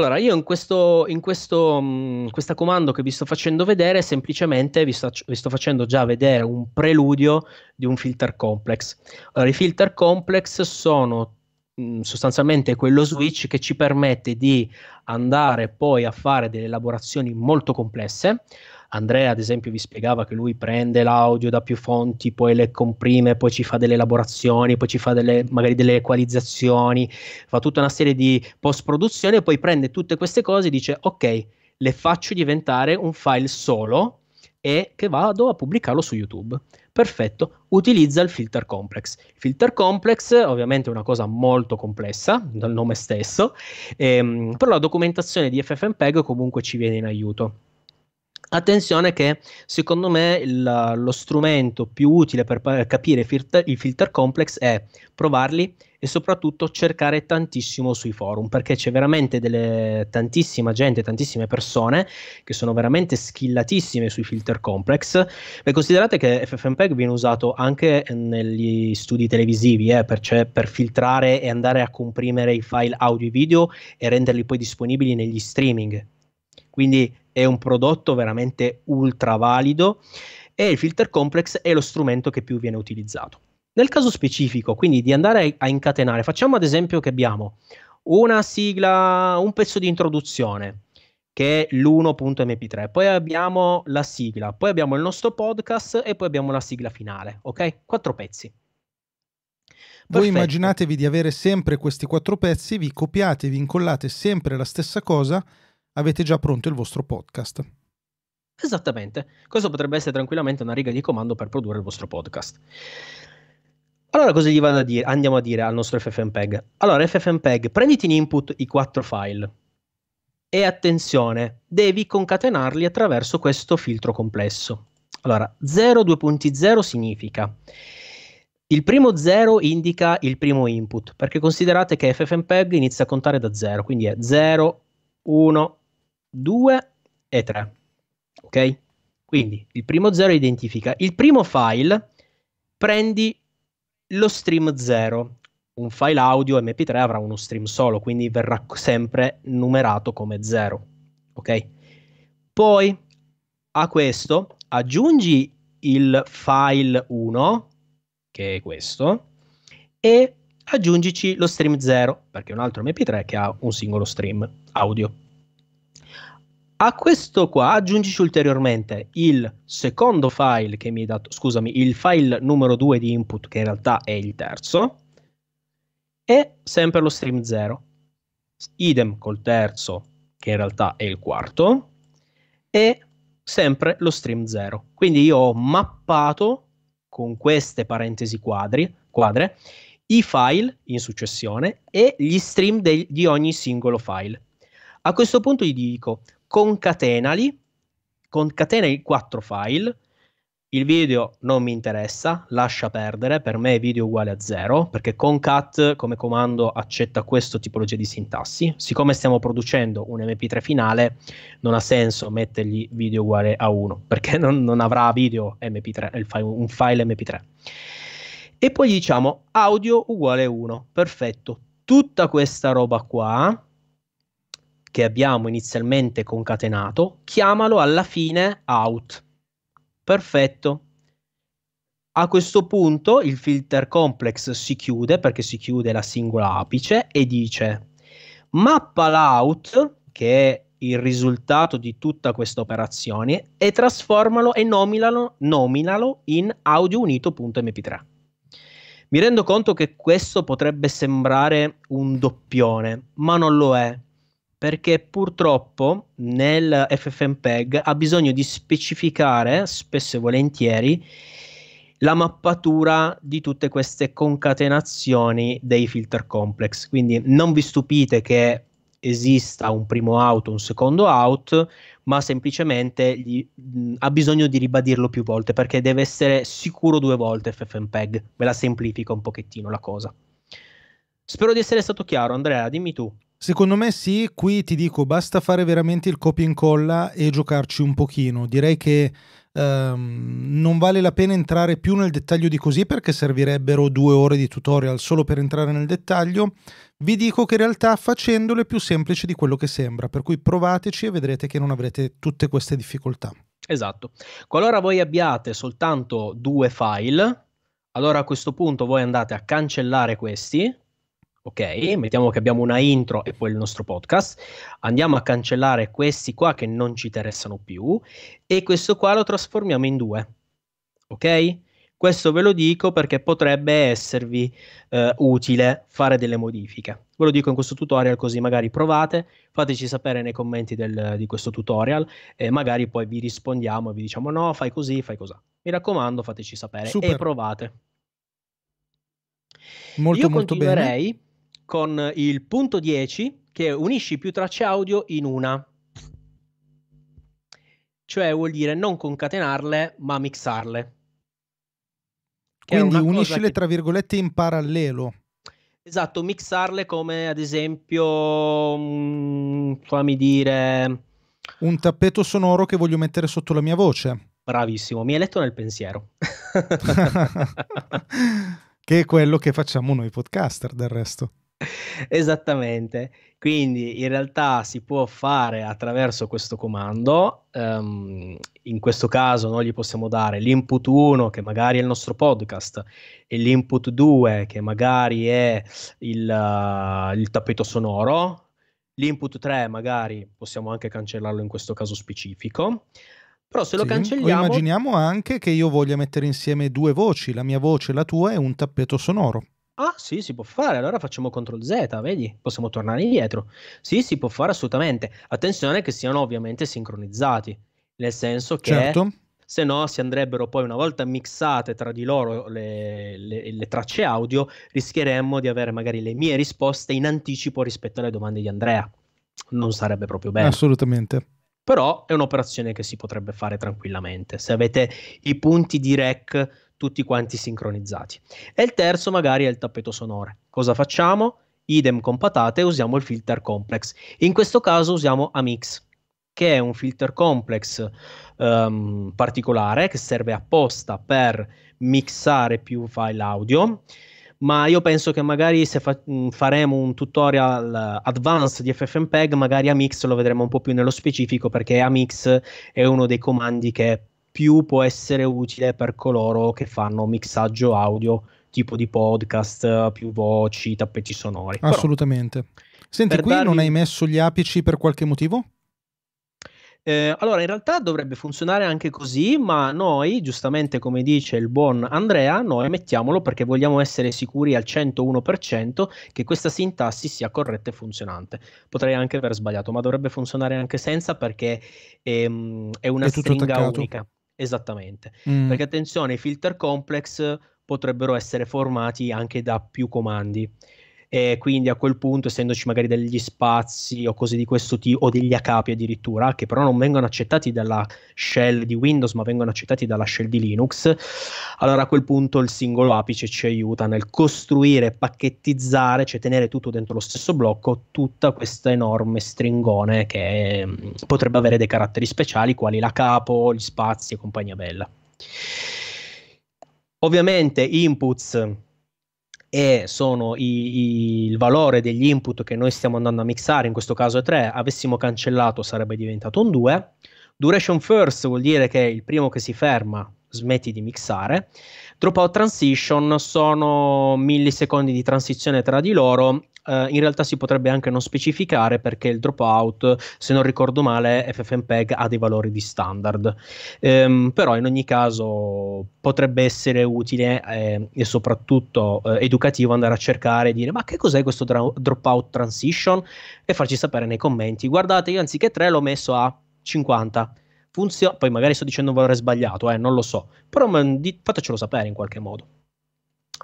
Allora, io in, questo, in questo, mh, mm, questa comando che vi sto facendo vedere, semplicemente vi sto, vi sto, facendo già vedere un preludio di un filter complex. Allora, i filter complex sono mm, sostanzialmente quello switch che ci permette di andare poi a fare delle elaborazioni molto complesse Andrea ad esempio vi spiegava che lui prende l'audio da più fonti, poi le comprime, poi ci fa delle elaborazioni, poi ci fa delle, magari delle equalizzazioni, fa tutta una serie di post produzione, poi prende tutte queste cose e dice ok, le faccio diventare un file solo e che vado a pubblicarlo su YouTube. Perfetto, utilizza il filter complex. Il filter complex ovviamente è una cosa molto complessa dal nome stesso, ehm, però la documentazione di FFmpeg comunque ci viene in aiuto. Attenzione che secondo me il, lo strumento più utile per capire filter, i filter complex è provarli e soprattutto cercare tantissimo sui forum perché c'è veramente delle, tantissima gente, tantissime persone che sono veramente skillatissime sui filter complex e considerate che FFmpeg viene usato anche negli studi televisivi eh, per, cioè, per filtrare e andare a comprimere i file audio e video e renderli poi disponibili negli streaming quindi è un prodotto veramente ultra valido e il filter complex è lo strumento che più viene utilizzato. Nel caso specifico, quindi di andare a incatenare, facciamo ad esempio che abbiamo una sigla, un pezzo di introduzione che è l'1.mp3, poi abbiamo la sigla, poi abbiamo il nostro podcast e poi abbiamo la sigla finale, ok? Quattro pezzi. Perfetto. Voi immaginatevi di avere sempre questi quattro pezzi, vi copiate, vi incollate sempre la stessa cosa avete già pronto il vostro podcast. Esattamente, questo potrebbe essere tranquillamente una riga di comando per produrre il vostro podcast. Allora cosa gli vado a dire, andiamo a dire al nostro FFmpeg? Allora FFmpeg, prenditi in input i quattro file e attenzione, devi concatenarli attraverso questo filtro complesso. Allora, 0.2.0 significa il primo 0 indica il primo input, perché considerate che FFmpeg inizia a contare da 0, quindi è 0, 1, 2 e 3. Ok? Quindi il primo 0 identifica. Il primo file prendi lo stream 0. Un file audio MP3 avrà uno stream solo, quindi verrà sempre numerato come 0. Ok? Poi a questo aggiungi il file 1, che è questo, e aggiungici lo stream 0, perché è un altro MP3 che ha un singolo stream audio. A questo qua aggiungici ulteriormente il secondo file che mi hai dato, scusami, il file numero 2 di input che in realtà è il terzo e sempre lo stream 0. Idem col terzo che in realtà è il quarto e sempre lo stream 0. Quindi io ho mappato con queste parentesi quadri, quadre i file in successione e gli stream de- di ogni singolo file. A questo punto gli dico, concatenali, concatena i quattro file, il video non mi interessa, lascia perdere, per me è video uguale a zero, perché concat come comando accetta questo tipologia di sintassi. Siccome stiamo producendo un mp3 finale, non ha senso mettergli video uguale a 1, perché non, non avrà video mp3, un file mp3. E poi gli diciamo audio uguale 1, perfetto. Tutta questa roba qua che abbiamo inizialmente concatenato, chiamalo alla fine out. Perfetto. A questo punto il filter complex si chiude perché si chiude la singola apice e dice mappa l'out, che è il risultato di tutta questa operazione, e trasformalo e nominalo, nominalo in audiounito.mp3. Mi rendo conto che questo potrebbe sembrare un doppione, ma non lo è, perché purtroppo nel FFmpeg ha bisogno di specificare spesso e volentieri la mappatura di tutte queste concatenazioni dei filter complex. Quindi non vi stupite che esista un primo out, un secondo out, ma semplicemente gli, mh, ha bisogno di ribadirlo più volte perché deve essere sicuro due volte FFmpeg. Ve la semplifico un pochettino la cosa. Spero di essere stato chiaro, Andrea, dimmi tu. Secondo me sì, qui ti dico basta fare veramente il copia e incolla e giocarci un pochino. Direi che ehm, non vale la pena entrare più nel dettaglio di così perché servirebbero due ore di tutorial solo per entrare nel dettaglio. Vi dico che in realtà facendolo è più semplice di quello che sembra, per cui provateci e vedrete che non avrete tutte queste difficoltà. Esatto. Qualora voi abbiate soltanto due file, allora a questo punto voi andate a cancellare questi Ok, mettiamo che abbiamo una intro e poi il nostro podcast. Andiamo a cancellare questi qua che non ci interessano più e questo qua lo trasformiamo in due. Ok? Questo ve lo dico perché potrebbe esservi eh, utile fare delle modifiche. Ve lo dico in questo tutorial così magari provate, fateci sapere nei commenti del, di questo tutorial e magari poi vi rispondiamo e vi diciamo no, fai così, fai così. Mi raccomando, fateci sapere Super. e provate. Molto, Io molto bene con il punto 10 che unisci più tracce audio in una. Cioè vuol dire non concatenarle ma mixarle. Che Quindi uniscile che... tra virgolette in parallelo. Esatto, mixarle come ad esempio, mh, mm, fammi dire... Un tappeto sonoro che voglio mettere sotto la mia voce. Bravissimo, mi hai letto nel pensiero. che è quello che facciamo noi podcaster del resto. Esattamente, quindi in realtà si può fare attraverso questo comando, um, in questo caso noi gli possiamo dare l'input 1 che magari è il nostro podcast e l'input 2 che magari è il, uh, il tappeto sonoro, l'input 3 magari possiamo anche cancellarlo in questo caso specifico. Però se lo sì, cancelliamo... immaginiamo anche che io voglia mettere insieme due voci, la mia voce e la tua, e un tappeto sonoro. Ah sì, si può fare, allora facciamo CTRL Z, vedi? Possiamo tornare indietro. Sì, si può fare assolutamente. Attenzione che siano ovviamente sincronizzati, nel senso che certo. se no si andrebbero poi una volta mixate tra di loro le, le, le tracce audio, rischieremmo di avere magari le mie risposte in anticipo rispetto alle domande di Andrea. Non sarebbe proprio bene. Assolutamente però è un'operazione che si potrebbe fare tranquillamente. Se avete i punti di rec tutti quanti sincronizzati. E il terzo magari è il tappeto sonore. Cosa facciamo? Idem con patate, usiamo il filter complex. In questo caso usiamo Amix, che è un filter complex um, particolare che serve apposta per mixare più file audio ma io penso che magari se fa- mm, faremo un tutorial advanced di FFmpeg, magari Amix lo vedremo un po' più nello specifico perché Amix è uno dei comandi che più può essere utile per coloro che fanno mixaggio audio tipo di podcast, più voci, tappeti sonori. Assolutamente. Però, Senti, qui darvi... non hai messo gli apici per qualche motivo? Eh, allora, in realtà dovrebbe funzionare anche così, ma noi, giustamente come dice il buon Andrea, noi mettiamolo perché vogliamo essere sicuri al 101% che questa sintassi sia corretta e funzionante. Potrei anche aver sbagliato, ma dovrebbe funzionare anche senza perché ehm, è una è stringa unica. Esattamente. Mm. Perché attenzione, i filter complex potrebbero essere formati anche da più comandi e quindi a quel punto essendoci magari degli spazi o cose di questo tipo o degli AKP addirittura che però non vengono accettati dalla shell di Windows ma vengono accettati dalla shell di Linux allora a quel punto il singolo apice ci aiuta nel costruire, pacchettizzare cioè tenere tutto dentro lo stesso blocco tutta questa enorme stringone che mh, mm, potrebbe avere dei caratteri speciali quali la capo, gli spazi e compagnia bella ovviamente inputs e sono i, i, il valore degli input che noi stiamo andando a mixare, in questo caso è 3, avessimo cancellato sarebbe diventato un 2. Duration first vuol dire che il primo che si ferma smetti di mixare Dropout Transition sono millisecondi di transizione tra di loro. Uh, in realtà si potrebbe anche non specificare perché il dropout, se non ricordo male, FFmpeg ha dei valori di standard. Um, però in ogni caso potrebbe essere utile eh, e soprattutto eh, educativo andare a cercare e dire ma che cos'è questo dra- dropout transition e farci sapere nei commenti. Guardate, io anziché 3 l'ho messo a 50 funziona. Poi magari sto dicendo un valore sbagliato, eh, non lo so, però di- fatecelo sapere in qualche modo.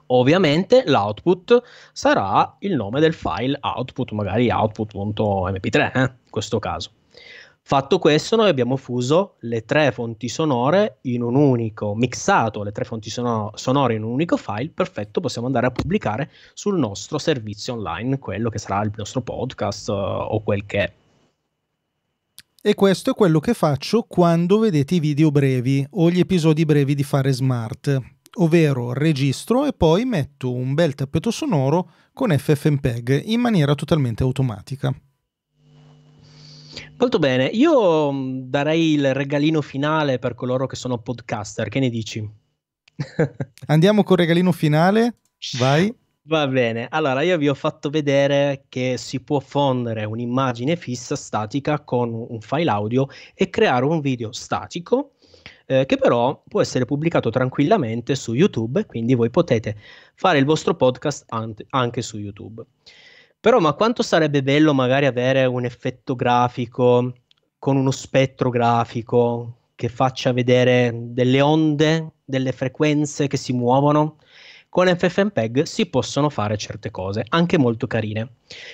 Ovviamente l'output sarà il nome del file output, magari output.mp3 eh, in questo caso. Fatto questo, noi abbiamo fuso le tre fonti sonore in un unico, mixato le tre fonti sonore in un unico file, perfetto, possiamo andare a pubblicare sul nostro servizio online, quello che sarà il nostro podcast eh, o quel che è. E questo è quello che faccio quando vedete i video brevi o gli episodi brevi di fare smart, ovvero registro e poi metto un bel tappeto sonoro con FFmpeg in maniera totalmente automatica. Molto bene, io mm, darei il regalino finale per coloro che sono podcaster, che ne dici? Andiamo col regalino finale, vai. Va bene, allora io vi ho fatto vedere che si può fondere un'immagine fissa statica con un file audio e creare un video statico eh, che però può essere pubblicato tranquillamente su YouTube, quindi voi potete fare il vostro podcast an- anche su YouTube. Però ma quanto sarebbe bello magari avere un effetto grafico con uno spettro grafico che faccia vedere delle onde, delle frequenze che si muovono? con FFmpeg si possono fare certe cose, anche molto carine.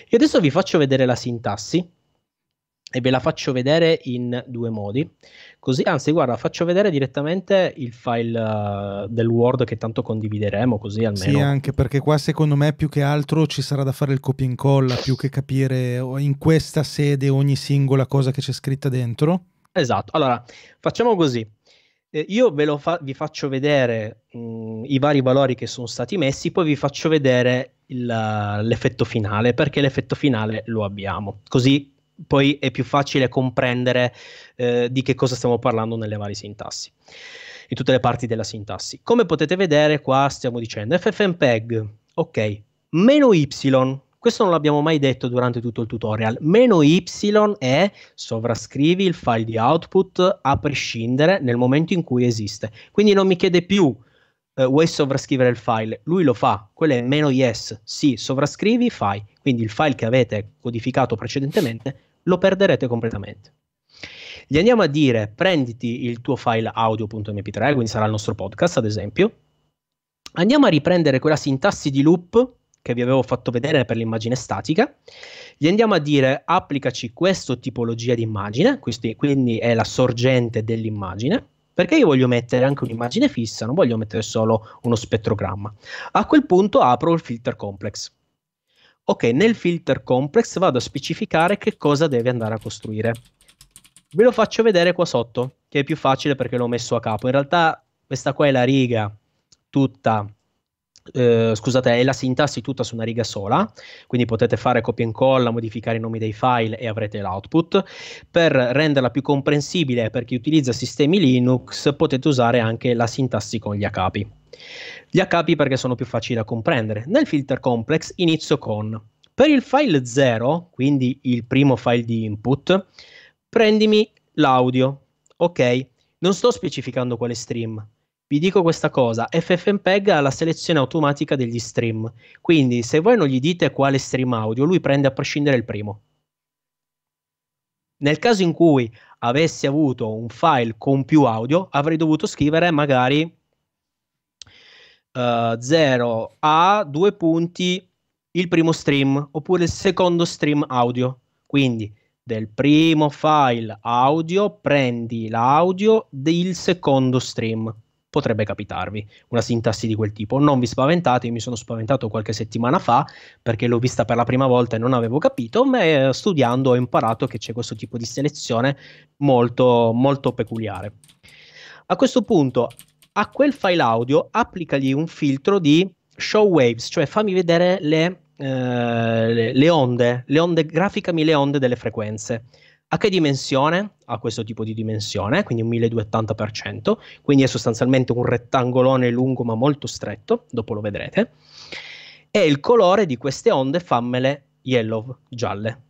Io adesso vi faccio vedere la sintassi e ve la faccio vedere in due modi. Così, anzi, guarda, faccio vedere direttamente il file uh, del Word che tanto condivideremo, così almeno. Sì, anche perché qua secondo me più che altro ci sarà da fare il copia e incolla, più che capire in questa sede ogni singola cosa che c'è scritta dentro. Esatto, allora facciamo così eh, io ve lo fa- vi faccio vedere mh, mm, i vari valori che sono stati messi, poi vi faccio vedere il, l'effetto finale, perché l'effetto finale lo abbiamo. Così poi è più facile comprendere eh, di che cosa stiamo parlando nelle varie sintassi, in tutte le parti della sintassi. Come potete vedere qua stiamo dicendo ffmpeg, ok, meno y, questo non l'abbiamo mai detto durante tutto il tutorial. Meno Y è sovrascrivi il file di output a prescindere nel momento in cui esiste. Quindi non mi chiede più eh, vuoi sovrascrivere il file? Lui lo fa, quello è meno yes, sì, sovrascrivi, fai. Quindi il file che avete codificato precedentemente lo perderete completamente. Gli andiamo a dire prenditi il tuo file audio.mp3, quindi sarà il nostro podcast ad esempio. Andiamo a riprendere quella sintassi di loop che vi avevo fatto vedere per l'immagine statica, gli andiamo a dire applicaci questa tipologia di immagine, quindi è la sorgente dell'immagine, perché io voglio mettere anche un'immagine fissa, non voglio mettere solo uno spettrogramma. A quel punto apro il filter complex. Ok, nel filter complex vado a specificare che cosa deve andare a costruire. Ve lo faccio vedere qua sotto, che è più facile perché l'ho messo a capo. In realtà questa qua è la riga tutta eh, scusate, è la sintassi tutta su una riga sola, quindi potete fare copia e incolla, modificare i nomi dei file e avrete l'output. Per renderla più comprensibile per chi utilizza sistemi Linux, potete usare anche la sintassi con gli AKP. Gli AKP perché sono più facili da comprendere. Nel filter complex inizio con per il file 0, quindi il primo file di input, prendimi l'audio. Ok, non sto specificando quale stream vi dico questa cosa, FFmpeg ha la selezione automatica degli stream, quindi se voi non gli dite quale stream audio, lui prende a prescindere il primo. Nel caso in cui avessi avuto un file con più audio, avrei dovuto scrivere magari uh, eh, 0a, due punti, il primo stream oppure il secondo stream audio. Quindi del primo file audio prendi l'audio del secondo stream potrebbe capitarvi una sintassi di quel tipo. Non vi spaventate, io mi sono spaventato qualche settimana fa perché l'ho vista per la prima volta e non avevo capito, ma eh, studiando ho imparato che c'è questo tipo di selezione molto, molto peculiare. A questo punto, a quel file audio applicagli un filtro di show waves, cioè fammi vedere le, eh, le, le onde, le onde, graficami le onde delle frequenze. A che dimensione A questo tipo di dimensione, quindi un 1280%, quindi è sostanzialmente un rettangolone lungo ma molto stretto, dopo lo vedrete. E il colore di queste onde fammele yellow, gialle.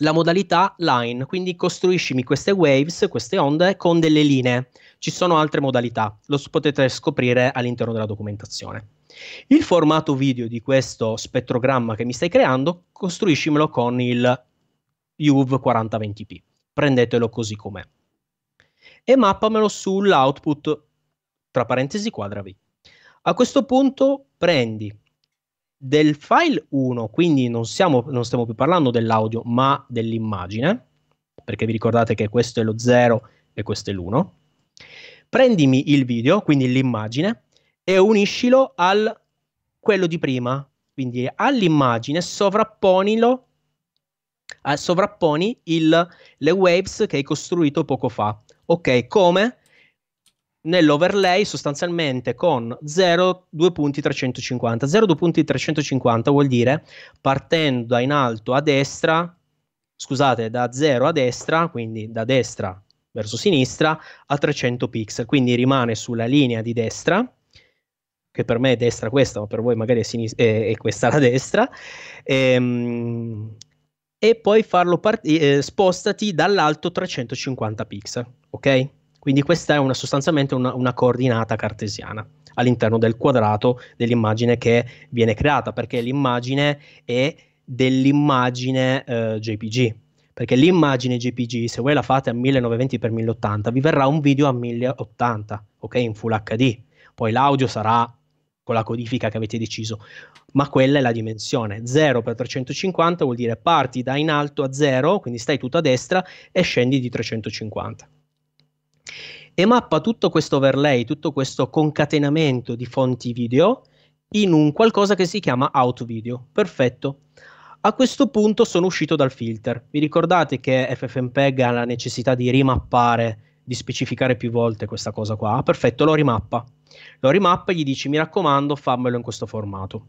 La modalità line, quindi costruiscimi queste waves, queste onde con delle linee. Ci sono altre modalità, lo potete scoprire all'interno della documentazione. Il formato video di questo spettrogramma che mi stai creando, costruiscimelo con il UV 4020p. Prendetelo così com'è. E mappamelo sull'output, tra parentesi quadravi. A questo punto prendi del file 1, quindi non, siamo, non stiamo più parlando dell'audio, ma dell'immagine, perché vi ricordate che questo è lo 0 e questo è l'1. Prendimi il video, quindi l'immagine, e uniscilo al quello di prima, quindi all'immagine sovrapponilo eh, sovrapponi il, le waves che hai costruito poco fa. Ok, come? Nell'overlay sostanzialmente con 0, 0, 350. 0,2350. 350 vuol dire partendo da in alto a destra, scusate, da 0 a destra, quindi da destra verso sinistra a 300 pixel, quindi rimane sulla linea di destra, che per me è destra questa, ma per voi magari è, sinistra, è, è questa la destra, e, ehm, e poi farlo part- eh, spostati dall'alto 350 pixel, ok? Quindi questa è una, sostanzialmente una, una, coordinata cartesiana all'interno del quadrato dell'immagine che viene creata, perché l'immagine è dell'immagine eh, JPG, perché l'immagine JPG, se voi la fate a 1920x1080, vi verrà un video a 1080, ok, in Full HD. Poi l'audio sarà con la codifica che avete deciso, ma quella è la dimensione. 0 per 350 vuol dire parti da in alto a 0, quindi stai tutto a destra e scendi di 350. E mappa tutto questo overlay, tutto questo concatenamento di fonti video in un qualcosa che si chiama out video. Perfetto. A questo punto sono uscito dal filter. Vi ricordate che FFmpeg ha la necessità di rimappare, di specificare più volte questa cosa qua? perfetto, lo rimappa lo rimappa e gli dici mi raccomando fammelo in questo formato.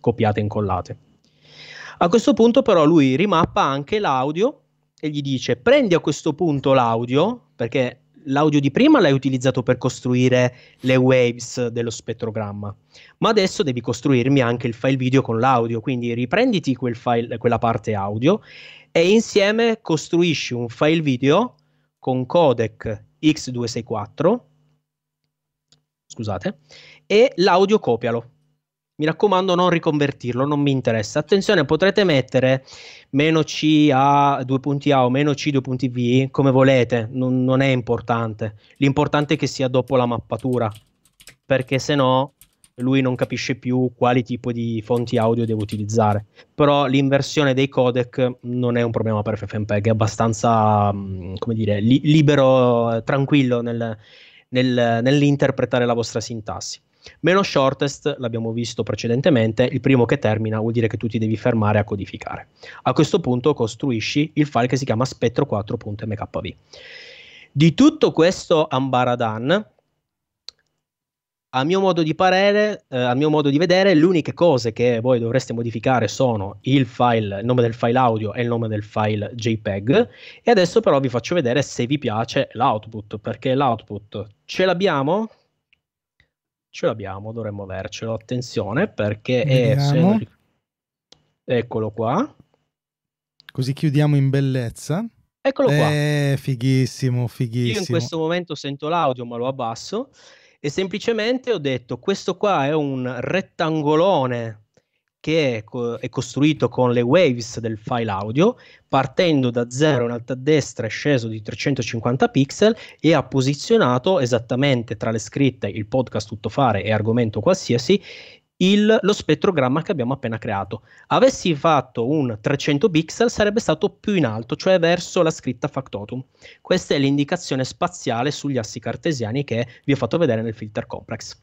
Copiate e incollate. A questo punto però lui rimappa anche l'audio e gli dice prendi a questo punto l'audio perché l'audio di prima l'hai utilizzato per costruire le waves dello spettrogramma, ma adesso devi costruirmi anche il file video con l'audio, quindi riprenditi quel file, quella parte audio e insieme costruisci un file video con codec X264 scusate, e l'audio copialo. Mi raccomando, non riconvertirlo, non mi interessa. Attenzione, potrete mettere meno C a due punti A o meno C due punti V come volete, non, non è importante. L'importante è che sia dopo la mappatura, perché se no lui non capisce più quali tipo di fonti audio devo utilizzare. Però l'inversione dei codec non è un problema per FFmpeg, è abbastanza, mm, come dire, li- libero, eh, tranquillo nel, nel, nell'interpretare la vostra sintassi. Meno shortest, l'abbiamo visto precedentemente, il primo che termina vuol dire che tu ti devi fermare a codificare. A questo punto costruisci il file che si chiama spettro4.mkv. Di tutto questo ambaradan, a mio modo di parere, eh, a mio modo di vedere, le uniche cose che voi dovreste modificare sono il file, il nome del file audio e il nome del file JPEG. E adesso però vi faccio vedere se vi piace l'output, perché l'output ce l'abbiamo? Ce l'abbiamo, dovremmo avercelo, attenzione, perché è... Eccolo qua. Così chiudiamo in bellezza. Eccolo qua. Eh, fighissimo, fighissimo. Io in questo momento sento l'audio, ma lo abbasso e semplicemente ho detto questo qua è un rettangolone che è, co- è, costruito con le waves del file audio, partendo da zero in alto a destra è sceso di 350 pixel e ha posizionato esattamente tra le scritte il podcast tutto fare e argomento qualsiasi il, lo spettrogramma che abbiamo appena creato. Avessi fatto un 300 pixel sarebbe stato più in alto, cioè verso la scritta factotum. Questa è l'indicazione spaziale sugli assi cartesiani che vi ho fatto vedere nel filter complex.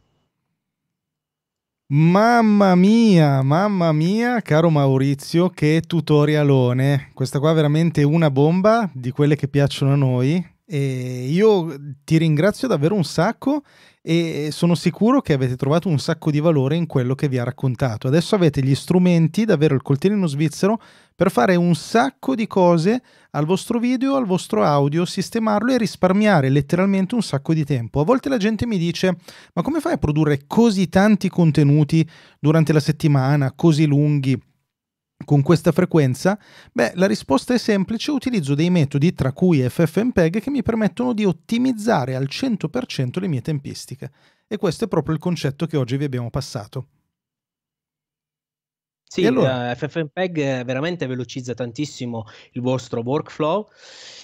Mamma mia, mamma mia, caro Maurizio, che tutorialone. Questa qua è veramente una bomba di quelle che piacciono a noi. E io ti ringrazio davvero un sacco e sono sicuro che avete trovato un sacco di valore in quello che vi ha raccontato. Adesso avete gli strumenti, davvero il coltellino svizzero, per fare un sacco di cose al vostro video, al vostro audio, sistemarlo e risparmiare letteralmente un sacco di tempo. A volte la gente mi dice, ma come fai a produrre così tanti contenuti durante la settimana, così lunghi? con questa frequenza? Beh, la risposta è semplice, utilizzo dei metodi tra cui FFmpeg che mi permettono di ottimizzare al 100% le mie tempistiche. E questo è proprio il concetto che oggi vi abbiamo passato. Sì, allora? Eh, FFmpeg veramente velocizza tantissimo il vostro workflow.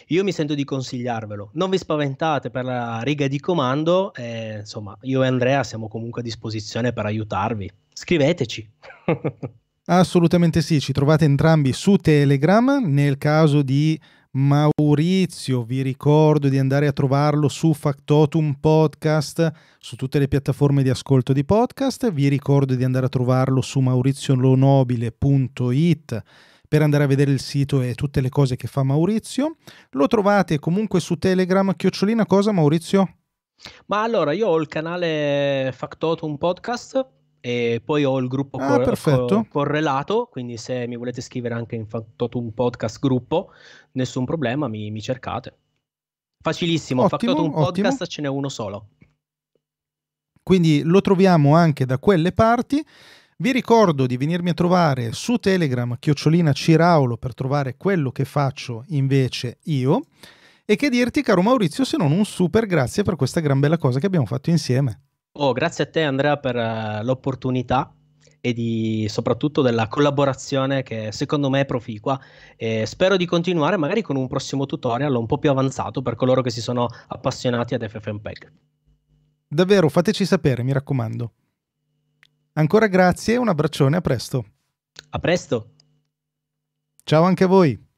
Io mi sento di consigliarvelo. Non vi spaventate per la riga di comando, eh, insomma, io e Andrea siamo comunque a disposizione per aiutarvi. Scriveteci. Assolutamente sì, ci trovate entrambi su Telegram, nel caso di Maurizio, vi ricordo di andare a trovarlo su Factotum Podcast, su tutte le piattaforme di ascolto di podcast, vi ricordo di andare a trovarlo su mauriziolonobile.it per andare a vedere il sito e tutte le cose che fa Maurizio. Lo trovate comunque su Telegram, chiocciolina cosa Maurizio? Ma allora, io ho il canale Factotum Podcast e poi ho il gruppo ah, cor- cor- correlato, quindi se mi volete scrivere anche in Factotum Podcast gruppo, nessun problema, mi, mi cercate. Facilissimo, ottimo, Factotum ottimo. Podcast ce n'è uno solo. Quindi lo troviamo anche da quelle parti. Vi ricordo di venirmi a trovare su Telegram, chiocciolina Ciraulo, per trovare quello che faccio invece io. E che dirti, caro Maurizio, se non un super grazie per questa gran bella cosa che abbiamo fatto insieme. Oh, grazie a te Andrea per uh, l'opportunità e di, soprattutto della collaborazione che secondo me è proficua e spero di continuare magari con un prossimo tutorial un po' più avanzato per coloro che si sono appassionati ad FFmpeg. Davvero, fateci sapere, mi raccomando. Ancora grazie e un abbraccione, a presto. A presto. Ciao anche a voi.